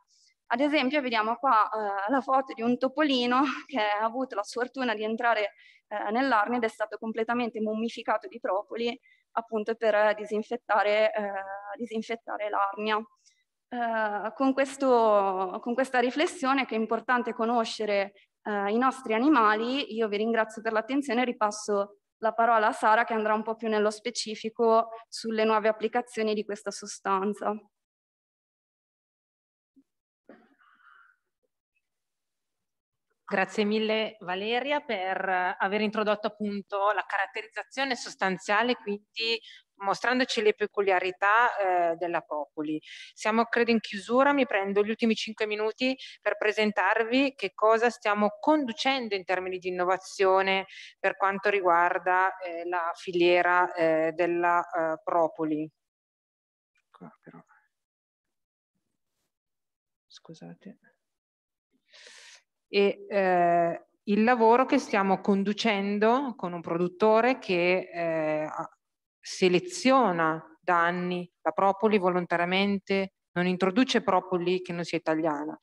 Ad esempio vediamo qua eh, la foto di un topolino che ha avuto la sfortuna di entrare eh, nell'arnia ed è stato completamente mummificato di propoli appunto per disinfettare, eh, disinfettare l'arnia. Eh, con, questo, con questa riflessione che è importante conoscere eh, i nostri animali, io vi ringrazio per l'attenzione e ripasso la parola a Sara che andrà un po' più nello specifico sulle nuove applicazioni di questa sostanza. Grazie mille Valeria per eh, aver introdotto appunto la caratterizzazione sostanziale, quindi mostrandoci le peculiarità eh, della Popoli. Siamo credo in chiusura, mi prendo gli ultimi cinque minuti per presentarvi che cosa stiamo conducendo in termini di innovazione per quanto riguarda eh, la filiera eh, della eh, Propoli. Ecco, Scusate e eh, il lavoro che stiamo conducendo con un produttore che eh, seleziona da anni la propoli volontariamente, non introduce propoli che non sia italiana.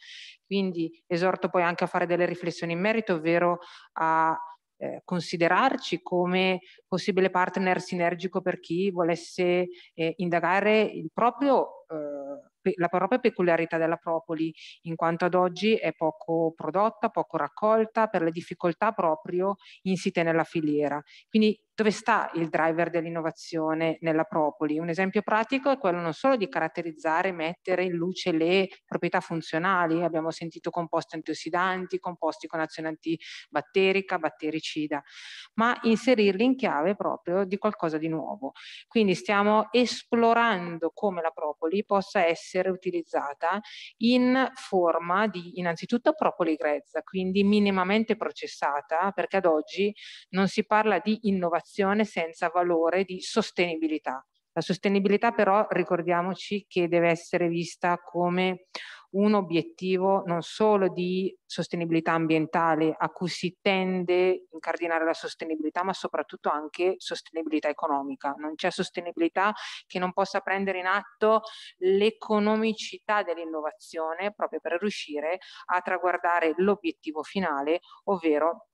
Quindi esorto poi anche a fare delle riflessioni in merito, ovvero a eh, considerarci come possibile partner sinergico per chi volesse eh, indagare il proprio eh, la propria peculiarità della propoli, in quanto ad oggi è poco prodotta, poco raccolta per le difficoltà proprio insite nella filiera. Quindi dove sta il driver dell'innovazione nella Propoli. Un esempio pratico è quello non solo di caratterizzare e mettere in luce le proprietà funzionali, abbiamo sentito composti antiossidanti, composti con azione antibatterica, battericida, ma inserirli in chiave proprio di qualcosa di nuovo. Quindi stiamo esplorando come la Propoli possa essere utilizzata in forma di innanzitutto propoli grezza, quindi minimamente processata, perché ad oggi non si parla di innovazione innovazione senza valore di sostenibilità. La sostenibilità però ricordiamoci che deve essere vista come un obiettivo non solo di sostenibilità ambientale a cui si tende a incardinare la sostenibilità, ma soprattutto anche sostenibilità economica. Non c'è sostenibilità che non possa prendere in atto l'economicità dell'innovazione proprio per riuscire a traguardare l'obiettivo finale, ovvero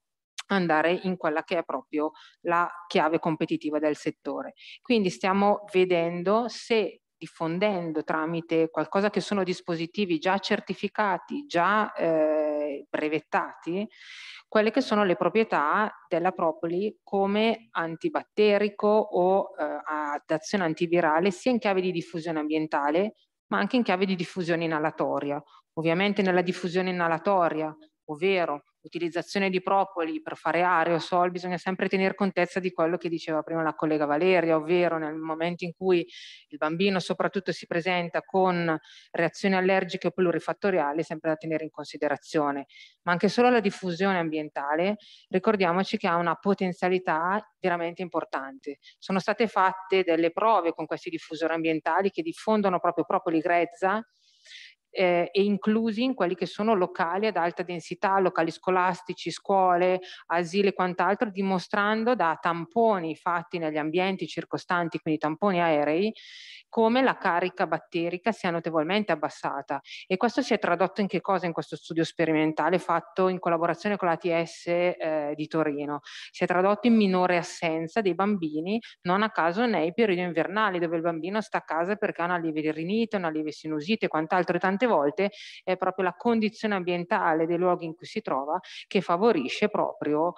andare in quella che è proprio la chiave competitiva del settore. Quindi stiamo vedendo se diffondendo tramite qualcosa che sono dispositivi già certificati, già eh, brevettati, quelle che sono le proprietà della propoli come antibatterico o eh, ad azione antivirale sia in chiave di diffusione ambientale ma anche in chiave di diffusione inalatoria. Ovviamente nella diffusione inalatoria, ovvero utilizzazione di propoli per fare aerosol, bisogna sempre tenere contezza di quello che diceva prima la collega Valeria, ovvero nel momento in cui il bambino soprattutto si presenta con reazioni allergiche o plurifattoriali, sempre da tenere in considerazione, ma anche solo la diffusione ambientale, ricordiamoci che ha una potenzialità veramente importante. Sono state fatte delle prove con questi diffusori ambientali che diffondono proprio propoli grezza eh, e inclusi in quelli che sono locali ad alta densità, locali scolastici, scuole, asili e quant'altro, dimostrando da tamponi fatti negli ambienti circostanti, quindi tamponi aerei, come la carica batterica sia notevolmente abbassata. E questo si è tradotto in che cosa in questo studio sperimentale fatto in collaborazione con l'ATS eh, di Torino? Si è tradotto in minore assenza dei bambini, non a caso nei periodi invernali, dove il bambino sta a casa perché ha una lieve rinite, una lieve sinusite e quant'altro, e tante volte è proprio la condizione ambientale dei luoghi in cui si trova che favorisce proprio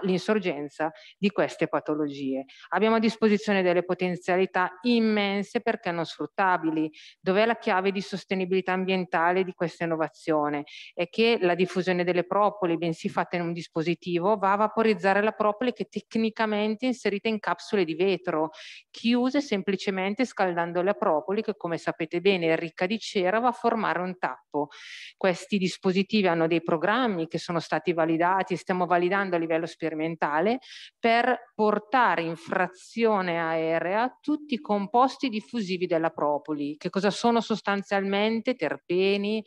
l'insorgenza di queste patologie. Abbiamo a disposizione delle potenzialità immense perché non sfruttabili. Dov'è la chiave di sostenibilità ambientale di questa innovazione? È che la diffusione delle propoli, bensì fatta in un dispositivo, va a vaporizzare la propoli che tecnicamente è inserita in capsule di vetro, chiuse semplicemente scaldando la propoli che come sapete bene è ricca di cera, va a formare un tappo. Questi dispositivi hanno dei programmi che sono stati validati, stiamo validando a livello sperimentale, per portare in frazione aerea tutti i composti diffusivi della propoli, che cosa sono sostanzialmente terpeni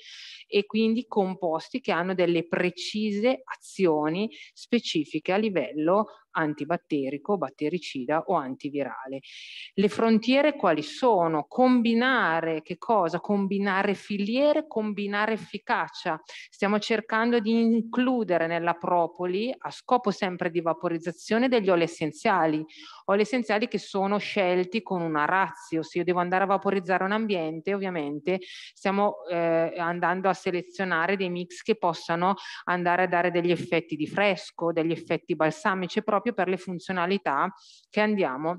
e quindi composti che hanno delle precise azioni specifiche a livello antibatterico, battericida o antivirale. Le frontiere quali sono? Combinare che cosa? Combinare filiere, combinare efficacia. Stiamo cercando di includere nella propoli, a scopo sempre di vaporizzazione, degli oli essenziali. Oli essenziali che sono scelti con una razio. Se io devo andare a vaporizzare un ambiente, ovviamente stiamo eh, andando a selezionare dei mix che possano andare a dare degli effetti di fresco, degli effetti balsamici, proprio proprio per le funzionalità che andiamo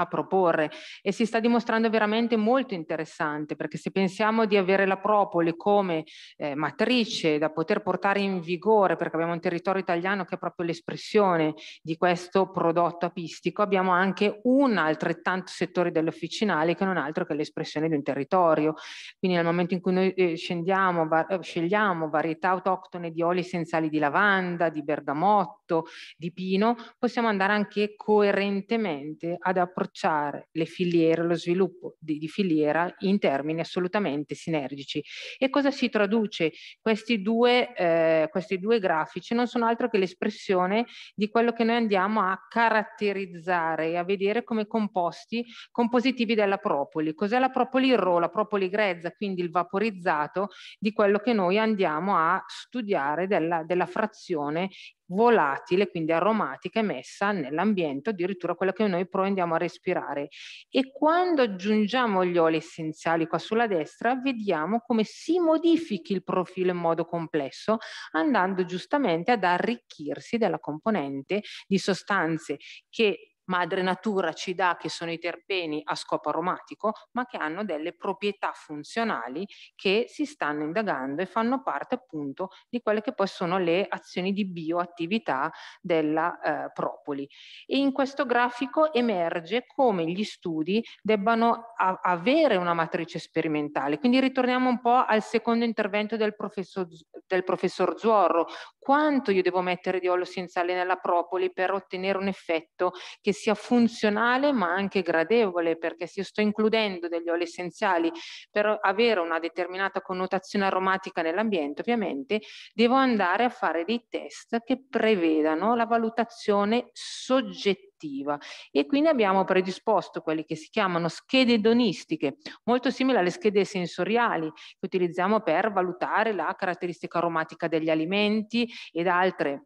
a proporre e si sta dimostrando veramente molto interessante perché se pensiamo di avere la Propoli come eh, matrice da poter portare in vigore perché abbiamo un territorio italiano che è proprio l'espressione di questo prodotto apistico abbiamo anche un altrettanto settore dell'officinale che non altro che l'espressione di un territorio quindi nel momento in cui noi eh, scendiamo, va eh, scegliamo varietà autoctone di oli essenziali di lavanda, di bergamotto, di pino possiamo andare anche coerentemente ad approfondire accorciare le filiere, lo sviluppo di, di filiera in termini assolutamente sinergici. E cosa si traduce? Questi due, eh, questi due grafici non sono altro che l'espressione di quello che noi andiamo a caratterizzare e a vedere come composti compositivi della propoli. Cos'è la propoli ro, la propoli grezza, quindi il vaporizzato di quello che noi andiamo a studiare della, della frazione volatile, quindi aromatica emessa nell'ambiente, addirittura quella che noi poi andiamo a respirare. E quando aggiungiamo gli oli essenziali qua sulla destra, vediamo come si modifichi il profilo in modo complesso, andando giustamente ad arricchirsi della componente di sostanze che madre natura ci dà che sono i terpeni a scopo aromatico, ma che hanno delle proprietà funzionali che si stanno indagando e fanno parte appunto di quelle che poi sono le azioni di bioattività della eh, propoli. E in questo grafico emerge come gli studi debbano avere una matrice sperimentale. Quindi ritorniamo un po' al secondo intervento del professor, del professor Zuorro. Quanto io devo mettere di olio essenziale nella propoli per ottenere un effetto che sia funzionale ma anche gradevole, perché se io sto includendo degli oli essenziali per avere una determinata connotazione aromatica nell'ambiente, ovviamente devo andare a fare dei test che prevedano la valutazione soggettiva e quindi abbiamo predisposto quelli che si chiamano schede donistiche, molto simili alle schede sensoriali che utilizziamo per valutare la caratteristica aromatica degli alimenti ed altre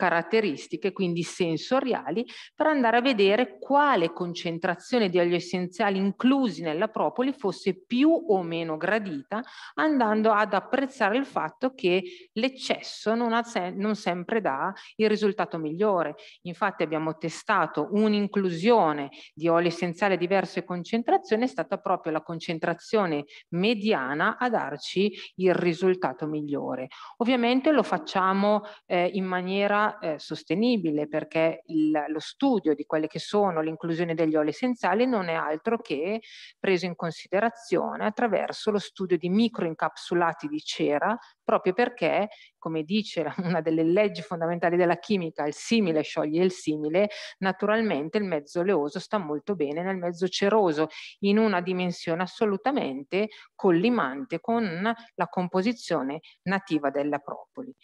caratteristiche, quindi sensoriali, per andare a vedere quale concentrazione di olio essenziali inclusi nella propoli fosse più o meno gradita, andando ad apprezzare il fatto che l'eccesso non, se non sempre dà il risultato migliore. Infatti abbiamo testato un'inclusione di olio essenziale diverso e concentrazione, è stata proprio la concentrazione mediana a darci il risultato migliore. Ovviamente lo facciamo eh, in maniera eh, sostenibile perché il, lo studio di quelle che sono l'inclusione degli oli essenziali non è altro che preso in considerazione attraverso lo studio di microincapsulati di cera proprio perché, come dice una delle leggi fondamentali della chimica, il simile scioglie il simile, naturalmente il mezzo oleoso sta molto bene nel mezzo ceroso, in una dimensione assolutamente collimante con la composizione nativa della propoli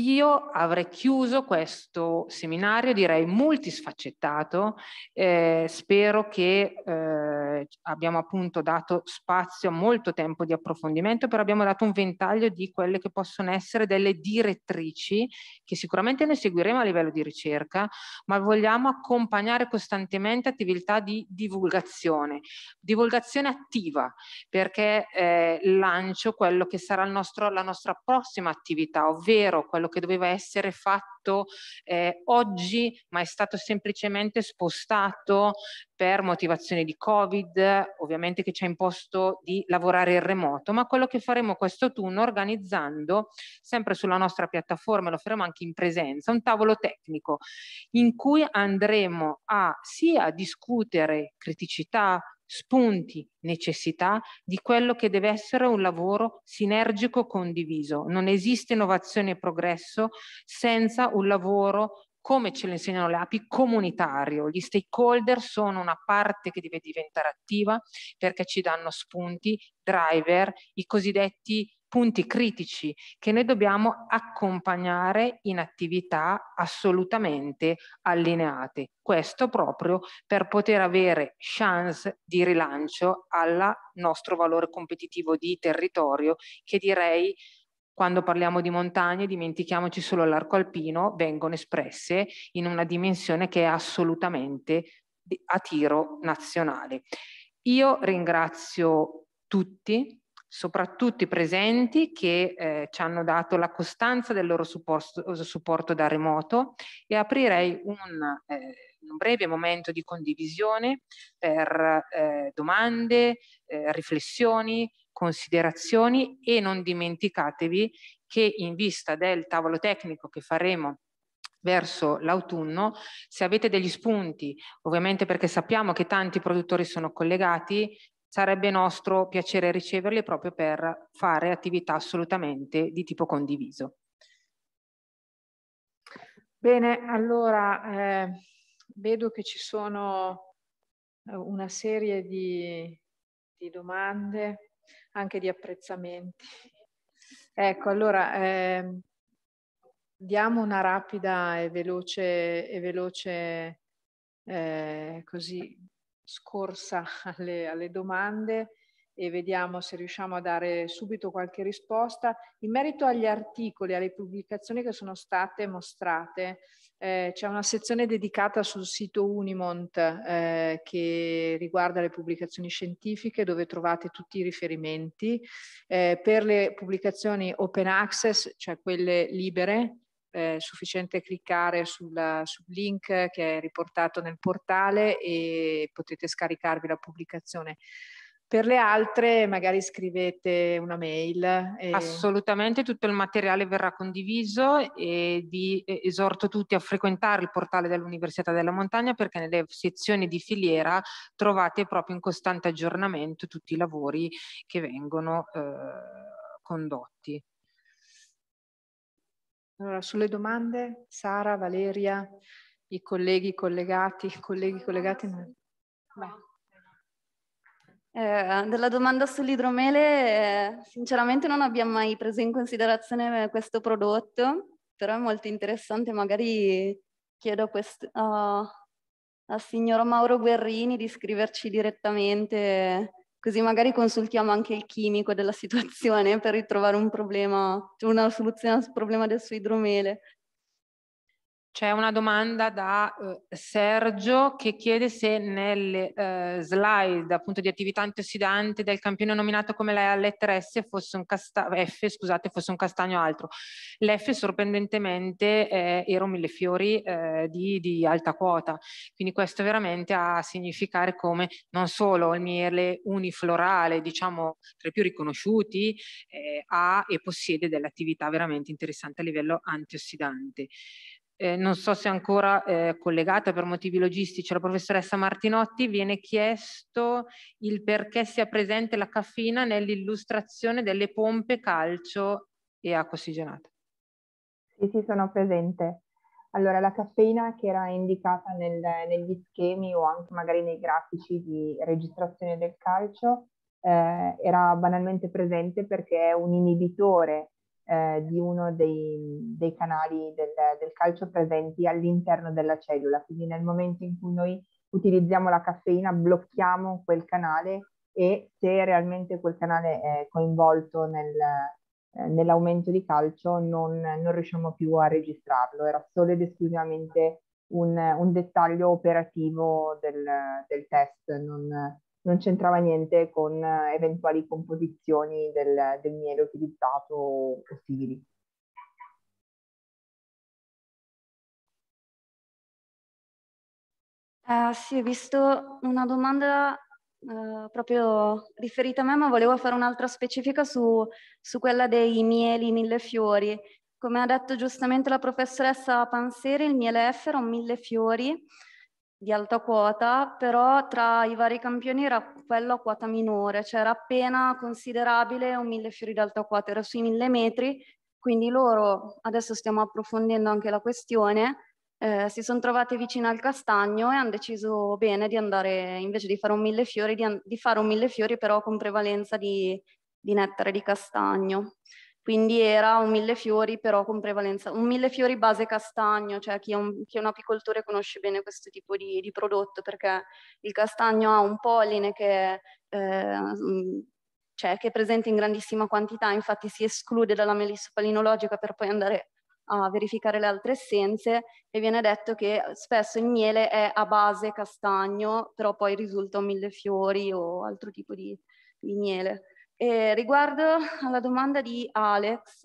io avrei chiuso questo seminario, direi multisfaccettato, eh, spero che eh, abbiamo appunto dato spazio a molto tempo di approfondimento, però abbiamo dato un ventaglio di quelle che possono essere delle direttrici che sicuramente noi seguiremo a livello di ricerca, ma vogliamo accompagnare costantemente attività di divulgazione, divulgazione attiva, perché eh, lancio quello che sarà nostro, la nostra prossima attività, ovvero quella quello che doveva essere fatto eh, oggi, ma è stato semplicemente spostato per motivazioni di Covid, ovviamente che ci ha imposto di lavorare in remoto, ma quello che faremo quest'autunno organizzando sempre sulla nostra piattaforma, lo faremo anche in presenza, un tavolo tecnico in cui andremo a sia discutere criticità, spunti, necessità di quello che deve essere un lavoro sinergico condiviso. Non esiste innovazione e progresso senza un lavoro come ce lo insegnano le api, comunitario. Gli stakeholder sono una parte che deve diventare attiva perché ci danno spunti, driver, i cosiddetti punti critici che noi dobbiamo accompagnare in attività assolutamente allineate. Questo proprio per poter avere chance di rilancio al nostro valore competitivo di territorio che direi quando parliamo di montagne, dimentichiamoci solo l'arco alpino, vengono espresse in una dimensione che è assolutamente a tiro nazionale. Io ringrazio tutti soprattutto i presenti che eh, ci hanno dato la costanza del loro supporto, supporto da remoto e aprirei un, eh, un breve momento di condivisione per eh, domande, eh, riflessioni, considerazioni e non dimenticatevi che in vista del tavolo tecnico che faremo verso l'autunno. Se avete degli spunti, ovviamente perché sappiamo che tanti produttori sono collegati, sarebbe nostro piacere riceverli proprio per fare attività assolutamente di tipo condiviso. Bene, allora eh, vedo che ci sono eh, una serie di, di domande, anche di apprezzamenti. Ecco, allora eh, diamo una rapida e veloce, e veloce eh, così scorsa alle, alle domande e vediamo se riusciamo a dare subito qualche risposta. In merito agli articoli, alle pubblicazioni che sono state mostrate, eh, c'è una sezione dedicata sul sito Unimont eh, che riguarda le pubblicazioni scientifiche dove trovate tutti i riferimenti. Eh, per le pubblicazioni open access, cioè quelle libere, è eh, sufficiente cliccare sul, sul link che è riportato nel portale e potete scaricarvi la pubblicazione. Per le altre magari scrivete una mail. E... Assolutamente, tutto il materiale verrà condiviso e vi esorto tutti a frequentare il portale dell'Università della Montagna perché nelle sezioni di filiera trovate proprio in costante aggiornamento tutti i lavori che vengono eh, condotti. Allora, sulle domande, Sara, Valeria, i colleghi collegati, colleghi collegati. Beh. Eh, della domanda sull'idromele, eh, sinceramente non abbiamo mai preso in considerazione questo prodotto, però è molto interessante, magari chiedo al uh, signor Mauro Guerrini di scriverci direttamente così magari consultiamo anche il chimico della situazione per ritrovare un problema, una soluzione al problema del suidromele. C'è una domanda da eh, Sergio che chiede se nelle eh, slide appunto di attività antiossidante del campione nominato come la lettera S fosse un, castagno, F, scusate, fosse un castagno altro. L'F sorprendentemente eh, era un millefiori eh, di, di alta quota, quindi questo veramente ha a significare come non solo il miele uniflorale, diciamo tra i più riconosciuti, eh, ha e possiede dell'attività veramente interessante a livello antiossidante eh, non so se ancora eh, collegata per motivi logistici alla professoressa Martinotti, viene chiesto il perché sia presente la caffeina nell'illustrazione delle pompe calcio e acqua ossigenata. Sì, sì, sono presente. Allora, la caffeina che era indicata nel, negli schemi o anche magari nei grafici di registrazione del calcio eh, era banalmente presente perché è un inibitore eh, di uno dei, dei canali del, del, calcio presenti all'interno della cellula. Quindi nel momento in cui noi utilizziamo la caffeina blocchiamo quel canale e se realmente quel canale è coinvolto nel, eh, nell'aumento di calcio non, non, riusciamo più a registrarlo. Era solo ed esclusivamente un, un dettaglio operativo del, del test, non, non c'entrava niente con eh, eventuali composizioni del, del miele utilizzato o simili. Eh, sì, ho visto una domanda eh, proprio riferita a me, ma volevo fare un'altra specifica su, su quella dei mieli mille fiori. Come ha detto giustamente la professoressa Panseri, il miele F era un millefiori di alta quota, però tra i vari campioni era quello a quota minore, cioè era appena considerabile un mille fiori di alta quota, era sui mille metri, quindi loro, adesso stiamo approfondendo anche la questione, eh, si sono trovate vicino al castagno e hanno deciso bene di andare, invece di fare un mille fiori, di, di fare un mille fiori però con prevalenza di, di nettare di castagno quindi era un mille fiori però con prevalenza, un mille fiori base castagno, cioè chi è un, chi è un apicoltore conosce bene questo tipo di, di, prodotto perché il castagno ha un polline che, eh, mm, cioè, che, è presente in grandissima quantità, infatti si esclude dalla melissopalinologica per poi andare a verificare le altre essenze e viene detto che spesso il miele è a base castagno, però poi risulta un mille fiori o altro tipo di, di miele. E riguardo alla domanda di Alex,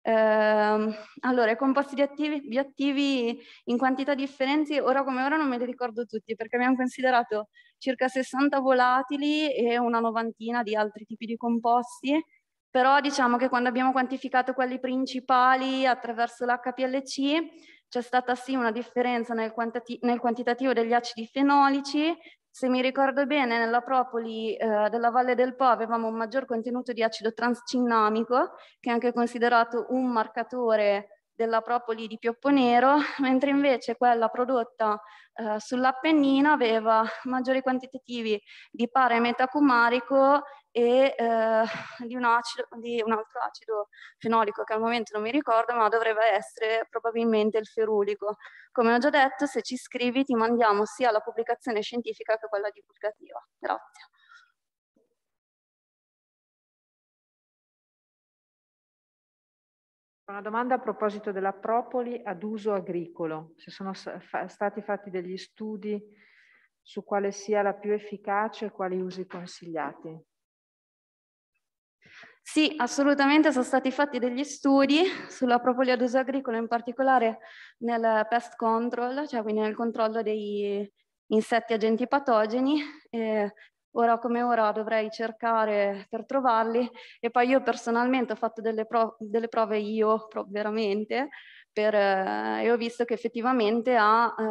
ehm, allora i composti biattivi, biattivi in quantità differenti, ora come ora non me li ricordo tutti perché abbiamo considerato circa 60 volatili e una novantina di altri tipi di composti, però diciamo che quando abbiamo quantificato quelli principali attraverso l'HPLC c'è stata sì una differenza nel, nel, quantitativo degli acidi fenolici se mi ricordo bene, nella propoli eh, della Valle del Po avevamo un maggior contenuto di acido transcinnamico, che è anche considerato un marcatore della propoli di pioppo nero, mentre invece quella prodotta eh, sull'Appennino aveva maggiori quantitativi di pare metacumarico e eh, di, un acido, di, un altro acido fenolico che al momento non mi ricordo, ma dovrebbe essere probabilmente il ferulico. Come ho già detto, se ci scrivi ti mandiamo sia la pubblicazione scientifica che quella divulgativa. Grazie. Una domanda a proposito della propoli ad uso agricolo, se sono stati fatti degli studi su quale sia la più efficace e quali usi consigliati. Sì, assolutamente sono stati fatti degli studi sulla propoliodosi agricolo, in particolare nel pest control, cioè quindi nel controllo dei insetti agenti patogeni. Eh, ora come ora dovrei cercare per trovarli e poi io personalmente ho fatto delle, pro delle prove io veramente per, eh, e ho visto che effettivamente ha eh,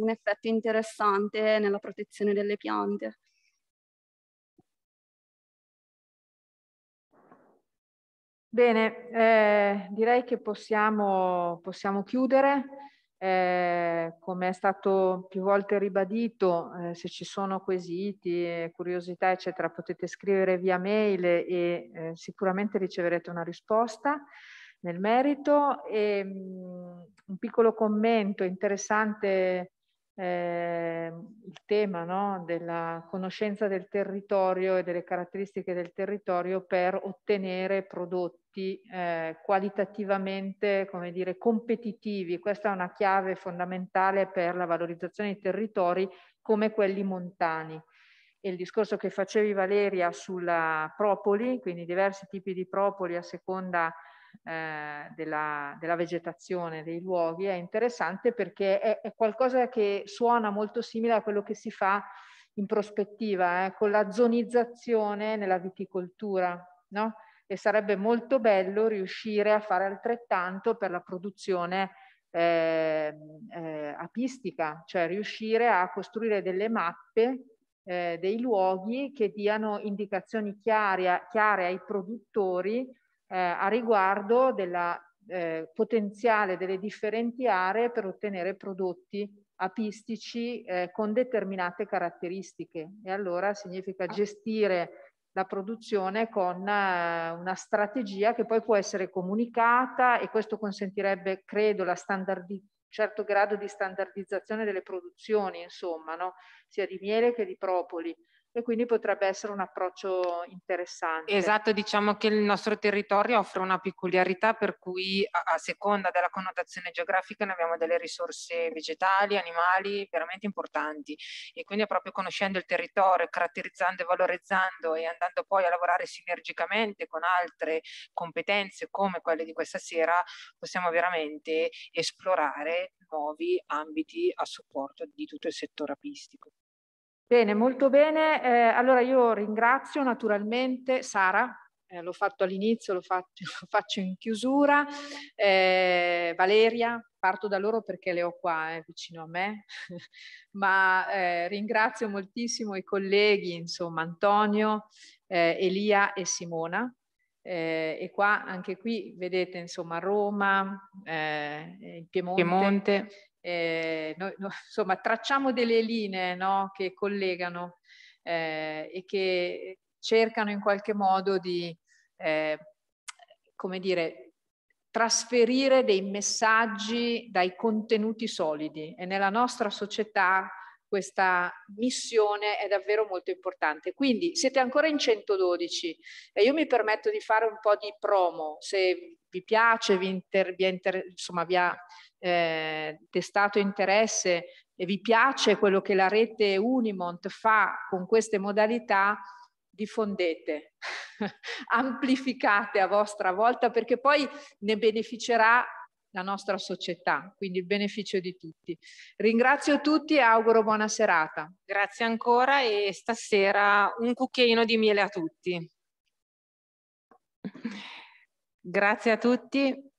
un effetto interessante nella protezione delle piante. Bene, eh, direi che possiamo, possiamo chiudere. Eh, come è stato più volte ribadito, eh, se ci sono quesiti, curiosità, eccetera, potete scrivere via mail e eh, sicuramente riceverete una risposta nel merito. E, ehm, mh, un piccolo commento interessante eh, il tema no, della conoscenza del territorio e delle caratteristiche del territorio per ottenere prodotti eh, qualitativamente come dire, competitivi. Questa è una chiave fondamentale per la valorizzazione dei territori come quelli montani. il discorso che facevi Valeria sulla propoli, quindi diversi tipi di propoli a seconda eh, della, della, vegetazione dei luoghi è interessante perché è, è, qualcosa che suona molto simile a quello che si fa in prospettiva eh, con la zonizzazione nella viticoltura, no? E sarebbe molto bello riuscire a fare altrettanto per la produzione eh, eh, apistica, cioè riuscire a costruire delle mappe eh, dei luoghi che diano indicazioni chiare, chiare ai produttori eh, a riguardo della eh, potenziale delle differenti aree per ottenere prodotti apistici eh, con determinate caratteristiche e allora significa ah. gestire la produzione con eh, una strategia che poi può essere comunicata e questo consentirebbe, credo, la standardizzazione certo grado di standardizzazione delle produzioni, insomma, no? sia di miele che di propoli e quindi potrebbe essere un approccio interessante. Esatto, diciamo che il nostro territorio offre una peculiarità per cui a, a seconda della connotazione geografica noi abbiamo delle risorse vegetali, animali veramente importanti e quindi proprio conoscendo il territorio, caratterizzando e valorizzando e andando poi a lavorare sinergicamente con altre competenze come quelle di questa sera possiamo veramente esplorare nuovi ambiti a supporto di tutto il settore apistico. Bene, molto bene. Eh, allora io ringrazio naturalmente Sara, eh, l'ho fatto all'inizio, lo, lo, faccio in chiusura, eh, Valeria, parto da loro perché le ho qua eh, vicino a me, ma eh, ringrazio moltissimo i colleghi, insomma Antonio, eh, Elia e Simona. e qua, anche qui, vedete, insomma, Roma, eh, Piemonte, Piemonte eh, noi, no, insomma, tracciamo delle linee no, che collegano eh, e che cercano in qualche modo di, eh, come dire, trasferire dei messaggi dai contenuti solidi e nella nostra società questa missione è davvero molto importante. Quindi siete ancora in 112 e io mi permetto di fare un po' di promo, se vi piace, vi, inter, vi, inter, insomma, vi ha eh, testato interesse e vi piace quello che la rete Unimont fa con queste modalità, diffondete, amplificate a vostra volta perché poi ne beneficerà la nostra società, quindi il beneficio di tutti. Ringrazio tutti e auguro buona serata. Grazie ancora e stasera un cucchiaino di miele a tutti. Grazie a tutti.